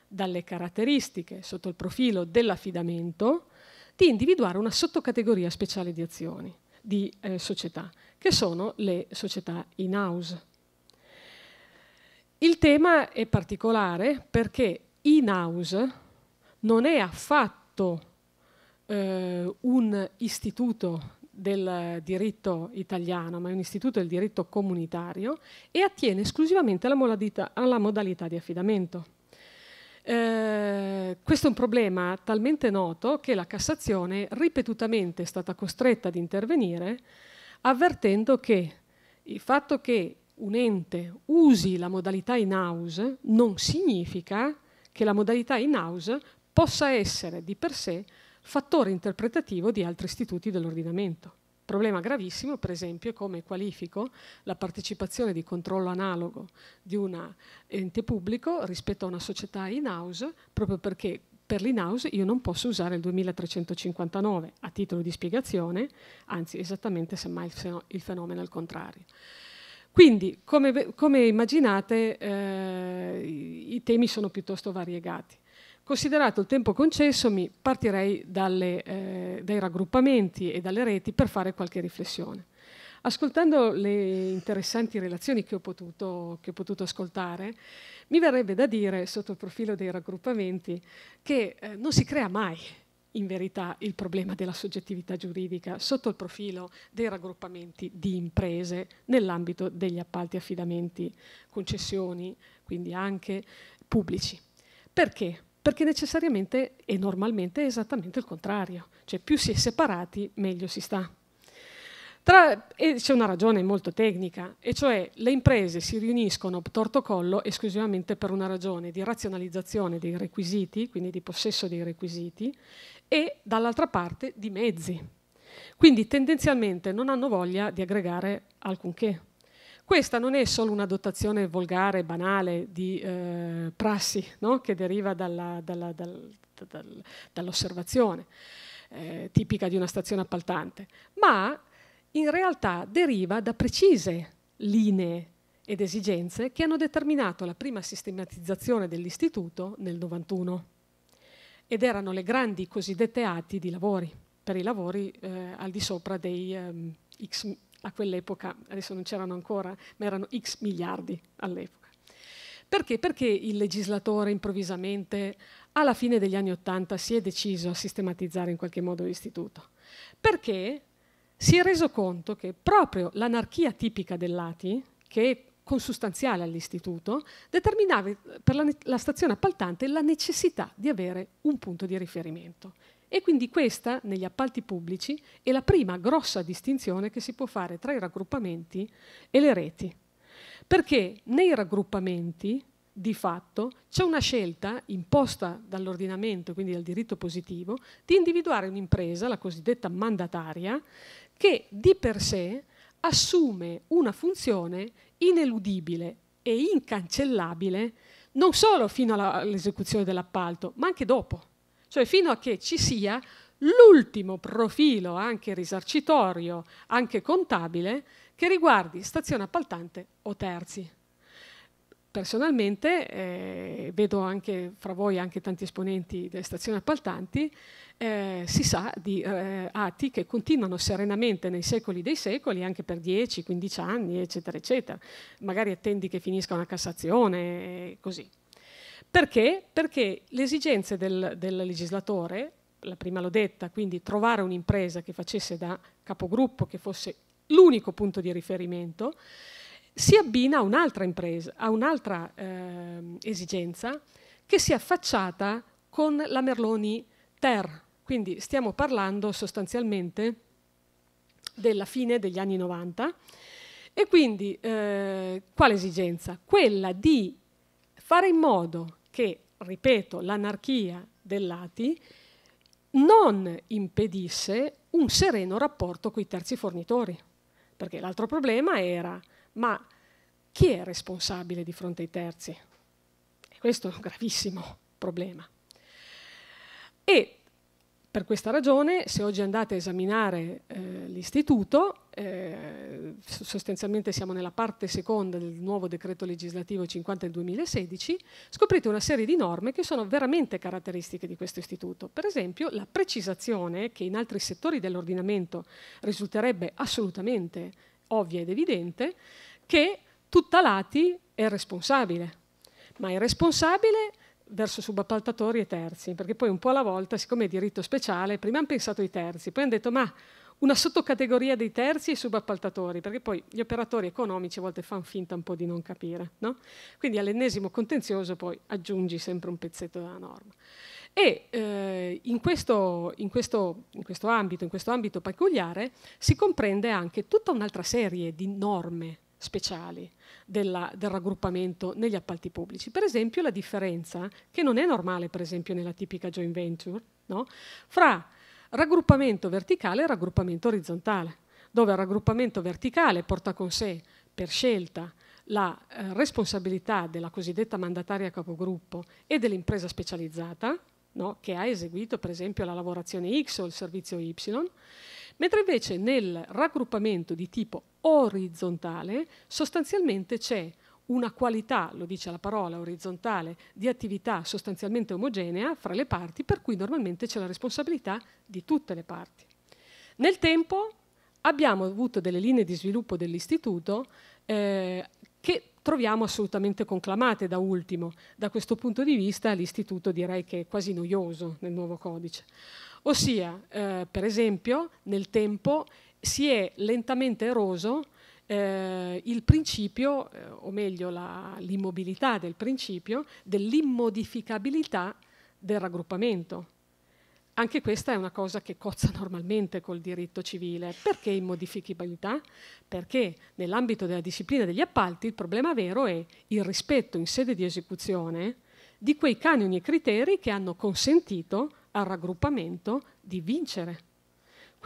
dalle caratteristiche sotto il profilo dell'affidamento di individuare una sottocategoria speciale di azioni, di eh, società, che sono le società in house. Il tema è particolare perché in house non è affatto eh, un istituto del diritto italiano, ma è un istituto del diritto comunitario e attiene esclusivamente alla, modalità, alla modalità di affidamento. Eh, questo è un problema talmente noto che la Cassazione ripetutamente è stata costretta ad intervenire avvertendo che il fatto che un ente usi la modalità in house non significa che la modalità in house possa essere di per sé fattore interpretativo di altri istituti dell'ordinamento. Problema gravissimo, per esempio, è come qualifico la partecipazione di controllo analogo di un ente pubblico rispetto a una società in house, proprio perché per l'in-house io non posso usare il 2359 a titolo di spiegazione, anzi esattamente semmai il fenomeno al contrario. Quindi, come, come immaginate, eh, i, temi sono piuttosto variegati. Considerato il tempo concesso, mi partirei dalle, eh, dai raggruppamenti e dalle reti per fare qualche riflessione. Ascoltando le interessanti relazioni che ho, potuto, che ho potuto, ascoltare, mi verrebbe da dire, sotto il profilo dei raggruppamenti, che eh, non si crea mai in verità il problema della soggettività giuridica sotto il profilo dei raggruppamenti di imprese nell'ambito degli appalti, affidamenti, concessioni, quindi anche pubblici. Perché? Perché necessariamente e normalmente è esattamente il contrario, cioè più si è separati meglio si sta. Tra, e c'è una ragione molto tecnica, e cioè le imprese si riuniscono tortocollo esclusivamente per una ragione di razionalizzazione dei requisiti, quindi di possesso dei requisiti, e dall'altra parte di mezzi. Quindi tendenzialmente non hanno voglia di aggregare alcunché. Questa non è solo una dotazione volgare, banale, di eh, prassi, no? che deriva dalla, dalla, dal, dal, dall'osservazione eh, tipica di una stazione appaltante, ma in realtà deriva da precise linee ed esigenze che hanno determinato la prima sistematizzazione dell'istituto nel 91 ed erano le grandi cosiddette atti di lavori, per i lavori eh, al di sopra dei ehm, X, a quell'epoca, adesso non c'erano ancora, ma erano X miliardi all'epoca. Perché? Perché il legislatore improvvisamente alla fine degli anni Ottanta si è deciso a sistematizzare in qualche modo l'istituto? Perché si è reso conto che proprio l'anarchia tipica dell'ATI, che è consustanziale all'istituto, determinava eh, per la, la stazione appaltante la necessità di avere un punto di riferimento. E quindi questa, negli appalti pubblici, è la prima grossa distinzione che si può fare tra i raggruppamenti e le reti. Perché nei raggruppamenti, di fatto, c'è una scelta imposta dall'ordinamento, quindi dal diritto positivo, di individuare un'impresa, la cosiddetta mandataria, che di per sé assume una funzione ineludibile e incancellabile non solo fino all'esecuzione dell'appalto, ma anche dopo, cioè fino a che ci sia l'ultimo profilo anche risarcitorio, anche contabile, che riguardi stazione appaltante o terzi personalmente eh, vedo anche fra voi anche tanti esponenti delle stazioni appaltanti, eh, si sa di eh, atti che continuano serenamente nei secoli dei secoli, anche per 10, 15 anni, eccetera, eccetera. Magari attendi che finisca una Cassazione, eh, così. Perché? Perché le esigenze del, del legislatore, la prima l'ho detta, quindi trovare un'impresa che facesse da capogruppo, che fosse l'unico punto di riferimento, si abbina a un'altra impresa, a un'altra eh, esigenza che si è affacciata con la Merloni Ter. Quindi stiamo parlando sostanzialmente della fine degli anni 90 e quindi eh, quale esigenza? Quella di fare in modo che, ripeto, l'anarchia dell'ATI non impedisse un sereno rapporto con i terzi fornitori, perché l'altro problema era ma chi è responsabile di fronte ai terzi? E questo è un gravissimo problema. E per questa ragione, se oggi andate a esaminare eh, l'istituto, eh, sostanzialmente siamo nella parte seconda del nuovo decreto legislativo 50 del 2016, scoprite una serie di norme che sono veramente caratteristiche di questo istituto. Per esempio la precisazione che in altri settori dell'ordinamento risulterebbe assolutamente ovvia ed evidente, che Tuttalati è il responsabile, ma è responsabile verso subappaltatori e terzi, perché poi un po' alla volta, siccome è diritto speciale, prima hanno pensato ai terzi, poi hanno detto ma una sottocategoria dei terzi e subappaltatori, perché poi gli operatori economici a volte fanno finta un po' di non capire. No? Quindi all'ennesimo contenzioso poi aggiungi sempre un pezzetto della norma. E eh, in, questo, in, questo, in, questo ambito, in questo ambito peculiare si comprende anche tutta un'altra serie di norme speciali della, del raggruppamento negli appalti pubblici. Per esempio la differenza, che non è normale per esempio nella tipica joint venture, no? fra raggruppamento verticale e raggruppamento orizzontale, dove il raggruppamento verticale porta con sé per scelta la eh, responsabilità della cosiddetta mandataria capogruppo e dell'impresa specializzata, no? che ha eseguito per esempio la lavorazione X o il servizio Y, mentre invece nel raggruppamento di tipo orizzontale, sostanzialmente c'è una qualità, lo dice la parola orizzontale, di attività sostanzialmente omogenea fra le parti, per cui normalmente c'è la responsabilità di tutte le parti. Nel tempo abbiamo avuto delle linee di sviluppo dell'istituto eh, che troviamo assolutamente conclamate da ultimo. Da questo punto di vista l'istituto direi che è quasi noioso nel nuovo codice. Ossia, eh, per esempio, nel tempo si è lentamente eroso eh, il principio, eh, o meglio l'immobilità del principio, dell'immodificabilità del raggruppamento. Anche questa è una cosa che cozza normalmente col diritto civile. Perché immodificabilità? Perché nell'ambito della disciplina degli appalti il problema vero è il rispetto in sede di esecuzione di quei canoni e criteri che hanno consentito al raggruppamento di vincere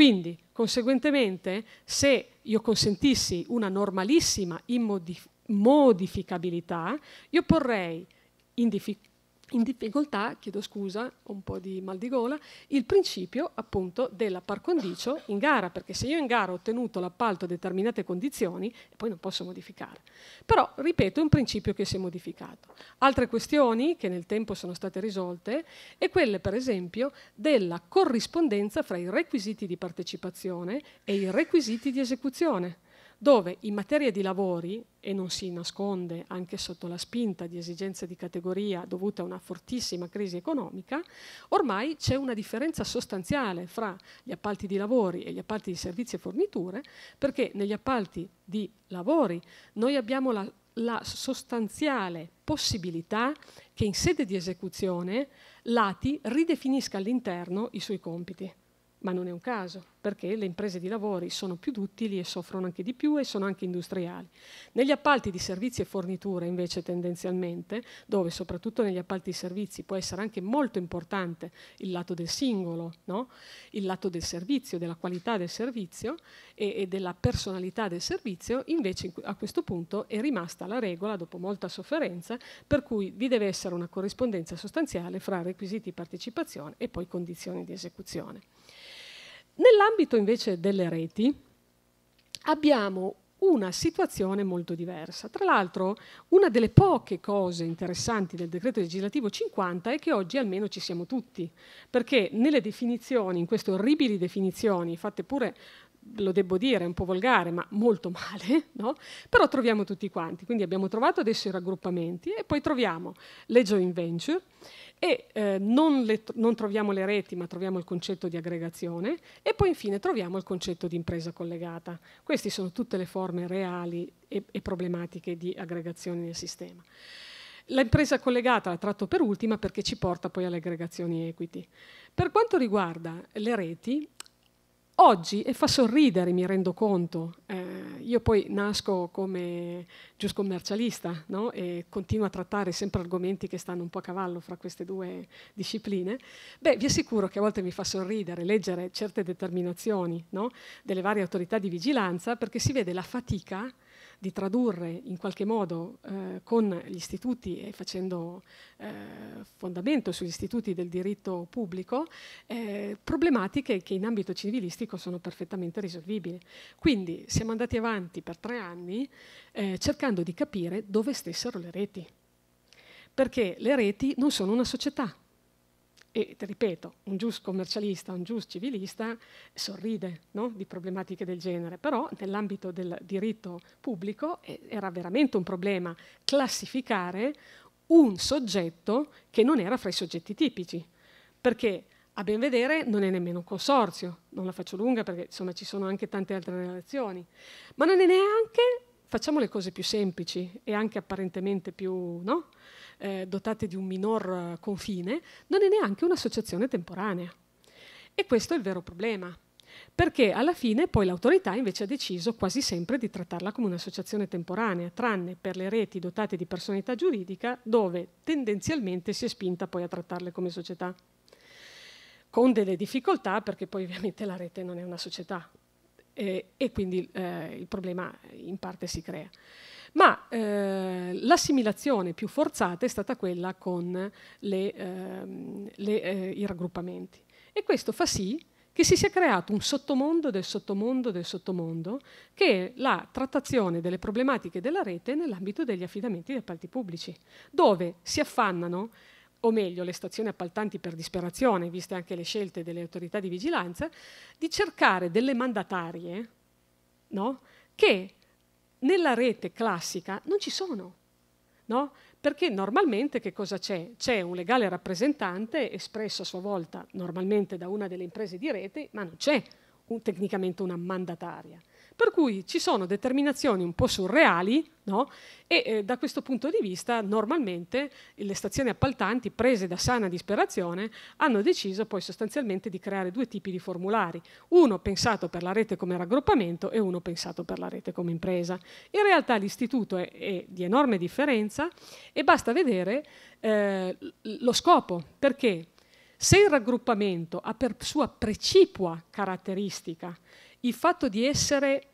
quindi, conseguentemente, se io consentissi una normalissima immodificabilità, io porrei in difficoltà in difficoltà, chiedo scusa, ho un po' di mal di gola, il principio appunto della par condicio in gara, perché se io in gara ho ottenuto l'appalto a determinate condizioni, poi non posso modificare. Però, ripeto, è un principio che si è modificato. Altre questioni che nel tempo sono state risolte è quelle, per esempio, della corrispondenza fra i requisiti di partecipazione e i requisiti di esecuzione dove in materia di lavori, e non si nasconde anche sotto la spinta di esigenze di categoria dovute a una fortissima crisi economica, ormai c'è una differenza sostanziale fra gli appalti di lavori e gli appalti di servizi e forniture, perché negli appalti di lavori noi abbiamo la, la sostanziale possibilità che in sede di esecuzione l'ATI ridefinisca all'interno i suoi compiti ma non è un caso, perché le imprese di lavori sono più duttili e soffrono anche di più e sono anche industriali. Negli appalti di servizi e forniture, invece, tendenzialmente, dove soprattutto negli appalti di servizi può essere anche molto importante il lato del singolo, no? il lato del servizio, della qualità del servizio e, e della personalità del servizio, invece a questo punto è rimasta la regola, dopo molta sofferenza, per cui vi deve essere una corrispondenza sostanziale fra requisiti di partecipazione e poi condizioni di esecuzione. Nell'ambito invece delle reti abbiamo una situazione molto diversa. Tra l'altro una delle poche cose interessanti del decreto legislativo 50 è che oggi almeno ci siamo tutti, perché nelle definizioni, in queste orribili definizioni, fatte pure lo devo dire, un po' volgare, ma molto male, no? però troviamo tutti quanti. Quindi abbiamo trovato adesso i raggruppamenti e poi troviamo le joint venture e eh, non, le, non, troviamo le reti ma troviamo il concetto di aggregazione e poi infine troviamo il concetto di impresa collegata. Queste sono tutte le forme reali e, e problematiche di aggregazione nel sistema. L'impresa collegata la tratto per ultima perché ci porta poi alle aggregazioni equity. Per quanto riguarda le reti, Oggi, e fa sorridere, mi rendo conto, eh, io poi nasco come giuscommercialista no? e continuo a trattare sempre argomenti che stanno un po' a cavallo fra queste due discipline, beh, vi assicuro che a volte mi fa sorridere leggere certe determinazioni no? delle varie autorità di vigilanza perché si vede la fatica di tradurre in qualche modo eh, con gli istituti e facendo eh, fondamento sugli istituti del diritto pubblico eh, problematiche che in ambito civilistico sono perfettamente risolvibili. Quindi siamo andati avanti per tre anni eh, cercando di capire dove stessero le reti, perché le reti non sono una società, e ripeto, un giusto commercialista, un giusto civilista sorride no? di problematiche del genere, però nell'ambito del diritto pubblico era veramente un problema classificare un soggetto che non era fra i soggetti tipici, perché a ben vedere non è nemmeno un consorzio, non la faccio lunga perché insomma ci sono anche tante altre relazioni, ma non è neanche, facciamo le cose più semplici e anche apparentemente più, no? eh, dotate di un minor eh, confine, non è neanche un'associazione temporanea. E questo è il vero problema, perché alla fine poi l'autorità invece ha deciso quasi sempre di trattarla come un'associazione temporanea, tranne per le reti dotate di personalità giuridica dove tendenzialmente si è spinta poi a trattarle come società, con delle difficoltà perché poi ovviamente la rete non è una società eh, e quindi eh, il problema in parte si crea ma eh, l'assimilazione più forzata è stata quella con le, eh, le, eh, i raggruppamenti. E questo fa sì che si sia creato un sottomondo del sottomondo del sottomondo, che è la trattazione delle problematiche della rete nell'ambito degli affidamenti di appalti pubblici, dove si affannano o meglio le stazioni appaltanti per disperazione, viste anche le scelte delle autorità di vigilanza, di cercare delle mandatarie no? che nella rete classica non ci sono, no? Perché normalmente che cosa c'è? C'è un legale rappresentante, espresso a sua volta normalmente da una delle imprese di rete, ma non c'è un, tecnicamente una mandataria. Per cui ci sono determinazioni un po' surreali no? e eh, da questo punto di vista normalmente le stazioni appaltanti, prese da sana disperazione, hanno deciso poi sostanzialmente di creare due tipi di formulari, uno pensato per la rete come raggruppamento e uno pensato per la rete come impresa. In realtà l'istituto è, è di enorme differenza e basta vedere eh, lo scopo, perché se il raggruppamento ha per sua precipua caratteristica il fatto di essere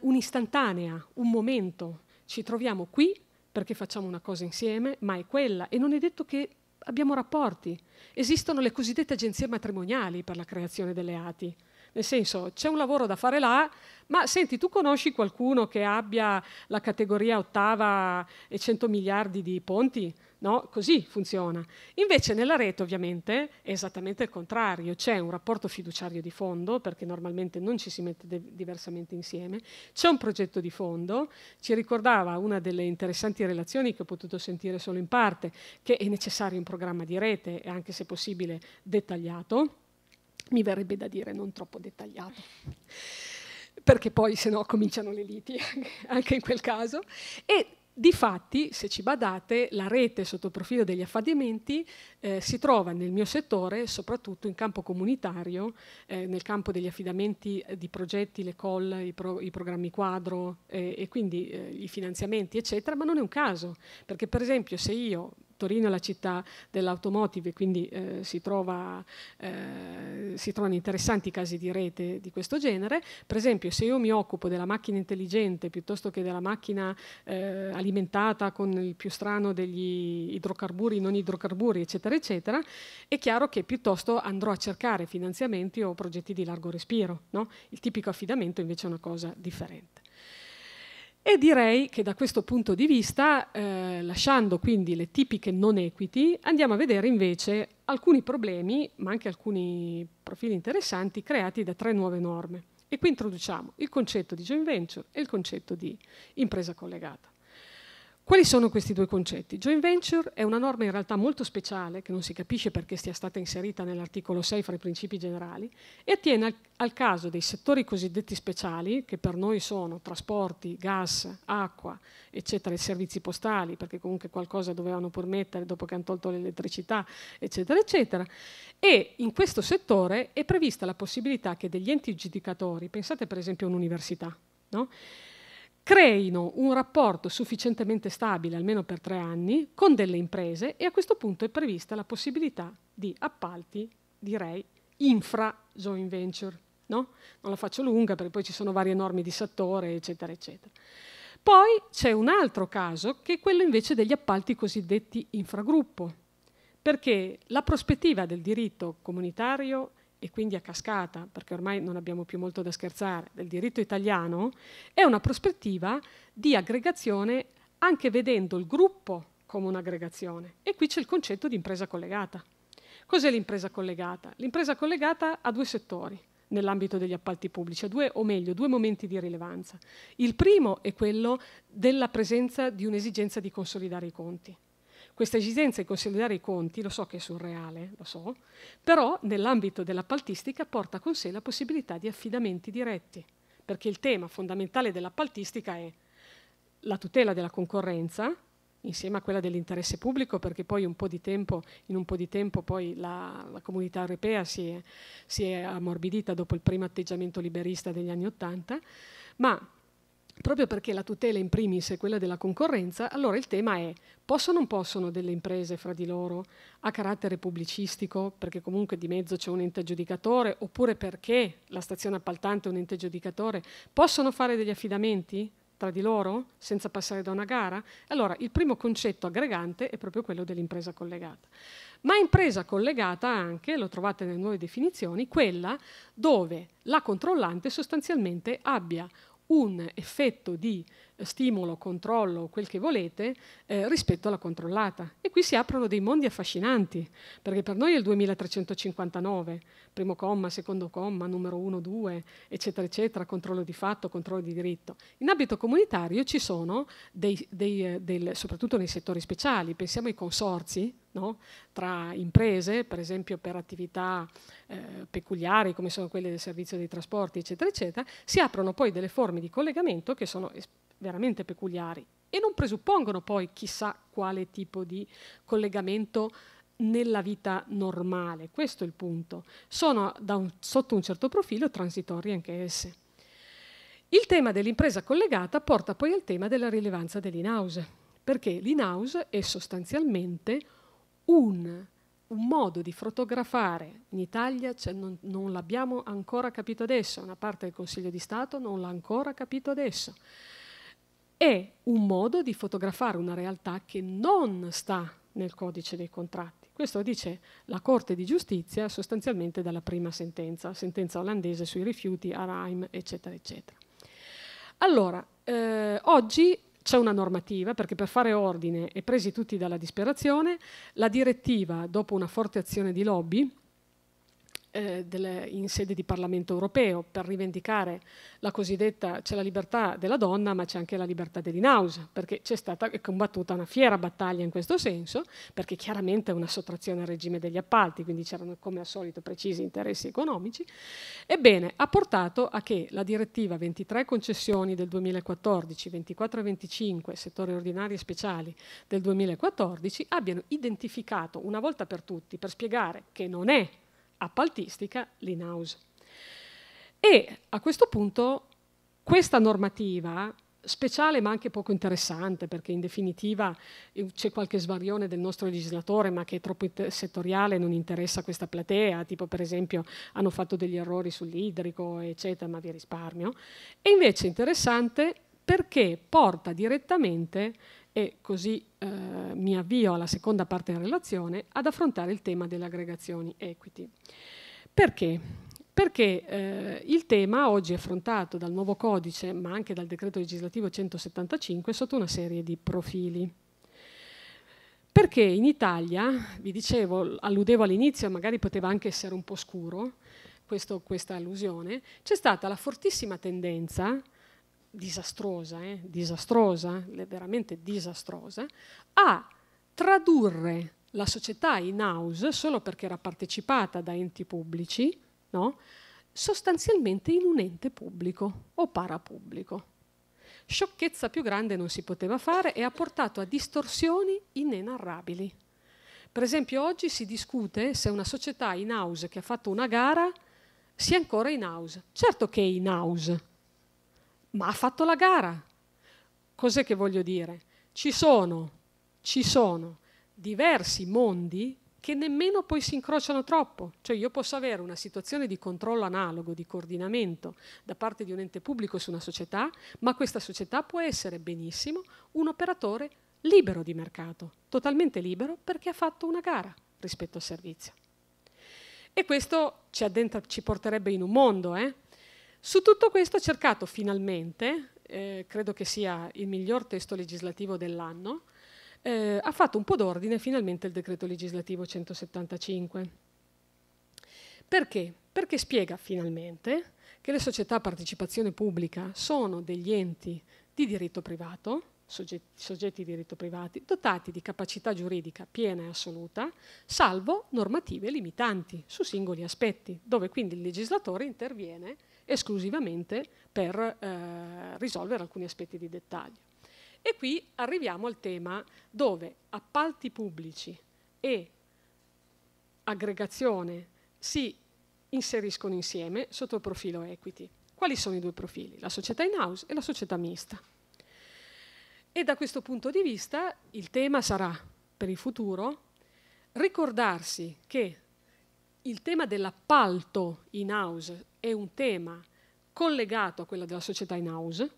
un'istantanea, un, un, un momento. Ci troviamo qui perché facciamo una cosa insieme, ma è quella. E non è detto che abbiamo rapporti. Esistono le cosiddette agenzie matrimoniali per la creazione delle ATI. Nel senso, c'è un lavoro da fare là, ma senti, tu conosci qualcuno che abbia la categoria ottava e 100 miliardi di ponti? No? Così funziona. Invece nella rete ovviamente è esattamente il contrario, c'è un rapporto fiduciario di fondo, perché normalmente non ci si mette de- diversamente insieme, c'è un progetto di fondo, ci ricordava una delle interessanti relazioni che ho potuto sentire solo in parte, che è necessario un programma di rete, anche se possibile dettagliato, mi verrebbe da dire non troppo dettagliato perché poi se no cominciano le liti anche in quel caso, e Difatti, se ci badate, la rete sotto il profilo degli affadimenti eh, si trova nel mio settore, soprattutto in campo comunitario, eh, nel campo degli affidamenti eh, di progetti, le call, i, pro, i programmi quadro eh, e quindi eh, i finanziamenti, eccetera, ma non è un caso, perché per esempio se io Torino è la città dell'automotive, quindi eh, si, trova, eh, si, trovano interessanti casi di rete di questo genere. Per esempio, se io mi occupo della macchina intelligente piuttosto che della macchina eh, alimentata con il più strano degli idrocarburi, non idrocarburi, eccetera, eccetera, è chiaro che piuttosto andrò a cercare finanziamenti o progetti di largo respiro. No? Il tipico affidamento invece è una cosa differente. E direi che da questo punto di vista, eh, lasciando quindi le tipiche non equity, andiamo a vedere invece alcuni problemi, ma anche alcuni profili interessanti creati da tre nuove norme. E qui introduciamo il concetto di joint venture e il concetto di impresa collegata. Quali sono questi due concetti? Joint venture è una norma in realtà molto speciale, che non si capisce perché sia stata inserita nell'articolo 6 fra i principi generali, e attiene al, al, caso dei settori cosiddetti speciali, che per noi sono trasporti, gas, acqua, eccetera, e servizi postali, perché comunque qualcosa dovevano pur mettere dopo che hanno tolto l'elettricità, eccetera, eccetera. E in questo settore è prevista la possibilità che degli enti giudicatori, pensate per esempio a un'università, no? creino un rapporto sufficientemente stabile, almeno per tre anni, con delle imprese e a questo punto è prevista la possibilità di appalti, direi, infra joint venture. No? Non la faccio lunga perché poi ci sono varie norme di settore, eccetera, eccetera. Poi c'è un altro caso che è quello invece degli appalti cosiddetti infragruppo, perché la prospettiva del diritto comunitario e quindi a cascata, perché ormai non abbiamo più molto da scherzare, del diritto italiano, è una prospettiva di aggregazione anche vedendo il gruppo come un'aggregazione. E qui c'è il concetto di impresa collegata. Cos'è l'impresa collegata? L'impresa collegata ha due settori nell'ambito degli appalti pubblici, due, o meglio, due momenti di rilevanza. Il primo è quello della presenza di un'esigenza di consolidare i conti. Questa esigenza di consolidare i conti, lo so che è surreale, lo so, però nell'ambito dell'appaltistica porta con sé la possibilità di affidamenti diretti, perché il tema fondamentale dell'appaltistica è la tutela della concorrenza, insieme a quella dell'interesse pubblico, perché poi un tempo, in un po' di tempo poi la, la comunità europea si è, si è, ammorbidita dopo il primo atteggiamento liberista degli anni Ottanta, ma proprio perché la tutela in primis è quella della concorrenza, allora il tema è possono o non possono delle imprese fra di loro a carattere pubblicistico, perché comunque di mezzo c'è un ente giudicatore, oppure perché la stazione appaltante è un ente giudicatore, possono fare degli affidamenti tra di loro senza passare da una gara? Allora il primo concetto aggregante è proprio quello dell'impresa collegata. Ma impresa collegata anche, lo trovate nelle nuove definizioni, quella dove la controllante sostanzialmente abbia un effetto di stimolo, controllo, quel che volete, eh, rispetto alla controllata. E qui si aprono dei mondi affascinanti, perché per noi è il 2359, primo comma, secondo comma, numero 1, 2, eccetera, eccetera, controllo di fatto, controllo di diritto. In ambito comunitario ci sono, dei, dei, eh, del, soprattutto nei settori speciali, pensiamo ai consorzi, No? tra imprese, per esempio per attività eh, peculiari come sono quelle del servizio dei trasporti, eccetera, eccetera, si aprono poi delle forme di collegamento che sono veramente peculiari e non presuppongono poi chissà quale tipo di collegamento nella vita normale, questo è il punto. Sono un, sotto un certo profilo transitorie anche esse. Il tema dell'impresa collegata porta poi al tema della rilevanza dell'in-house, perché l'in-house è sostanzialmente un, un, modo di fotografare. In Italia cioè, non, non l'abbiamo ancora capito adesso, una parte del Consiglio di Stato non l'ha ancora capito adesso è un modo di fotografare una realtà che non sta nel codice dei contratti. Questo dice la Corte di Giustizia sostanzialmente dalla prima sentenza, sentenza olandese sui rifiuti, Araim, eccetera, eccetera. Allora, eh, oggi c'è una normativa perché per fare ordine e presi tutti dalla disperazione, la direttiva, dopo una forte azione di lobby, eh, delle, in sede di Parlamento europeo per rivendicare la cosiddetta, c'è la libertà della donna ma c'è anche la libertà dellin perché c'è stata combattuta una fiera battaglia in questo senso, perché chiaramente è una sottrazione al regime degli appalti, quindi c'erano come al solito precisi interessi economici, ebbene ha portato a che la direttiva 23 concessioni del 2014, 24 e 25 settori ordinari e speciali del 2014 abbiano identificato una volta per tutti per spiegare che non è appaltistica l'in-house. E a questo punto questa normativa speciale ma anche poco interessante perché in definitiva eh, c'è qualche svarione del nostro legislatore ma che è troppo settoriale non interessa questa platea, tipo per esempio hanno fatto degli errori sull'idrico eccetera ma vi risparmio, è invece interessante perché porta direttamente e così eh, mi avvio alla seconda parte della relazione ad affrontare il tema delle aggregazioni equity. Perché? Perché eh, il tema oggi affrontato dal nuovo codice, ma anche dal decreto legislativo 175, sotto una serie di profili. Perché in Italia, vi dicevo, alludevo all'inizio, magari poteva anche essere un po' scuro questo, questa allusione, c'è stata la fortissima tendenza disastrosa, eh, disastrosa, veramente disastrosa, a tradurre la società in house, solo perché era partecipata da enti pubblici, no? sostanzialmente in un ente pubblico o parapubblico. Sciocchezza più grande non si poteva fare e ha portato a distorsioni inenarrabili. Per esempio oggi si discute se una società in house che ha fatto una gara sia ancora in house. Certo che è in house, ma ha fatto la gara. Cos'è che voglio dire? Ci sono, ci sono diversi mondi che nemmeno poi si incrociano troppo. Cioè io posso avere una situazione di controllo analogo, di coordinamento da parte di un ente pubblico su una società, ma questa società può essere benissimo un operatore libero di mercato, totalmente libero perché ha fatto una gara rispetto al servizio. E questo ci, addentra, ci porterebbe in un mondo, eh? Su tutto questo ho cercato finalmente, eh, credo che sia il miglior testo legislativo dell'anno, eh, ha fatto un po' d'ordine finalmente il decreto legislativo 175. Perché? Perché spiega finalmente che le società a partecipazione pubblica sono degli enti di diritto privato, soggetti, soggetti di diritto privati, dotati di capacità giuridica piena e assoluta, salvo normative limitanti su singoli aspetti, dove quindi il legislatore interviene esclusivamente per eh, risolvere alcuni aspetti di dettaglio. E qui arriviamo al tema dove appalti pubblici e aggregazione si inseriscono insieme sotto il profilo equity. Quali sono i due profili? La società in house e la società mista. E da questo punto di vista il tema sarà per il futuro ricordarsi che il tema dell'appalto in house è un tema collegato a quello della società in house,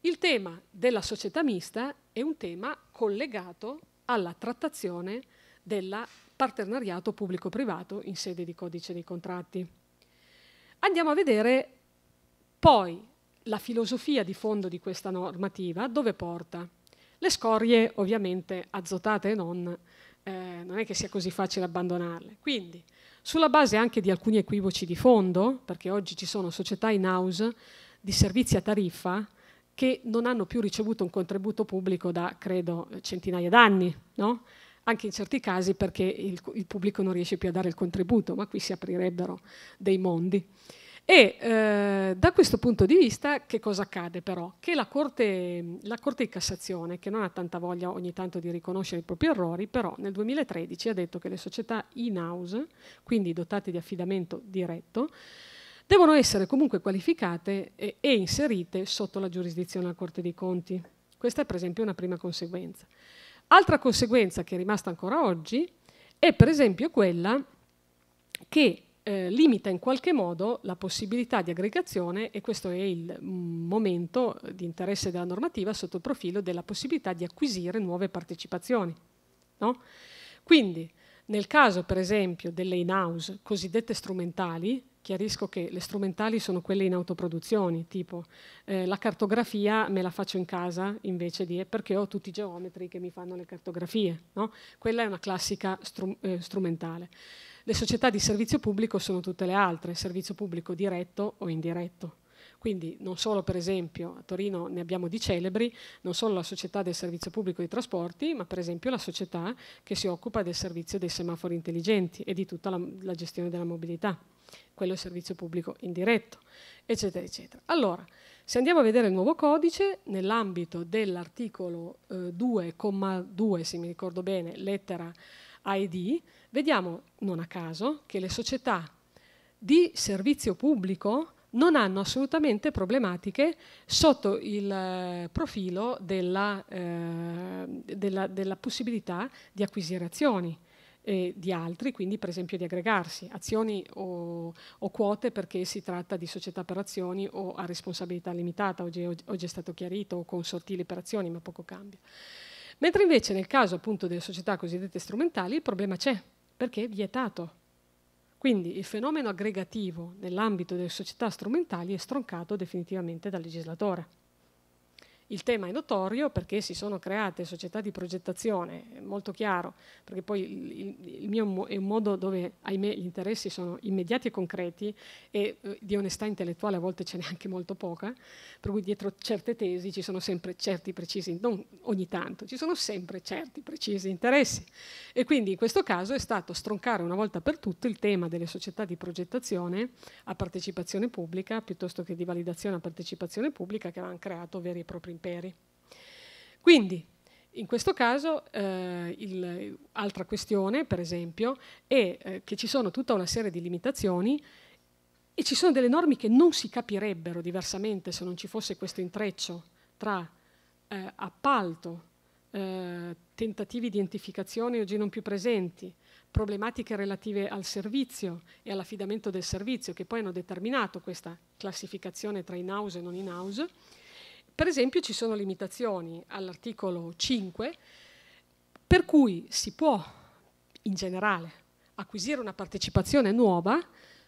il tema della società mista è un tema collegato alla trattazione del partenariato pubblico-privato in sede di codice dei contratti. Andiamo a vedere poi la filosofia di fondo di questa normativa, dove porta? Le scorie ovviamente azotate non, eh, non è che sia così facile abbandonarle. Quindi sulla base anche di alcuni equivoci di fondo, perché oggi ci sono società in house di servizi a tariffa che non hanno più ricevuto un contributo pubblico da, credo, centinaia d'anni, no? anche in certi casi perché il, il, pubblico non riesce più a dare il contributo, ma qui si aprirebbero dei mondi. E eh, da questo punto di vista che cosa accade però? Che la corte, la corte, di Cassazione, che non ha tanta voglia ogni tanto di riconoscere i propri errori, però nel 2013 ha detto che le società in-house, quindi dotate di affidamento diretto, devono essere comunque qualificate e, e inserite sotto la giurisdizione della Corte dei Conti. Questa è per esempio una prima conseguenza. Altra conseguenza che è rimasta ancora oggi è per esempio quella che eh, limita in qualche modo la possibilità di aggregazione e questo è il mm, momento di interesse della normativa sotto il profilo della possibilità di acquisire nuove partecipazioni. No? Quindi, nel caso per esempio delle in-house cosiddette strumentali, chiarisco che le strumentali sono quelle in autoproduzioni, tipo eh, la cartografia me la faccio in casa invece di eh, perché ho tutti i geometri che mi fanno le cartografie, no? quella è una classica strum, eh, strumentale. Le società di servizio pubblico sono tutte le altre, servizio pubblico diretto o indiretto. Quindi non solo per esempio a Torino ne abbiamo di celebri, non solo la società del servizio pubblico dei trasporti, ma per esempio la società che si occupa del servizio dei semafori intelligenti e di tutta la, la gestione della mobilità. Quello è il servizio pubblico indiretto, eccetera, eccetera. Allora, se andiamo a vedere il nuovo codice, nell'ambito dell'articolo eh, 2,2, se mi ricordo bene, lettera ID, vediamo non a caso che le società di servizio pubblico non hanno assolutamente problematiche sotto il eh, profilo della, eh, della, della possibilità di acquisire azioni eh, di altri, quindi per esempio di aggregarsi, azioni o, o, quote perché si tratta di società per azioni o a responsabilità limitata, oggi, oggi è stato chiarito, o consortili per azioni, ma poco cambia. Mentre invece nel caso appunto delle società cosiddette strumentali il problema c'è, perché è vietato. Quindi il fenomeno aggregativo nell'ambito delle società strumentali è stroncato definitivamente dal legislatore. Il tema è notorio perché si sono create società di progettazione, è molto chiaro, perché poi il, il mio è un modo dove, ahimè, gli interessi sono immediati e concreti e eh, di onestà intellettuale a volte ce n'è anche molto poca, per cui dietro certe tesi ci sono sempre certi precisi, non ogni tanto, ci sono sempre certi precisi interessi. E quindi in questo caso è stato stroncare una volta per tutte il tema delle società di progettazione a partecipazione pubblica piuttosto che di validazione a partecipazione pubblica che avevano creato veri e propri imperi. Quindi, in questo caso, eh, il, altra questione, per esempio, è eh, che ci sono tutta una serie di limitazioni e ci sono delle norme che non si capirebbero diversamente se non ci fosse questo intreccio tra eh, appalto, eh, tentativi di identificazione oggi non più presenti, problematiche relative al servizio e all'affidamento del servizio, che poi hanno determinato questa classificazione tra in house e non in house per esempio ci sono limitazioni all'articolo 5 per cui si può in generale acquisire una partecipazione nuova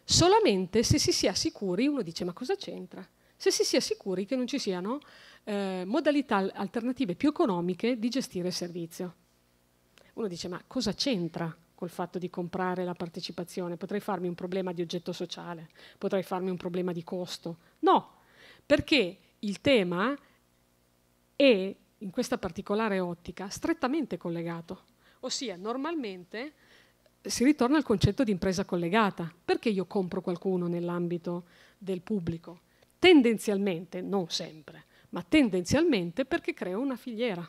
solamente se si sia sicuri, uno dice ma cosa c'entra? Se si sia sicuri che non ci siano eh, modalità alternative più economiche di gestire il servizio. Uno dice ma cosa c'entra col fatto di comprare la partecipazione? Potrei farmi un problema di oggetto sociale, potrei farmi un problema di costo. No, perché il tema è, in questa particolare ottica, strettamente collegato. Ossia, normalmente eh, si ritorna al concetto di impresa collegata. Perché io compro qualcuno nell'ambito del pubblico? Tendenzialmente, non sempre, ma tendenzialmente perché creo una filiera.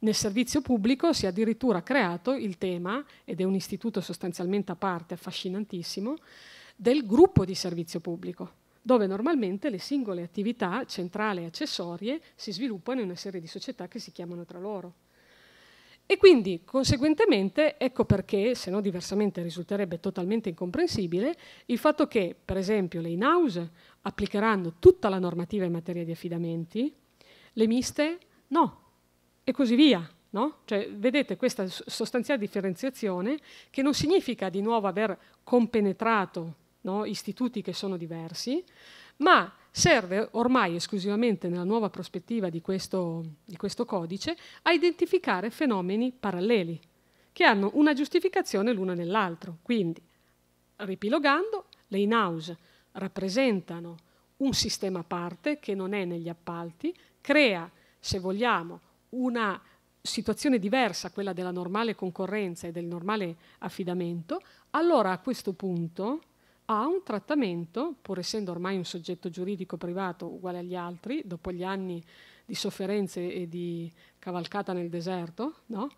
Nel servizio pubblico si è addirittura creato il tema, ed è un istituto sostanzialmente a parte, affascinantissimo, del gruppo di servizio pubblico dove normalmente le singole attività centrali e accessorie si sviluppano in una serie di società che si chiamano tra loro. E quindi, conseguentemente, ecco perché, se no diversamente risulterebbe totalmente incomprensibile, il fatto che, per esempio, le in-house applicheranno tutta la normativa in materia di affidamenti, le miste no, e così via. No? Cioè, vedete questa sostanziale differenziazione che non significa di nuovo aver compenetrato no? istituti che sono diversi, ma serve ormai esclusivamente nella nuova prospettiva di questo, di questo codice a identificare fenomeni paralleli, che hanno una giustificazione l'uno nell'altro. Quindi, ripilogando, le in-house rappresentano un sistema a parte che non è negli appalti, crea, se vogliamo, una situazione diversa, quella della normale concorrenza e del normale affidamento, allora a questo punto ha un trattamento, pur essendo ormai un soggetto giuridico privato uguale agli altri, dopo gli anni di sofferenze e di cavalcata nel deserto, no?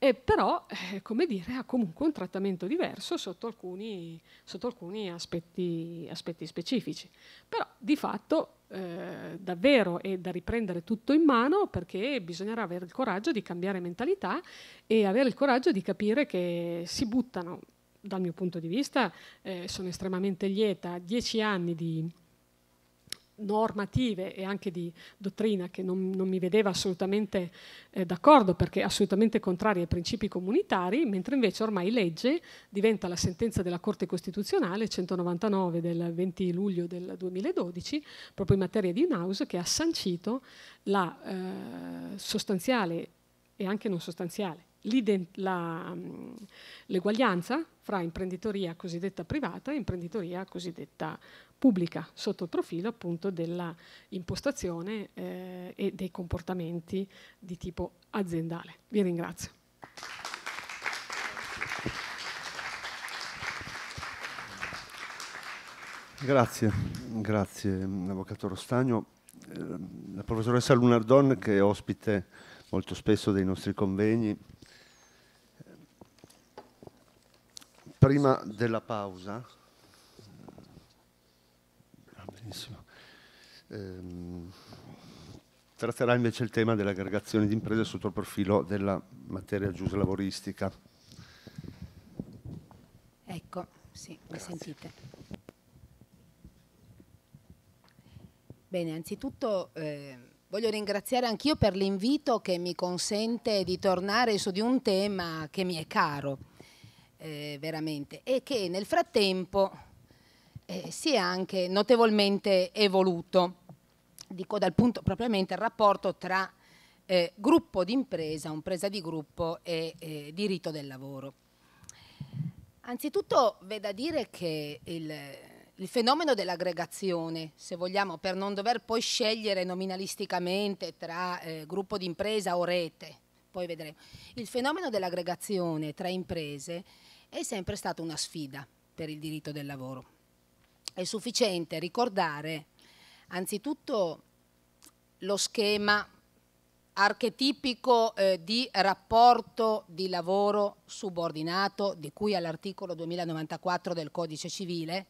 e però eh, come dire, ha comunque un trattamento diverso sotto alcuni, sotto alcuni aspetti, aspetti, specifici. Però di fatto eh, davvero è da riprendere tutto in mano perché bisognerà avere il coraggio di cambiare mentalità e avere il coraggio di capire che si buttano dal mio punto di vista eh, sono estremamente lieta, dieci anni di normative e anche di dottrina che non, non mi vedeva assolutamente eh, d'accordo perché assolutamente contraria ai principi comunitari, mentre invece ormai legge diventa la sentenza della Corte Costituzionale 199 del 20 luglio del 2012, proprio in materia di in-house, che ha sancito la eh, sostanziale e anche non sostanziale mm, l'eguaglianza fra imprenditoria cosiddetta privata e imprenditoria cosiddetta pubblica, sotto il profilo appunto dell'impostazione eh, e dei comportamenti di tipo aziendale. Vi ringrazio. Grazie, grazie Avvocato Rostagno. Eh, la professoressa Lunardon, che è ospite molto spesso dei nostri convegni, prima della pausa, ah, ehm, tratterà invece il tema dell'aggregazione aggregazioni di imprese sotto il profilo della materia giuslavoristica. Ecco, sì, mi sentite. Bene, anzitutto... Eh, Voglio ringraziare anch'io per l'invito che mi consente di tornare su di un tema che mi è caro eh, veramente e che nel frattempo eh, si è anche notevolmente evoluto, dico dal punto propriamente il rapporto tra eh, gruppo di impresa di gruppo e eh, diritto del lavoro. Anzitutto v'è da dire che il, il fenomeno dell'aggregazione, se vogliamo, per non dover poi scegliere nominalisticamente tra eh, gruppo di impresa o rete, poi vedremo. Il fenomeno dell'aggregazione tra imprese è sempre stata una sfida per il diritto del lavoro. È sufficiente ricordare anzitutto lo schema archetipico eh, di rapporto di lavoro subordinato di cui all'articolo 2094 del Codice Civile,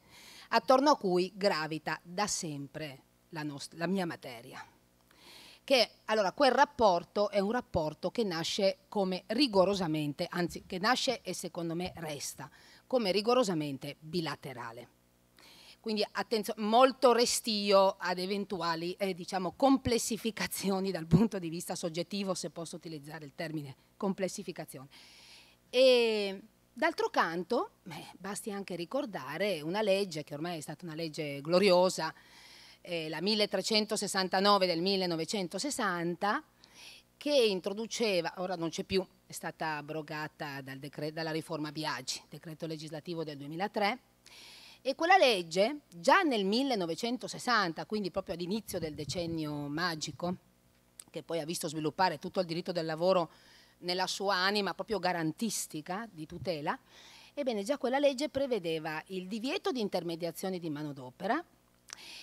attorno a cui gravita da sempre la, la mia materia che allora quel rapporto è un rapporto che nasce come rigorosamente, anzi che nasce e secondo me resta come rigorosamente bilaterale. Quindi attenzione, molto restio ad eventuali eh, diciamo, complessificazioni dal punto di vista soggettivo, se posso utilizzare il termine complessificazione. E d'altro canto, beh, basti anche ricordare una legge che ormai è stata una legge gloriosa, eh, la 1369 del 1960 che introduceva, ora non c'è più, è stata abrogata dal dalla riforma Biagi, decreto legislativo del 2003, e quella legge già nel 1960, quindi proprio all'inizio del decennio magico, che poi ha visto sviluppare tutto il diritto del lavoro nella sua anima proprio garantistica di tutela, ebbene già quella legge prevedeva il divieto di intermediazione di manodopera,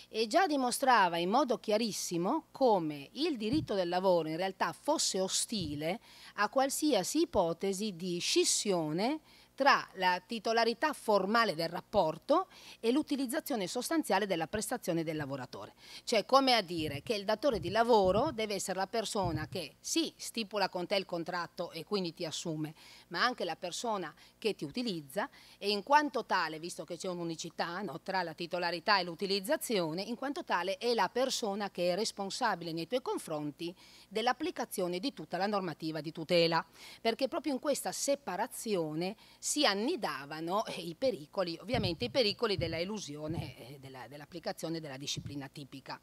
e già dimostrava in modo chiarissimo come il diritto del lavoro in realtà fosse ostile a qualsiasi ipotesi di scissione tra la titolarità formale del rapporto e l'utilizzazione sostanziale della prestazione del lavoratore. Cioè come a dire che il datore di lavoro deve essere la persona che sì stipula con te il contratto e quindi ti assume, ma anche la persona che ti utilizza e in quanto tale, visto che c'è un'unicità no, tra la titolarità e l'utilizzazione, in quanto tale è la persona che è responsabile nei tuoi confronti dell'applicazione di tutta la normativa di tutela, perché proprio in questa separazione si annidavano eh, i pericoli, ovviamente i pericoli della illusione eh, dell'applicazione della disciplina tipica,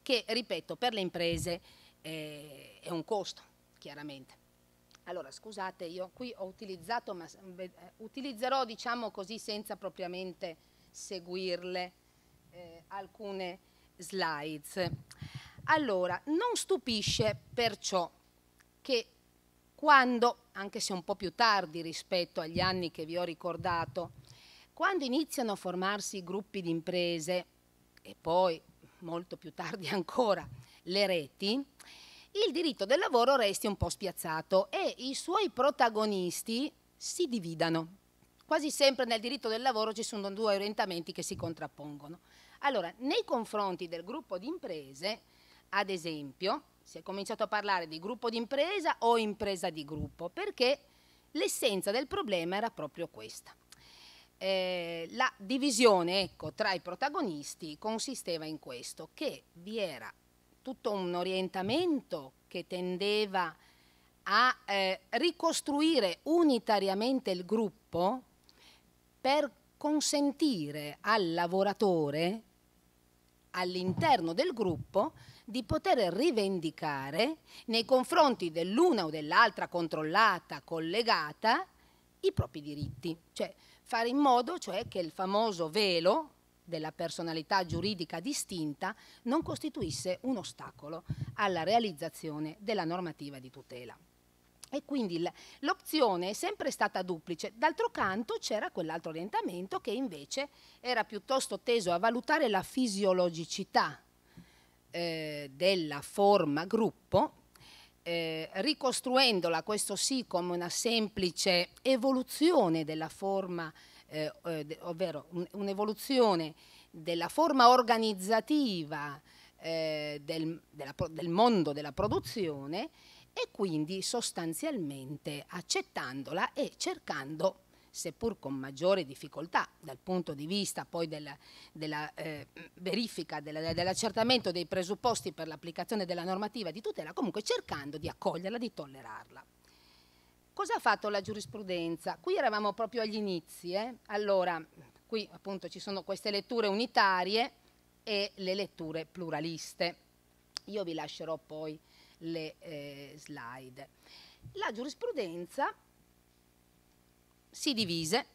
che, ripeto, per le imprese eh, è un costo, chiaramente. Allora, scusate, io qui ho utilizzato, ma utilizzerò, diciamo così, senza propriamente seguirle eh, alcune slides. Allora, non stupisce perciò che quando, anche se un po' più tardi rispetto agli anni che vi ho ricordato, quando iniziano a formarsi gruppi di imprese e poi molto più tardi ancora le reti, il diritto del lavoro resti un po' spiazzato e i suoi protagonisti si dividano. Quasi sempre nel diritto del lavoro ci sono due orientamenti che si contrappongono. Allora, nei confronti del gruppo di imprese, ad esempio, si è cominciato a parlare di gruppo d'impresa o impresa di gruppo, perché l'essenza del problema era proprio questa. Eh, la divisione ecco, tra i protagonisti consisteva in questo, che vi era tutto un orientamento che tendeva a eh, ricostruire unitariamente il gruppo per consentire al lavoratore all'interno del gruppo di poter rivendicare nei confronti dell'una o dell'altra controllata, collegata, i propri diritti. Cioè fare in modo cioè, che il famoso velo della personalità giuridica distinta non costituisse un ostacolo alla realizzazione della normativa di tutela. E quindi l'opzione è sempre stata duplice. D'altro canto c'era quell'altro orientamento che invece era piuttosto teso a valutare la fisiologicità eh, della forma gruppo, eh, ricostruendola, questo sì, come una semplice evoluzione della forma, eh, eh ovvero un'evoluzione della forma organizzativa eh, del, della, del mondo della produzione e quindi sostanzialmente accettandola e cercando seppur con maggiore difficoltà dal punto di vista poi della, della eh, verifica, della, dell'accertamento dei presupposti per l'applicazione della normativa di tutela, comunque cercando di accoglierla, di tollerarla. Cosa ha fatto la giurisprudenza? Qui eravamo proprio agli inizi, eh? allora qui appunto ci sono queste letture unitarie e le letture pluraliste. Io vi lascerò poi le eh, slide. La giurisprudenza si divise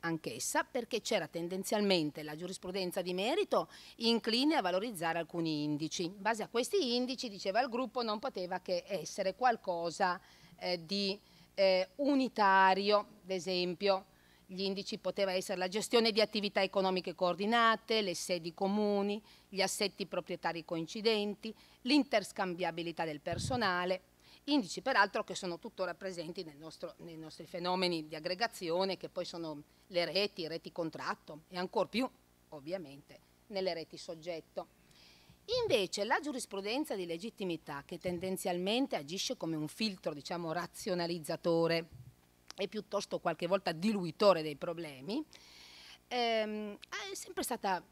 anch'essa perché c'era tendenzialmente la giurisprudenza di merito incline a valorizzare alcuni indici. In base a questi indici, diceva il gruppo, non poteva che essere qualcosa eh, di eh, unitario, ad esempio gli indici poteva essere la gestione di attività economiche coordinate, le sedi comuni, gli assetti proprietari coincidenti, l'interscambiabilità del personale, indici peraltro che sono tuttora presenti nostro, nei nostri fenomeni di aggregazione che poi sono le reti, reti contratto e ancor più ovviamente nelle reti soggetto. Invece la giurisprudenza di legittimità che tendenzialmente agisce come un filtro diciamo razionalizzatore e piuttosto qualche volta diluitore dei problemi ehm, è sempre stata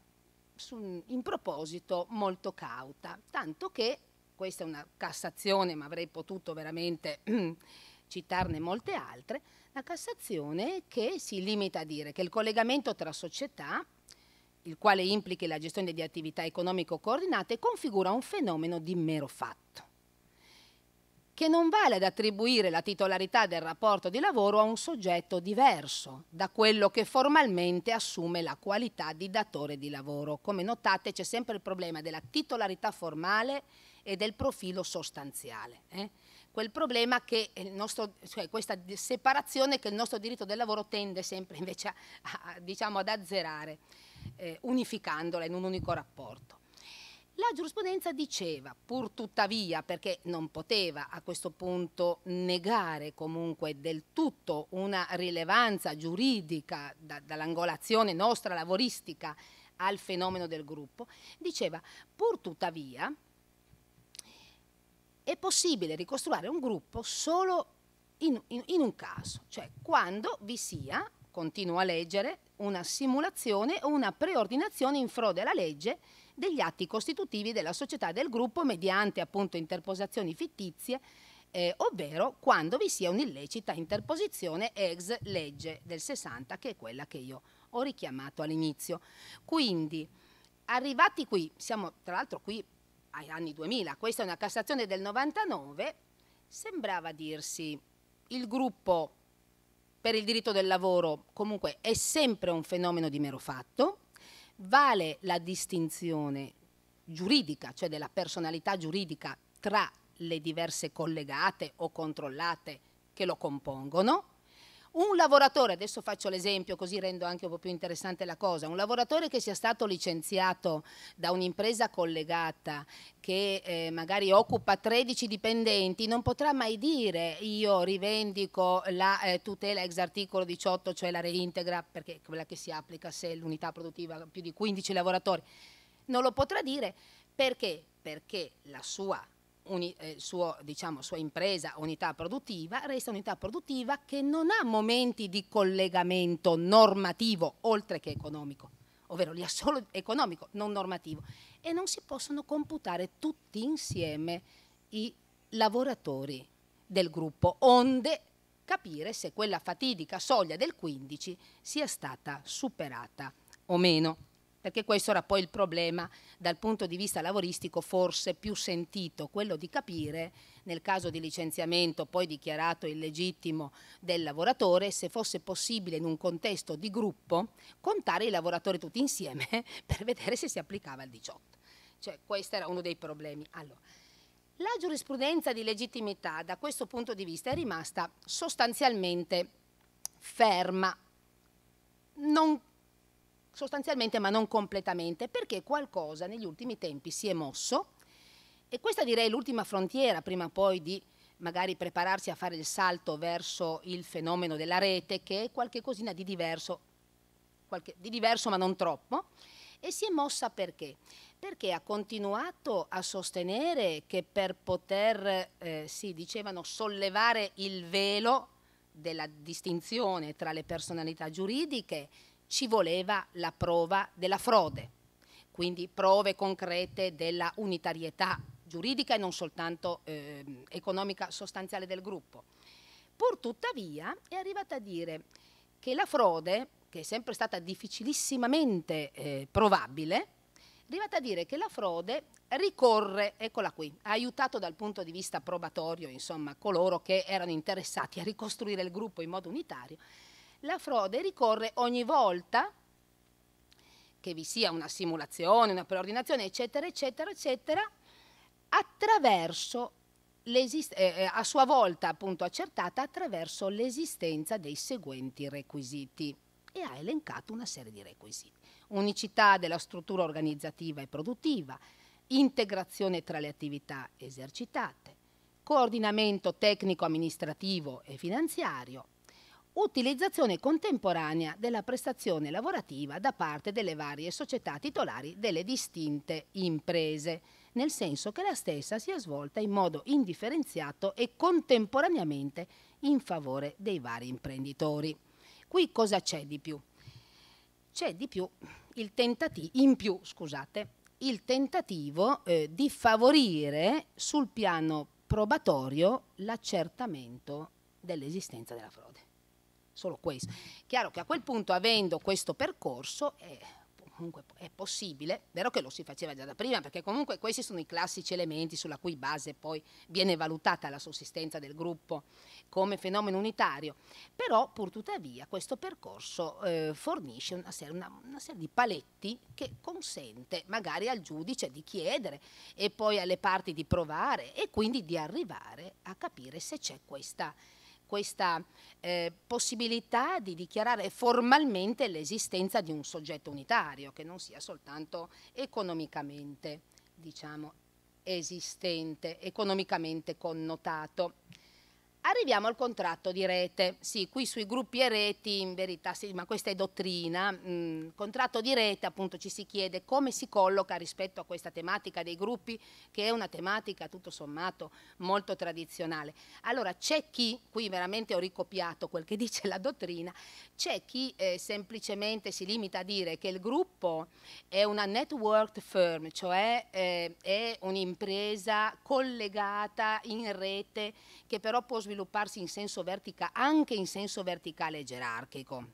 in proposito molto cauta, tanto che questa è una Cassazione, ma avrei potuto veramente citarne molte altre, la Cassazione che si limita a dire che il collegamento tra società, il quale implichi la gestione di attività economico coordinate, configura un fenomeno di mero fatto, che non vale ad attribuire la titolarità del rapporto di lavoro a un soggetto diverso da quello che formalmente assume la qualità di datore di lavoro. Come notate c'è sempre il problema della titolarità formale e del profilo sostanziale. Eh? Quel problema che nostro, cioè questa separazione che il nostro diritto del lavoro tende sempre invece a, a, diciamo, ad azzerare, eh, unificandola in un unico rapporto. La giurisprudenza diceva, pur tuttavia, perché non poteva a questo punto negare comunque del tutto una rilevanza giuridica da, dall'angolazione nostra lavoristica al fenomeno del gruppo, diceva, pur tuttavia, è possibile ricostruire un gruppo solo in, in, in un caso, cioè quando vi sia, continuo a leggere, una simulazione o una preordinazione in frode alla legge degli atti costitutivi della società del gruppo mediante appunto interposizioni fittizie, eh, ovvero quando vi sia un'illecita interposizione ex legge del 60, che è quella che io ho richiamato all'inizio. Quindi, arrivati qui, siamo tra l'altro qui agli anni 2000, questa è una Cassazione del 99, sembrava dirsi il gruppo per il diritto del lavoro comunque è sempre un fenomeno di mero fatto, vale la distinzione giuridica, cioè della personalità giuridica tra le diverse collegate o controllate che lo compongono, un lavoratore, adesso faccio l'esempio così rendo anche un po' più interessante la cosa, un lavoratore che sia stato licenziato da un'impresa collegata che eh, magari occupa 13 dipendenti non potrà mai dire io rivendico la eh, tutela ex articolo 18, cioè la reintegra, perché è quella che si applica se l'unità produttiva ha più di 15 lavoratori. Non lo potrà dire perché? Perché la sua uni, eh, suo, diciamo, sua impresa, unità produttiva, resta unità produttiva che non ha momenti di collegamento normativo oltre che economico, ovvero li ha solo economico, non normativo, e non si possono computare tutti insieme i lavoratori del gruppo, onde capire se quella fatidica soglia del 15 sia stata superata o meno perché questo era poi il problema dal punto di vista lavoristico forse più sentito, quello di capire nel caso di licenziamento poi dichiarato illegittimo del lavoratore se fosse possibile in un contesto di gruppo contare i lavoratori tutti insieme per vedere se si applicava il 18. Cioè questo era uno dei problemi. Allora, la giurisprudenza di legittimità da questo punto di vista è rimasta sostanzialmente ferma, non sostanzialmente ma non completamente, perché qualcosa negli ultimi tempi si è mosso e questa direi è l'ultima frontiera prima o poi di magari prepararsi a fare il salto verso il fenomeno della rete che è qualche cosina di diverso, qualche, di diverso ma non troppo. E si è mossa perché? Perché ha continuato a sostenere che per poter, eh, si dicevano, sollevare il velo della distinzione tra le personalità giuridiche, ci voleva la prova della frode, quindi prove concrete della unitarietà giuridica e non soltanto eh, economica sostanziale del gruppo. Pur tuttavia è arrivata a dire che la frode, che è sempre stata difficilissimamente eh, probabile, è arrivata a dire che la frode ricorre, eccola qui, ha aiutato dal punto di vista probatorio, insomma, coloro che erano interessati a ricostruire il gruppo in modo unitario, la frode ricorre ogni volta che vi sia una simulazione, una preordinazione, eccetera, eccetera, eccetera, attraverso eh, eh, a sua volta appunto accertata attraverso l'esistenza dei seguenti requisiti e ha elencato una serie di requisiti. Unicità della struttura organizzativa e produttiva, integrazione tra le attività esercitate, coordinamento tecnico amministrativo e finanziario, utilizzazione contemporanea della prestazione lavorativa da parte delle varie società titolari delle distinte imprese, nel senso che la stessa sia svolta in modo indifferenziato e contemporaneamente in favore dei vari imprenditori. Qui cosa c'è di più? C'è di più il tentativo, in più, scusate, il tentativo eh, di favorire sul piano probatorio l'accertamento dell'esistenza della frode solo questo. Chiaro che a quel punto, avendo questo percorso, è, eh, comunque è possibile, vero che lo si faceva già da prima, perché comunque questi sono i classici elementi sulla cui base poi viene valutata la sussistenza del gruppo come fenomeno unitario, però tuttavia questo percorso eh, fornisce una serie, una, una serie, di paletti che consente magari al giudice di chiedere e poi alle parti di provare e quindi di arrivare a capire se c'è questa questa eh, possibilità di dichiarare formalmente l'esistenza di un soggetto unitario che non sia soltanto economicamente diciamo, esistente, economicamente connotato. Arriviamo al contratto di rete. Sì, qui sui gruppi e reti, in verità, sì, ma questa è dottrina. Mm, contratto di rete, appunto, ci si chiede come si colloca rispetto a questa tematica dei gruppi, che è una tematica tutto sommato molto tradizionale. Allora, c'è chi, qui veramente ho ricopiato quel che dice la dottrina, c'è chi eh, semplicemente si limita a dire che il gruppo è una networked firm, cioè eh, è un'impresa collegata in rete che però può sviluppare svilupparsi in senso verticale, anche in senso verticale e gerarchico.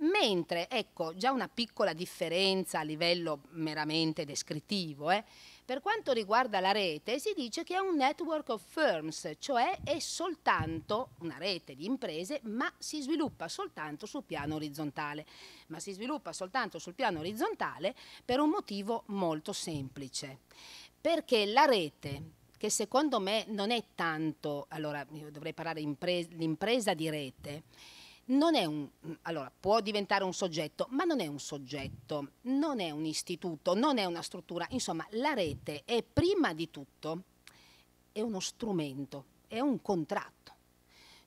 Mentre, ecco, già una piccola differenza a livello meramente descrittivo, eh, per quanto riguarda la rete, si dice che è un network of firms, cioè è soltanto una rete di imprese, ma si sviluppa soltanto sul piano orizzontale. Ma si sviluppa soltanto sul piano orizzontale per un motivo molto semplice, perché la rete che secondo me non è tanto, allora dovrei parlare l'impresa di rete, non è un, allora, può diventare un soggetto, ma non è un soggetto, non è un istituto, non è una struttura, insomma la rete è prima di tutto è uno strumento, è un contratto.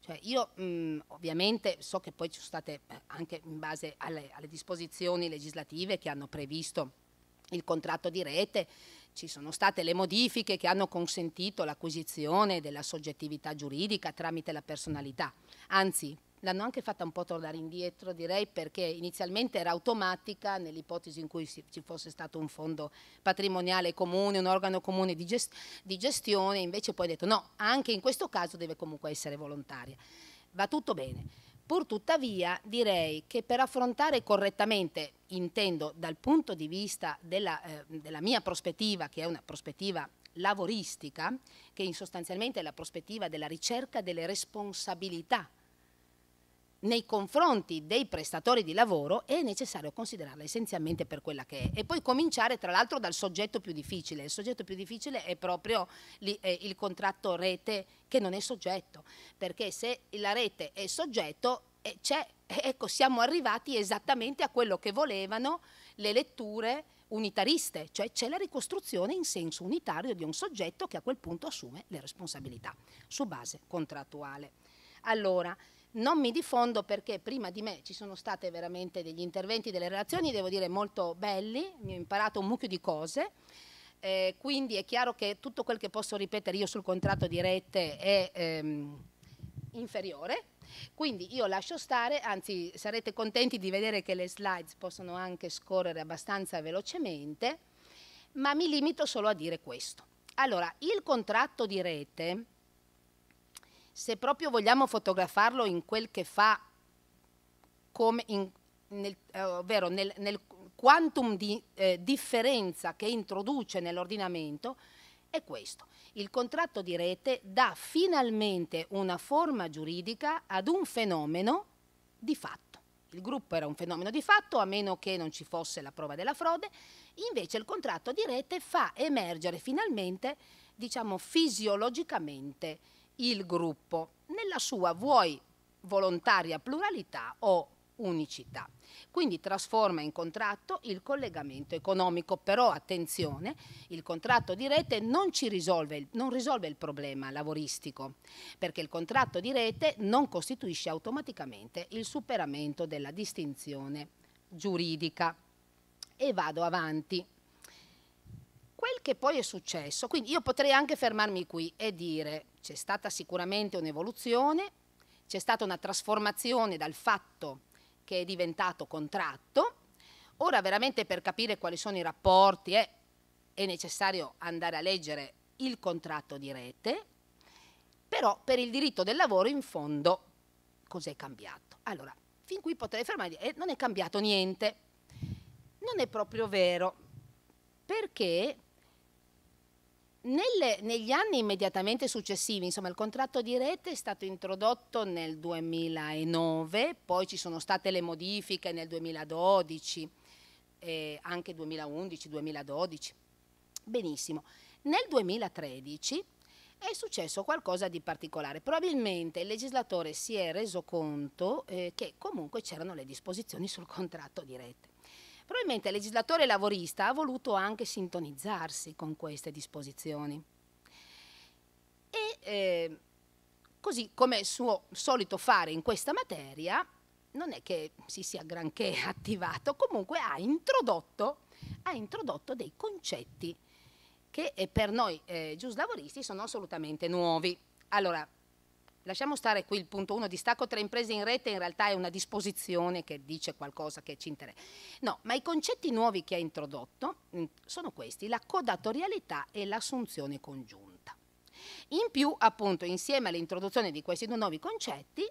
Cioè io mh, ovviamente so che poi ci sono state anche in base alle, alle disposizioni legislative che hanno previsto il contratto di rete, ci sono state le modifiche che hanno consentito l'acquisizione della soggettività giuridica tramite la personalità, anzi l'hanno anche fatta un po' tornare indietro, direi, perché inizialmente era automatica nell'ipotesi in cui ci fosse stato un fondo patrimoniale comune, un organo comune di, gest di gestione, invece poi ha detto no, anche in questo caso deve comunque essere volontaria. Va tutto bene. Pur tuttavia direi che per affrontare correttamente, intendo dal punto di vista della, eh, della mia prospettiva, che è una prospettiva lavoristica, che sostanzialmente è la prospettiva della ricerca delle responsabilità nei confronti dei prestatori di lavoro è necessario considerarla essenzialmente per quella che è e poi cominciare tra l'altro dal soggetto più difficile. Il soggetto più difficile è proprio il contratto rete che non è soggetto, perché se la rete è soggetto eh, c'è, eh, ecco siamo arrivati esattamente a quello che volevano le letture unitariste, cioè c'è la ricostruzione in senso unitario di un soggetto che a quel punto assume le responsabilità su base contrattuale. Allora, non mi diffondo perché prima di me ci sono state veramente degli interventi, delle relazioni, devo dire, molto belli, mi ho imparato un mucchio di cose. Eh, quindi è chiaro che tutto quel che posso ripetere io sul contratto di rete è ehm, inferiore. Quindi io lascio stare, anzi sarete contenti di vedere che le slides possono anche scorrere abbastanza velocemente, ma mi limito solo a dire questo. Allora, il contratto di rete se proprio vogliamo fotografarlo in quel che fa, in, nel, eh, ovvero nel, nel, quantum di eh, differenza che introduce nell'ordinamento, è questo. Il contratto di rete dà finalmente una forma giuridica ad un fenomeno di fatto. Il gruppo era un fenomeno di fatto, a meno che non ci fosse la prova della frode, invece il contratto di rete fa emergere finalmente, diciamo fisiologicamente, il gruppo nella sua vuoi volontaria pluralità o unicità. Quindi trasforma in contratto il collegamento economico, però attenzione, il contratto di rete non, ci risolve, non risolve il problema lavoristico, perché il contratto di rete non costituisce automaticamente il superamento della distinzione giuridica. E vado avanti. Quel che poi è successo, quindi io potrei anche fermarmi qui e dire c'è stata sicuramente un'evoluzione, c'è stata una trasformazione dal fatto che è diventato contratto. Ora veramente per capire quali sono i rapporti è, è necessario andare a leggere il contratto di rete, però per il diritto del lavoro in fondo cos'è cambiato? Allora, fin qui potrei fermare, e eh, non è cambiato niente. Non è proprio vero, perché nelle, negli anni immediatamente successivi, insomma, il contratto di rete è stato introdotto nel 2009, poi ci sono state le modifiche nel 2012, eh, anche 2011-2012. Benissimo. Nel 2013 è successo qualcosa di particolare. Probabilmente il legislatore si è reso conto eh, che comunque c'erano le disposizioni sul contratto di rete. Probabilmente il legislatore lavorista ha voluto anche sintonizzarsi con queste disposizioni. E eh, così come suo solito fare in questa materia, non è che si sia granché attivato, comunque ha introdotto, ha introdotto dei concetti che eh, per noi eh, giuslavoristi sono assolutamente nuovi. Allora, Lasciamo stare qui il punto 1, distacco tra imprese in rete, in realtà è una disposizione che dice qualcosa che ci interessa. No, ma i concetti nuovi che ha introdotto mm, sono questi, la codatorialità e l'assunzione congiunta. In più, appunto, insieme all'introduzione di questi due nuovi concetti,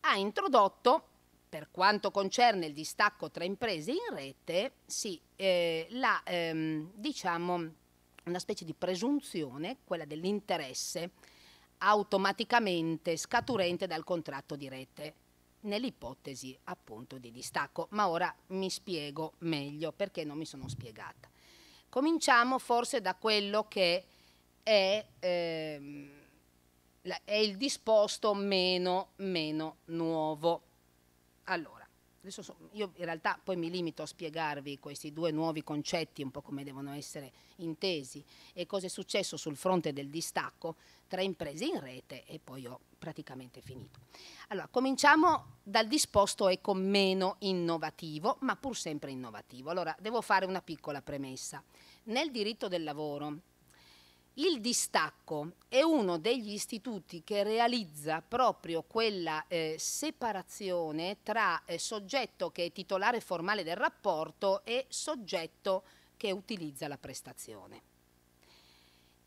ha introdotto, per quanto concerne il distacco tra imprese in rete, sì, eh, la, ehm, diciamo, una specie di presunzione, quella dell'interesse, automaticamente scaturente dal contratto di rete nell'ipotesi appunto di distacco. Ma ora mi spiego meglio perché non mi sono spiegata. Cominciamo forse da quello che è, ehm, è il disposto meno, meno nuovo. Allora, so, io in realtà poi mi limito a spiegarvi questi due nuovi concetti, un po' come devono essere intesi, e cosa è successo sul fronte del distacco tra imprese in rete e poi ho praticamente finito. Allora, cominciamo dal disposto eco meno innovativo, ma pur sempre innovativo. Allora, devo fare una piccola premessa. Nel diritto del lavoro, il distacco è uno degli istituti che realizza proprio quella eh, separazione tra eh, soggetto che è titolare formale del rapporto e soggetto che utilizza la prestazione.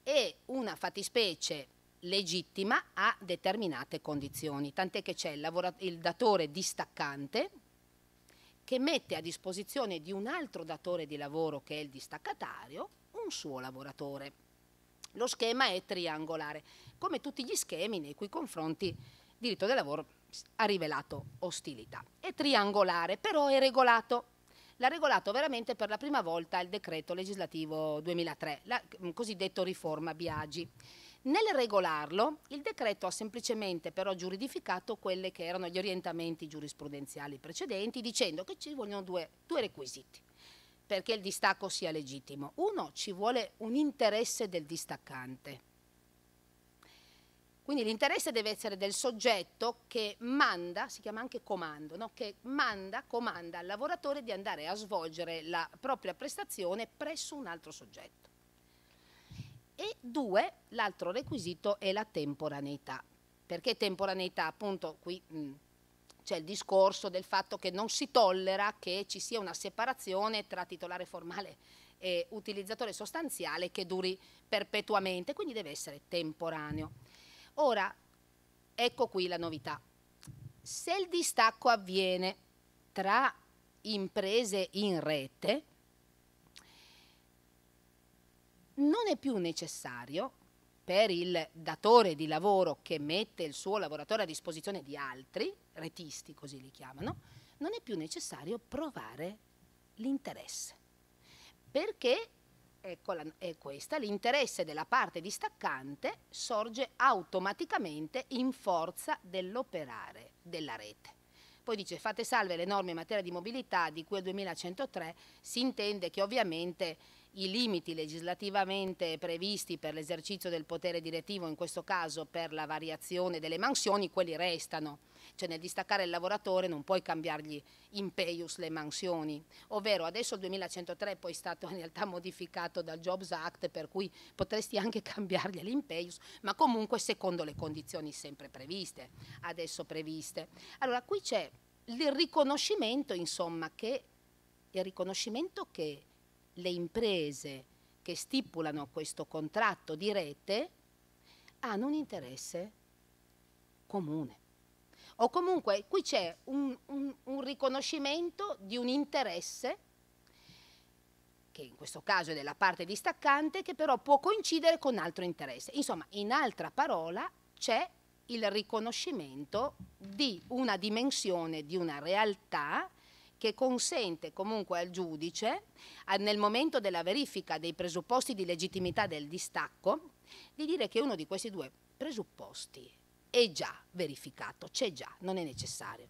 È una fattispecie legittima a determinate condizioni, tant'è che c'è il, il datore distaccante che mette a disposizione di un altro datore di lavoro che è il distaccatario un suo lavoratore lo schema è triangolare, come tutti gli schemi nei cui confronti il diritto del lavoro ha rivelato ostilità. È triangolare, però è regolato. L'ha regolato veramente per la prima volta il decreto legislativo 2003, la mm, cosiddetta riforma Biagi. Nel regolarlo, il decreto ha semplicemente però giuridificato quelli che erano gli orientamenti giurisprudenziali precedenti, dicendo che ci vogliono due, due requisiti perché il distacco sia legittimo. Uno, ci vuole un interesse del distaccante. Quindi l'interesse deve essere del soggetto che manda, si chiama anche comando, no? che manda, comanda al lavoratore di andare a svolgere la propria prestazione presso un altro soggetto. E due, l'altro requisito è la temporaneità. Perché temporaneità? Appunto, qui mh, mm, c'è il discorso del fatto che non si tollera che ci sia una separazione tra titolare formale e utilizzatore sostanziale che duri perpetuamente, quindi deve essere temporaneo. Ora, ecco qui la novità. Se il distacco avviene tra imprese in rete, non è più necessario per il datore di lavoro che mette il suo lavoratore a disposizione di altri, retisti così li chiamano, non è più necessario provare l'interesse. Perché, ecco la, è questa, l'interesse della parte distaccante sorge automaticamente in forza dell'operare della rete. Poi dice fate salve le norme in materia di mobilità di cui al 2103 si intende che ovviamente i limiti legislativamente previsti per l'esercizio del potere direttivo, in questo caso per la variazione delle mansioni, quelli restano. Cioè nel distaccare il lavoratore non puoi cambiargli in peius le mansioni. Ovvero adesso il 2103 è poi stato in realtà modificato dal Jobs Act per cui potresti anche cambiargli l'impeius, ma comunque secondo le condizioni sempre previste, adesso previste. Allora qui c'è il riconoscimento, insomma, che il riconoscimento che le imprese che stipulano questo contratto di rete hanno un interesse comune. O comunque qui c'è un, un, un riconoscimento di un interesse che in questo caso è della parte distaccante, che però può coincidere con altro interesse. Insomma, in altra parola, c'è il riconoscimento di una dimensione, di una realtà che consente comunque al giudice, nel momento della verifica dei presupposti di legittimità del distacco, di dire che uno di questi due presupposti è già verificato, c'è già, non è necessario.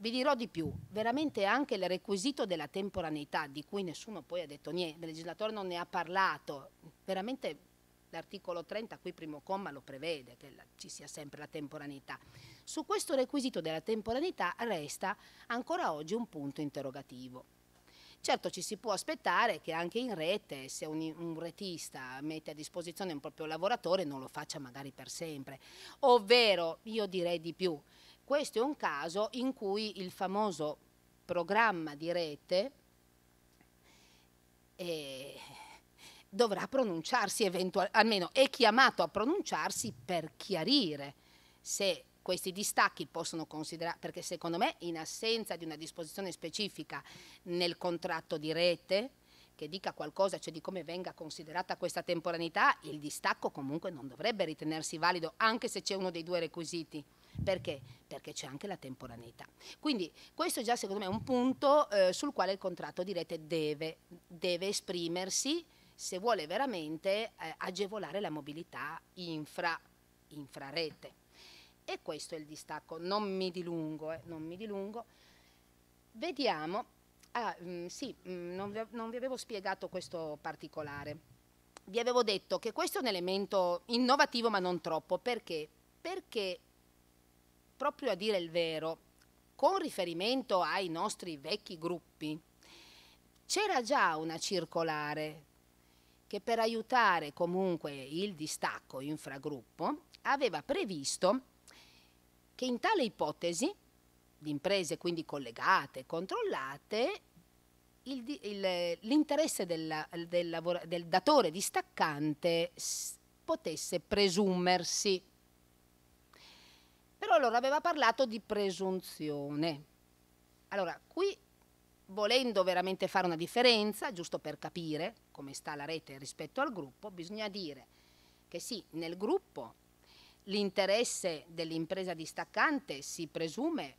Vi dirò di più, veramente anche il requisito della temporaneità, di cui nessuno poi ha detto niente, il legislatore non ne ha parlato, veramente l'articolo 30, qui primo comma, lo prevede che ci sia sempre la temporaneità. Su questo requisito della temporaneità resta ancora oggi un punto interrogativo. Certo ci si può aspettare che anche in rete, se un, un, retista mette a disposizione un proprio lavoratore, non lo faccia magari per sempre. Ovvero, io direi di più, questo è un caso in cui il famoso programma di rete eh, dovrà pronunciarsi eventualmente, almeno è chiamato a pronunciarsi per chiarire se questi distacchi possono considerare, perché secondo me in assenza di una disposizione specifica nel contratto di rete che dica qualcosa, cioè di come venga considerata questa temporaneità, il distacco comunque non dovrebbe ritenersi valido anche se c'è uno dei due requisiti. Perché? Perché c'è anche la temporaneità. Quindi questo è già secondo me un punto eh, sul quale il contratto di rete deve, deve esprimersi se vuole veramente eh, agevolare la mobilità infra, infrarete e questo è il distacco. Non mi dilungo, eh, non mi dilungo. Vediamo, ah, mh, mm, sì, mh, mm, non, vi, non vi avevo spiegato questo particolare. Vi avevo detto che questo è un elemento innovativo ma non troppo, perché? Perché proprio a dire il vero, con riferimento ai nostri vecchi gruppi, c'era già una circolare che per aiutare comunque il distacco infragruppo aveva previsto che in tale ipotesi di imprese quindi collegate, controllate, l'interesse del, del, del datore distaccante potesse presumersi. Però allora aveva parlato di presunzione. Allora, qui volendo veramente fare una differenza, giusto per capire come sta la rete rispetto al gruppo, bisogna dire che sì, nel gruppo l'interesse dell'impresa distaccante si presume,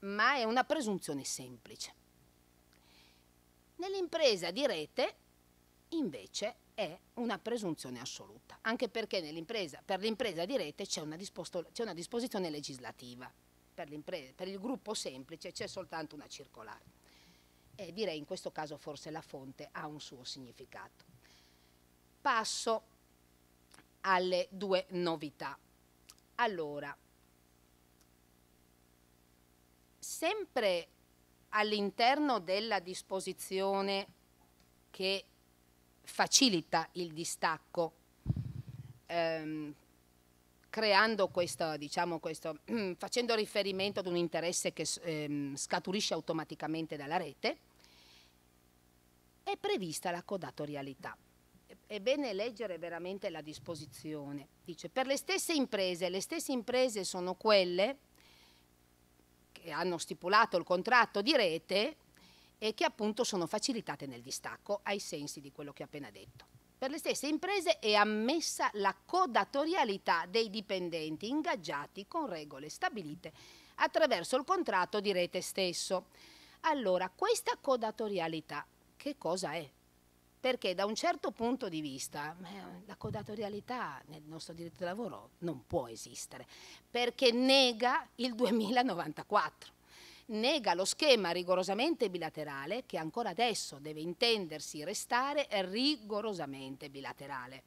ma è una presunzione semplice. Nell'impresa di rete, invece, è una presunzione assoluta, anche perché per l'impresa di rete c'è una, una, disposizione legislativa, per, per il gruppo semplice c'è soltanto una circolare. E direi in questo caso forse la fonte ha un suo significato. Passo alle due novità allora, sempre all'interno della disposizione che facilita il distacco, ehm, creando questo, diciamo questo, facendo riferimento ad un interesse che ehm, scaturisce automaticamente dalla rete, è prevista la codatorialità è bene leggere veramente la disposizione. Dice, per le stesse imprese, le stesse imprese sono quelle che hanno stipulato il contratto di rete e che appunto sono facilitate nel distacco ai sensi di quello che ho appena detto. Per le stesse imprese è ammessa la codatorialità dei dipendenti ingaggiati con regole stabilite attraverso il contratto di rete stesso. Allora, questa codatorialità che cosa è? perché da un certo punto di vista eh, la codatorialità nel nostro diritto del lavoro non può esistere, perché nega il 2094 nega lo schema rigorosamente bilaterale che ancora adesso deve intendersi restare rigorosamente bilaterale.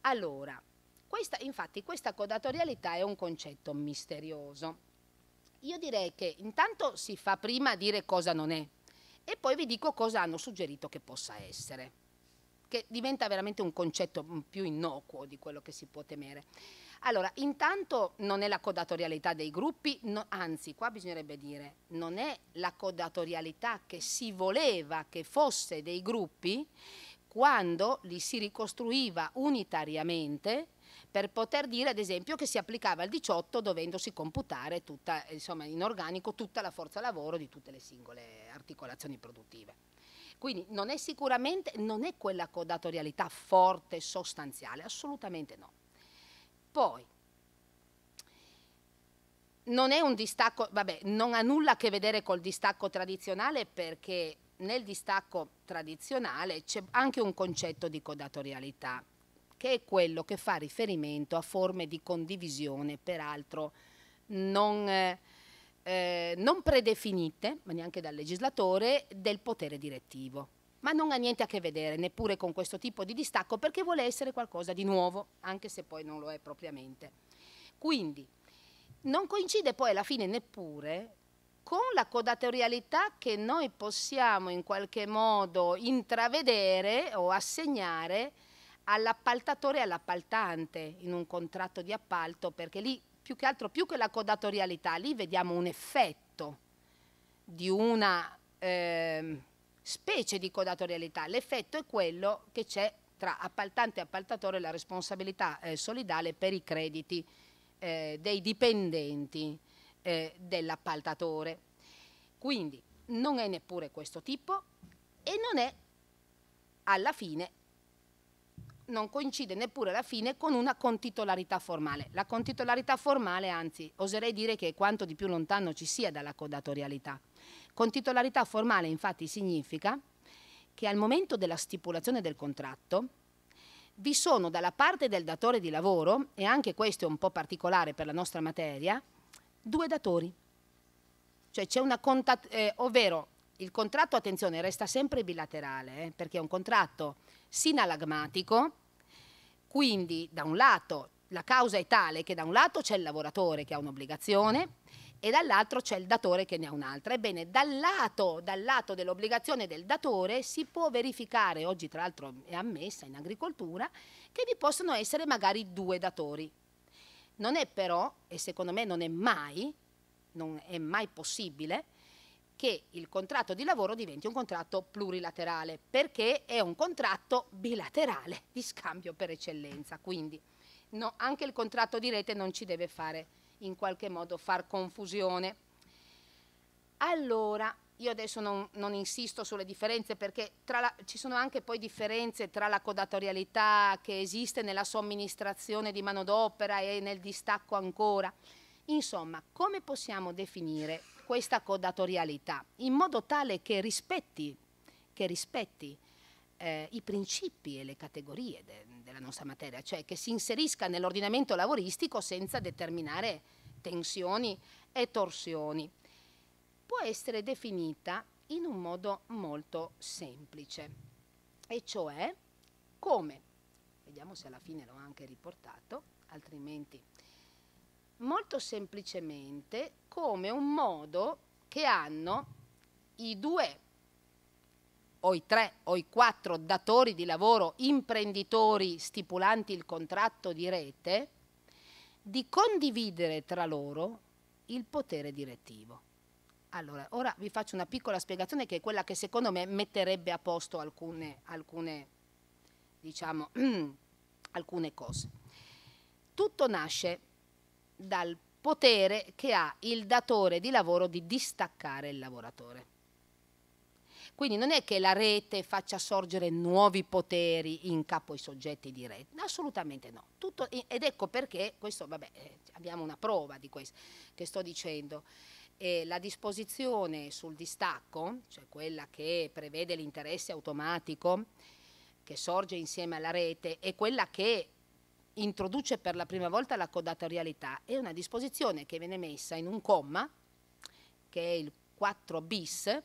Allora, questa, infatti questa codatorialità è un concetto misterioso. Io direi che intanto si fa prima a dire cosa non è, e poi vi dico cosa hanno suggerito che possa essere, che diventa veramente un concetto mm, più innocuo di quello che si può temere. Allora, intanto non è la codatorialità dei gruppi, no, anzi, qua bisognerebbe dire, non è la codatorialità che si voleva che fosse dei gruppi quando li si ricostruiva unitariamente per poter dire ad esempio che si applicava il 18 dovendosi computare tutta, insomma, in organico tutta la forza lavoro di tutte le singole articolazioni produttive. Quindi non è sicuramente, non è quella codatorialità forte, sostanziale, assolutamente no. Poi, non è un distacco, vabbè, non ha nulla a che vedere col distacco tradizionale perché nel distacco tradizionale c'è anche un concetto di codatorialità che è quello che fa riferimento a forme di condivisione, peraltro non, eh, eh, non predefinite, ma neanche dal legislatore, del potere direttivo. Ma non ha niente a che vedere neppure con questo tipo di distacco perché vuole essere qualcosa di nuovo, anche se poi non lo è propriamente. Quindi non coincide poi alla fine neppure con la codatorialità che noi possiamo in qualche modo intravedere o assegnare all'appaltatore e all'appaltante in un contratto di appalto, perché lì più che altro, più che la codatorialità, lì vediamo un effetto di una eh, specie di codatorialità. L'effetto è quello che c'è tra appaltante e appaltatore la responsabilità eh, solidale per i crediti eh, dei dipendenti eh, dell'appaltatore. Quindi non è neppure questo tipo e non è alla fine non coincide neppure la fine con una contitolarità formale. La contitolarità formale, anzi, oserei dire che è quanto di più lontano ci sia dalla codatorialità. Contitolarità formale infatti significa che al momento della stipulazione del contratto vi sono dalla parte del datore di lavoro, e anche questo è un po' particolare per la nostra materia, due datori. Cioè c'è una contat- eh, ovvero il contratto, attenzione, resta sempre bilaterale, eh, perché è un contratto sinalagmatico, quindi da un lato la causa è tale che da un lato c'è il lavoratore che ha un'obbligazione e dall'altro c'è il datore che ne ha un'altra. Ebbene, dal lato, dal lato dell'obbligazione del datore si può verificare, oggi tra l'altro è ammessa in agricoltura, che vi possono essere magari due datori. Non è però, e secondo me non è mai, non è mai possibile, che il contratto di lavoro diventi un contratto plurilaterale, perché è un contratto bilaterale di scambio per eccellenza. Quindi no, anche il contratto di rete non ci deve fare in qualche modo far confusione. Allora, io adesso non, non insisto sulle differenze perché la, ci sono anche poi differenze tra la codatorialità che esiste nella somministrazione di manodopera e nel distacco ancora. Insomma, come possiamo definire questa codatorialità in modo tale che rispetti, che rispetti eh, i principi e le categorie de della nostra materia, cioè che si inserisca nell'ordinamento lavoristico senza determinare tensioni e torsioni. Può essere definita in un modo molto semplice, e cioè come, vediamo se alla fine l'ho anche riportato, altrimenti molto semplicemente come un modo che hanno i due o i tre o i quattro datori di lavoro, imprenditori stipulanti il contratto di rete, di condividere tra loro il potere direttivo. Allora, ora vi faccio una piccola spiegazione che è quella che secondo me metterebbe a posto alcune, alcune, diciamo, alcune cose. Tutto nasce dal potere che ha il datore di lavoro di distaccare il lavoratore. Quindi non è che la rete faccia sorgere nuovi poteri in capo ai soggetti di rete, assolutamente no. Tutto, ed ecco perché, questo, vabbè, eh, abbiamo una prova di questo che sto dicendo, eh, la disposizione sul distacco, cioè quella che prevede l'interesse automatico che sorge insieme alla rete, e quella che introduce per la prima volta la codatorialità, è una disposizione che viene messa in un comma, che è il 4 bis,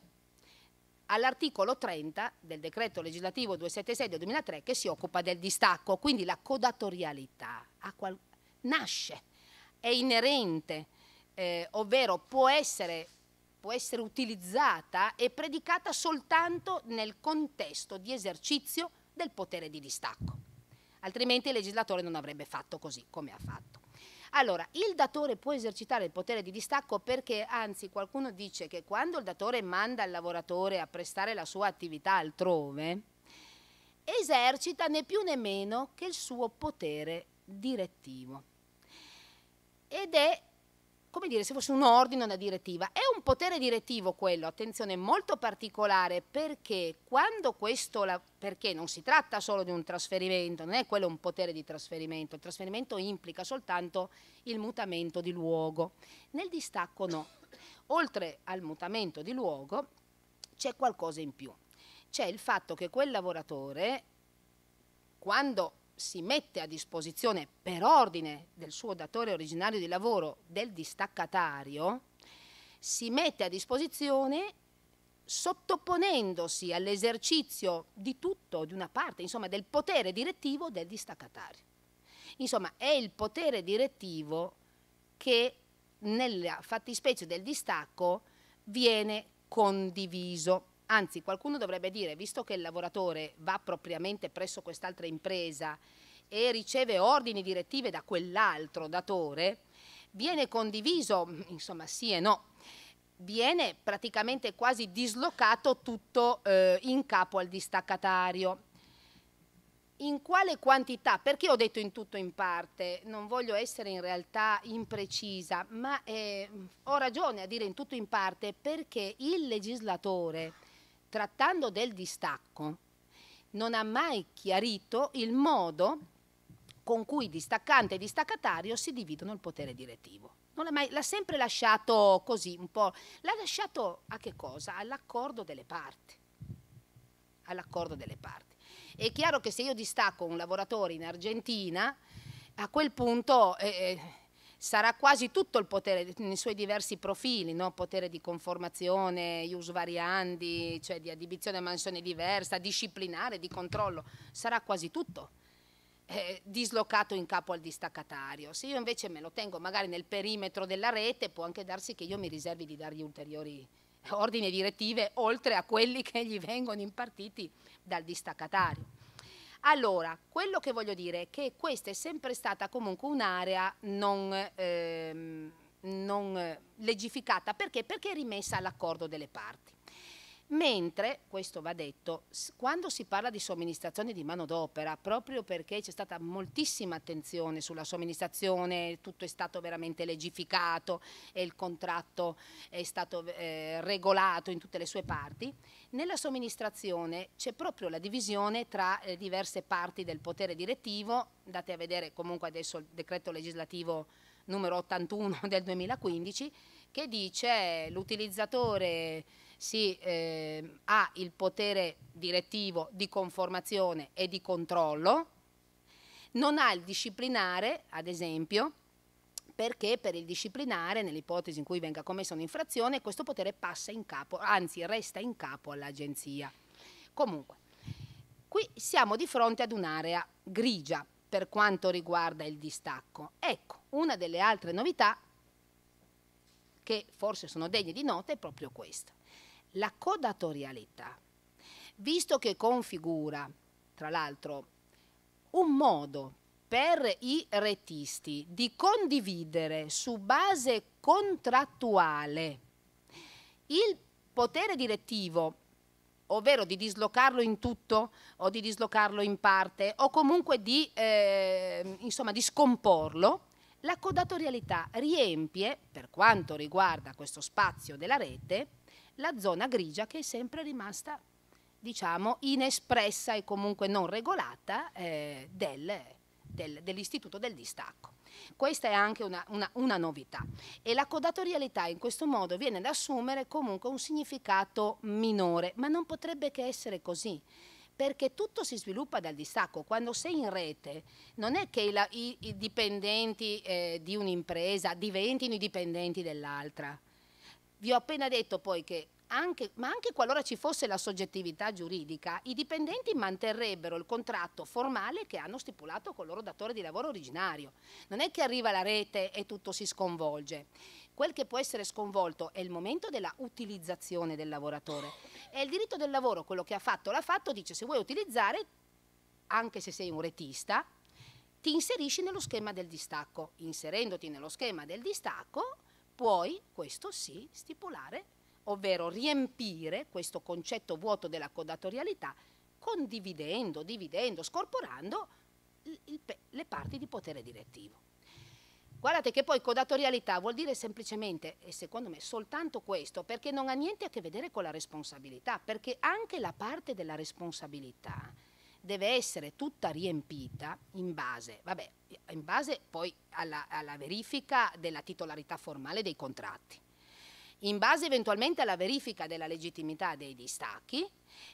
all'articolo 30 del decreto legislativo 276 del 2003 che si occupa del distacco, quindi la codatorialità nasce, è inerente, eh, ovvero può essere, può essere utilizzata e predicata soltanto nel contesto di esercizio del potere di distacco altrimenti il legislatore non avrebbe fatto così come ha fatto. Allora, il datore può esercitare il potere di distacco perché, anzi, qualcuno dice che quando il datore manda il lavoratore a prestare la sua attività altrove, esercita né più né meno che il suo potere direttivo. Ed è come dire, se fosse un ordine, o una direttiva. È un potere direttivo quello, attenzione, molto particolare perché quando questo, la, perché non si tratta solo di un trasferimento, non è quello un potere di trasferimento, il trasferimento implica soltanto il mutamento di luogo. Nel distacco no. Oltre al mutamento di luogo c'è qualcosa in più. C'è il fatto che quel lavoratore, quando si mette a disposizione per ordine del suo datore originario di lavoro del distaccatario, si mette a disposizione sottoponendosi all'esercizio di tutto, di una parte, insomma, del potere direttivo del distaccatario. Insomma, è il potere direttivo che nella fattispecie del distacco viene condiviso. Anzi, qualcuno dovrebbe dire, visto che il lavoratore va propriamente presso quest'altra impresa e riceve ordini direttive da quell'altro datore, viene condiviso, insomma sì e no, viene praticamente quasi dislocato tutto eh, in capo al distaccatario. In quale quantità? Perché ho detto in tutto in parte? Non voglio essere in realtà imprecisa, ma eh, ho ragione a dire in tutto in parte perché il legislatore trattando del distacco, non ha mai chiarito il modo con cui distaccante e distaccatario si dividono il potere direttivo. Non l'ha, mai, l'ha sempre lasciato così, un po'. L'ha lasciato a che cosa? All'accordo delle parti. All'accordo delle parti. È chiaro che se io distacco un lavoratore in Argentina, a quel punto... Eh, eh sarà quasi tutto il potere nei suoi diversi profili, no? potere di conformazione, ius variandi, cioè di adibizione a mansione diversa, disciplinare, di controllo, sarà quasi tutto. Eh, dislocato in capo al distaccatario. Se io invece me lo tengo magari nel perimetro della rete, può anche darsi che io mi riservi di dargli ulteriori eh, ordini e direttive oltre a quelli che gli vengono impartiti dal distaccatario. Allora, quello che voglio dire è che questa è sempre stata comunque un'area non... Ehm, non eh, legificata perché? Perché è rimessa all'accordo delle parti. Mentre, questo va detto, quando si parla di somministrazione di manodopera, proprio perché c'è stata moltissima attenzione sulla somministrazione, tutto è stato veramente legificato e il contratto è stato eh, regolato in tutte le sue parti, nella somministrazione c'è proprio la divisione tra eh, diverse parti del potere direttivo, andate a vedere comunque adesso il decreto legislativo numero 81 del 2015, che dice l'utilizzatore si eh, ha il potere direttivo di conformazione e di controllo, non ha il disciplinare, ad esempio, perché per il disciplinare, nell'ipotesi in cui venga commessa un'infrazione, questo potere passa in capo, anzi resta in capo all'agenzia. Comunque, qui siamo di fronte ad un'area grigia per quanto riguarda il distacco. Ecco, una delle altre novità che forse sono degne di nota è proprio questa la codatorialità, visto che configura, tra l'altro, un modo per i retisti di condividere su base contrattuale il potere direttivo, ovvero di dislocarlo in tutto o di dislocarlo in parte o comunque di, eh, insomma, di scomporlo, la codatorialità riempie, per quanto riguarda questo spazio della rete, la zona grigia che è sempre rimasta diciamo, inespressa e comunque non regolata eh, del, del, dell'istituto del distacco. Questa è anche una, una, una, novità e la codatorialità in questo modo viene ad assumere comunque un significato minore, ma non potrebbe che essere così. Perché tutto si sviluppa dal distacco. Quando sei in rete, non è che i, i, i dipendenti eh, di un'impresa diventino i dipendenti dell'altra, vi ho appena detto poi che anche, ma anche qualora ci fosse la soggettività giuridica, i dipendenti manterrebbero il contratto formale che hanno stipulato con il loro datore di lavoro originario. Non è che arriva la rete e tutto si sconvolge. Quel che può essere sconvolto è il momento della utilizzazione del lavoratore. È il diritto del lavoro, quello che ha fatto l'ha fatto, dice se vuoi utilizzare, anche se sei un retista, ti inserisci nello schema del distacco. Inserendoti nello schema del distacco, puoi, questo sì, stipulare, ovvero riempire questo concetto vuoto della codatorialità condividendo, dividendo, scorporando il, le parti di potere direttivo. Guardate che poi codatorialità vuol dire semplicemente, e secondo me soltanto questo, perché non ha niente a che vedere con la responsabilità, perché anche la parte della responsabilità deve essere tutta riempita in base, vabbè, in base poi alla, alla verifica della titolarità formale dei contratti in base eventualmente alla verifica della legittimità dei distacchi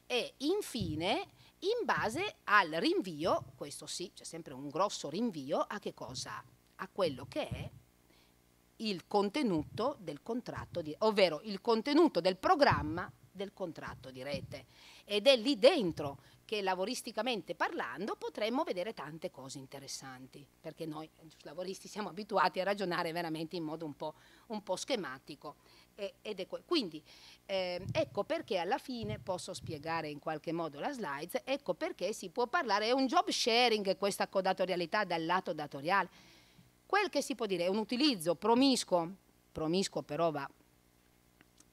e infine in base al rinvio, questo sì, c'è sempre un grosso rinvio, a che cosa? A quello che è il contenuto del contratto, di, ovvero il contenuto del programma del contratto di rete ed è lì dentro che lavoristicamente parlando potremmo vedere tante cose interessanti, perché noi lavoristi siamo abituati a ragionare veramente in modo un po', un po schematico. E, ed è quindi eh, ecco perché alla fine posso spiegare in qualche modo la slide, ecco perché si può parlare, è un job sharing questa codatorialità dal lato datoriale. Quel che si può dire è un utilizzo promiscuo, promiscuo però va,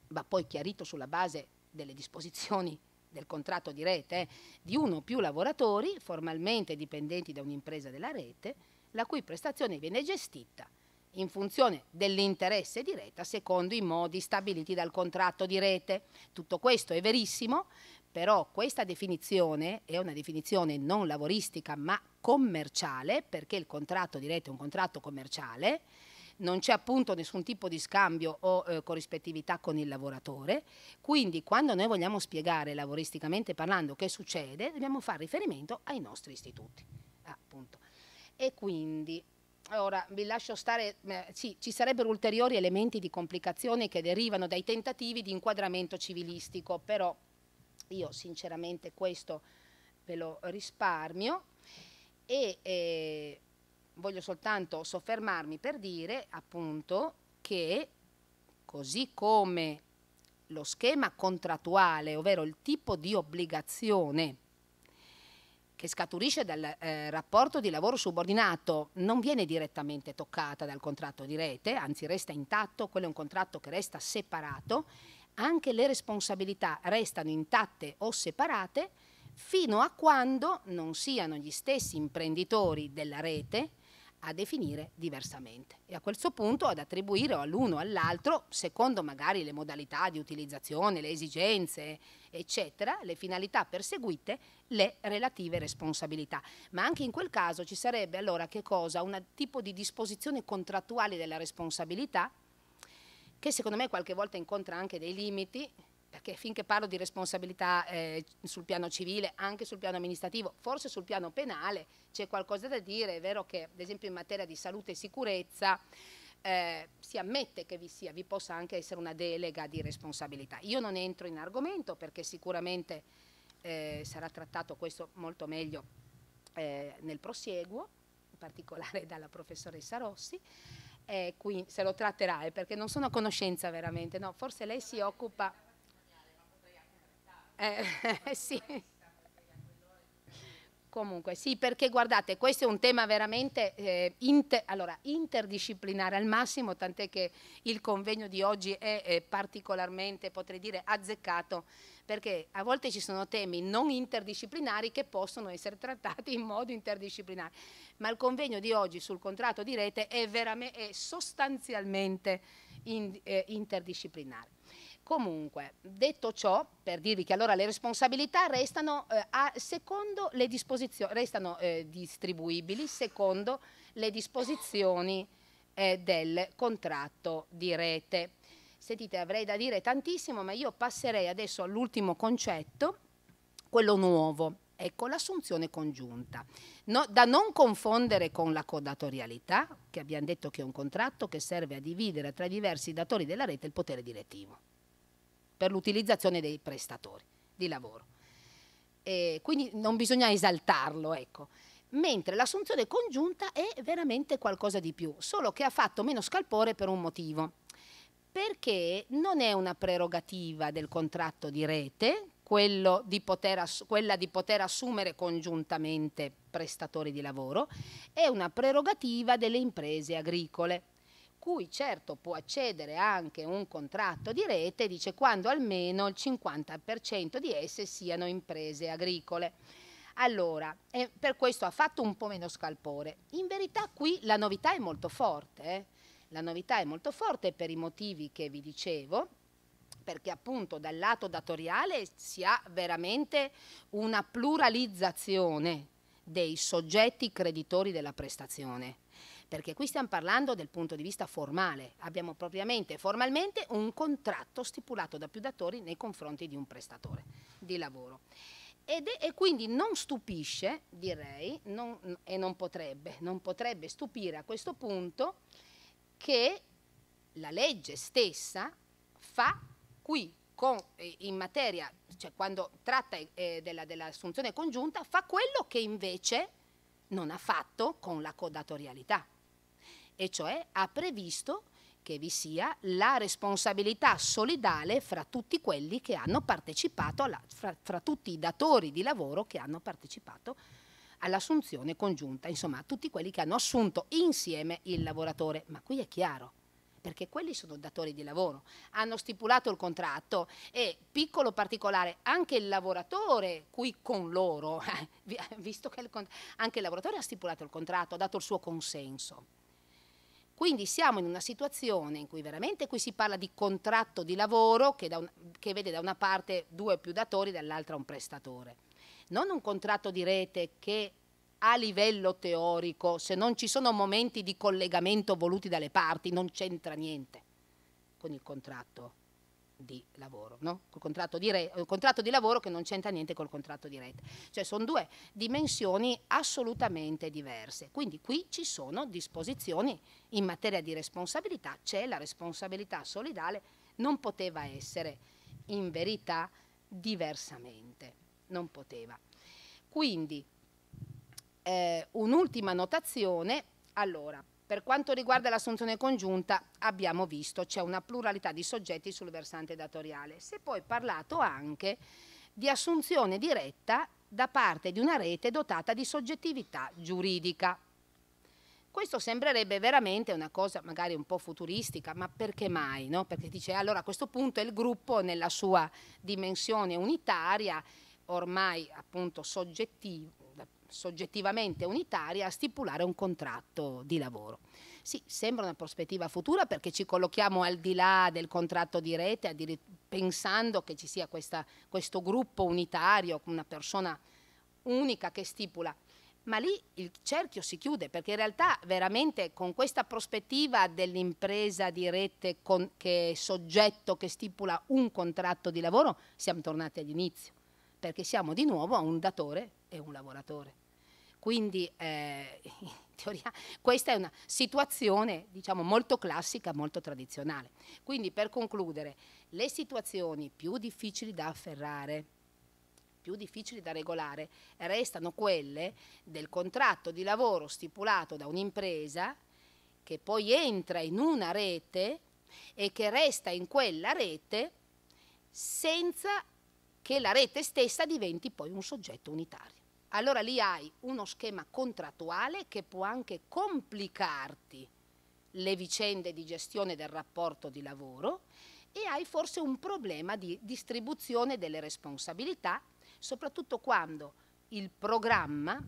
va poi chiarito sulla base delle disposizioni del contratto di rete di uno o più lavoratori formalmente dipendenti da un'impresa della rete, la cui prestazione viene gestita in funzione dell'interesse di rete secondo i modi stabiliti dal contratto di rete. Tutto questo è verissimo, però questa definizione è una definizione non lavoristica ma commerciale, perché il contratto di rete è un contratto commerciale non c'è appunto nessun tipo di scambio o eh, corrispettività con il lavoratore, quindi quando noi vogliamo spiegare lavoristicamente parlando che succede, dobbiamo fare riferimento ai nostri istituti. Appunto. E quindi Ora vi lascio stare, sì, ci sarebbero ulteriori elementi di complicazione che derivano dai tentativi di inquadramento civilistico, però io sinceramente questo ve lo risparmio e eh, voglio soltanto soffermarmi per dire appunto che così come lo schema contrattuale, ovvero il tipo di obbligazione che scaturisce dal eh, rapporto di lavoro subordinato, non viene direttamente toccata dal contratto di rete, anzi resta intatto, quello è un contratto che resta separato, anche le responsabilità restano intatte o separate fino a quando non siano gli stessi imprenditori della rete a definire diversamente e a questo punto ad attribuire all'uno o all'altro, secondo magari le modalità di utilizzazione, le esigenze, eccetera, le finalità perseguite, le relative responsabilità. Ma anche in quel caso ci sarebbe allora che cosa? Un tipo di disposizione contrattuale della responsabilità che secondo me qualche volta incontra anche dei limiti, perché finché parlo di responsabilità eh, sul piano civile, anche sul piano amministrativo, forse sul piano penale c'è qualcosa da dire, è vero che ad esempio in materia di salute e sicurezza eh, si ammette che vi sia, vi possa anche essere una delega di responsabilità. Io non entro in argomento perché sicuramente eh, sarà trattato questo molto meglio eh, nel prosieguo, in particolare dalla professoressa Rossi, eh, qui se lo tratterà eh, perché non sono a conoscenza veramente, no, forse lei si occupa... Eh, sì. Comunque, sì, perché guardate, questo è un tema veramente eh, inter, allora, interdisciplinare al massimo, tant'è che il convegno di oggi è, è particolarmente, potrei dire, azzeccato, perché a volte ci sono temi non interdisciplinari che possono essere trattati in modo interdisciplinare, ma il convegno di oggi sul contratto di rete è, è sostanzialmente in, eh, interdisciplinare. Comunque, detto ciò, per dirvi che allora le responsabilità restano, eh, a, secondo le disposizioni, restano eh, distribuibili secondo le disposizioni eh, del contratto di rete. Sentite, avrei da dire tantissimo, ma io passerei adesso all'ultimo concetto, quello nuovo. Ecco l'assunzione congiunta, no, da non confondere con la codatorialità, che abbiamo detto che è un contratto che serve a dividere tra i diversi datori della rete il potere direttivo per l'utilizzazione dei prestatori di lavoro. E quindi non bisogna esaltarlo, ecco. Mentre l'assunzione congiunta è veramente qualcosa di più, solo che ha fatto meno scalpore per un motivo. Perché non è una prerogativa del contratto di rete, di quella di poter assumere congiuntamente prestatori di lavoro, è una prerogativa delle imprese agricole cui certo può accedere anche un contratto di rete, dice quando almeno il 50% di esse siano imprese agricole. Allora, eh, per questo ha fatto un po' meno scalpore. In verità qui la novità è molto forte, eh? la novità è molto forte per i motivi che vi dicevo, perché appunto dal lato datoriale si ha veramente una pluralizzazione dei soggetti creditori della prestazione perché qui stiamo parlando del punto di vista formale, abbiamo propriamente e formalmente un contratto stipulato da più datori nei confronti di un prestatore di lavoro. Ed è, e quindi non stupisce, direi, non, e non potrebbe, non potrebbe stupire a questo punto che la legge stessa fa qui con, eh, in materia, cioè quando tratta eh, dell'assunzione congiunta, fa quello che invece non ha fatto con la codatorialità e cioè ha previsto che vi sia la responsabilità solidale fra tutti quelli che hanno partecipato, alla, fra, fra tutti i datori di lavoro che hanno partecipato all'assunzione congiunta, insomma tutti quelli che hanno assunto insieme il lavoratore. Ma qui è chiaro, perché quelli sono datori di lavoro, hanno stipulato il contratto e, piccolo particolare, anche il lavoratore qui con loro, visto che il, anche il lavoratore ha stipulato il contratto, ha dato il suo consenso. Quindi siamo in una situazione in cui veramente qui si parla di contratto di lavoro che, un, che vede da una parte due o più datori, dall'altra un prestatore. Non un contratto di rete che a livello teorico, se non ci sono momenti di collegamento voluti dalle parti, non c'entra niente con il contratto di lavoro, no? col contratto di, re, eh, contratto di lavoro che non c'entra niente col contratto di rete. Cioè sono due dimensioni assolutamente diverse. Quindi qui ci sono disposizioni in materia di responsabilità, c'è la responsabilità solidale, non poteva essere in verità diversamente, non poteva. Quindi eh, un'ultima notazione, allora, per quanto riguarda l'assunzione congiunta, abbiamo visto c'è una pluralità di soggetti sul versante datoriale. Si è poi parlato anche di assunzione diretta da parte di una rete dotata di soggettività giuridica. Questo sembrerebbe veramente una cosa magari un po' futuristica, ma perché mai? No? Perché dice allora a questo punto il gruppo nella sua dimensione unitaria, ormai appunto soggettivo, soggettivamente unitaria a stipulare un contratto di lavoro. Sì, sembra una prospettiva futura perché ci collochiamo al di là del contratto di rete, pensando che ci sia questa, questo gruppo unitario, una persona unica che stipula. Ma lì il cerchio si chiude perché in realtà veramente con questa prospettiva dell'impresa di rete con, che è soggetto che stipula un contratto di lavoro siamo tornati all'inizio perché siamo di nuovo a un datore è un lavoratore. Quindi eh, in teoria questa è una situazione diciamo, molto classica, molto tradizionale. Quindi per concludere, le situazioni più difficili da afferrare, più difficili da regolare, restano quelle del contratto di lavoro stipulato da un'impresa che poi entra in una rete e che resta in quella rete senza che la rete stessa diventi poi un soggetto unitario allora lì hai uno schema contrattuale che può anche complicarti le vicende di gestione del rapporto di lavoro e hai forse un problema di distribuzione delle responsabilità, soprattutto quando il programma,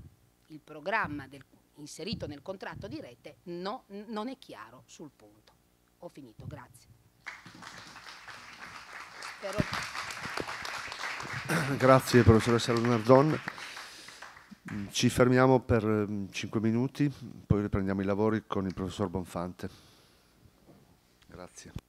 il programma del, inserito nel contratto di rete no, non è chiaro sul punto. Ho finito, grazie. Spero... Grazie professoressa Lunardon. Mm, ci fermiamo per 5 mm, minuti, poi riprendiamo i lavori con il professor Bonfante. Grazie.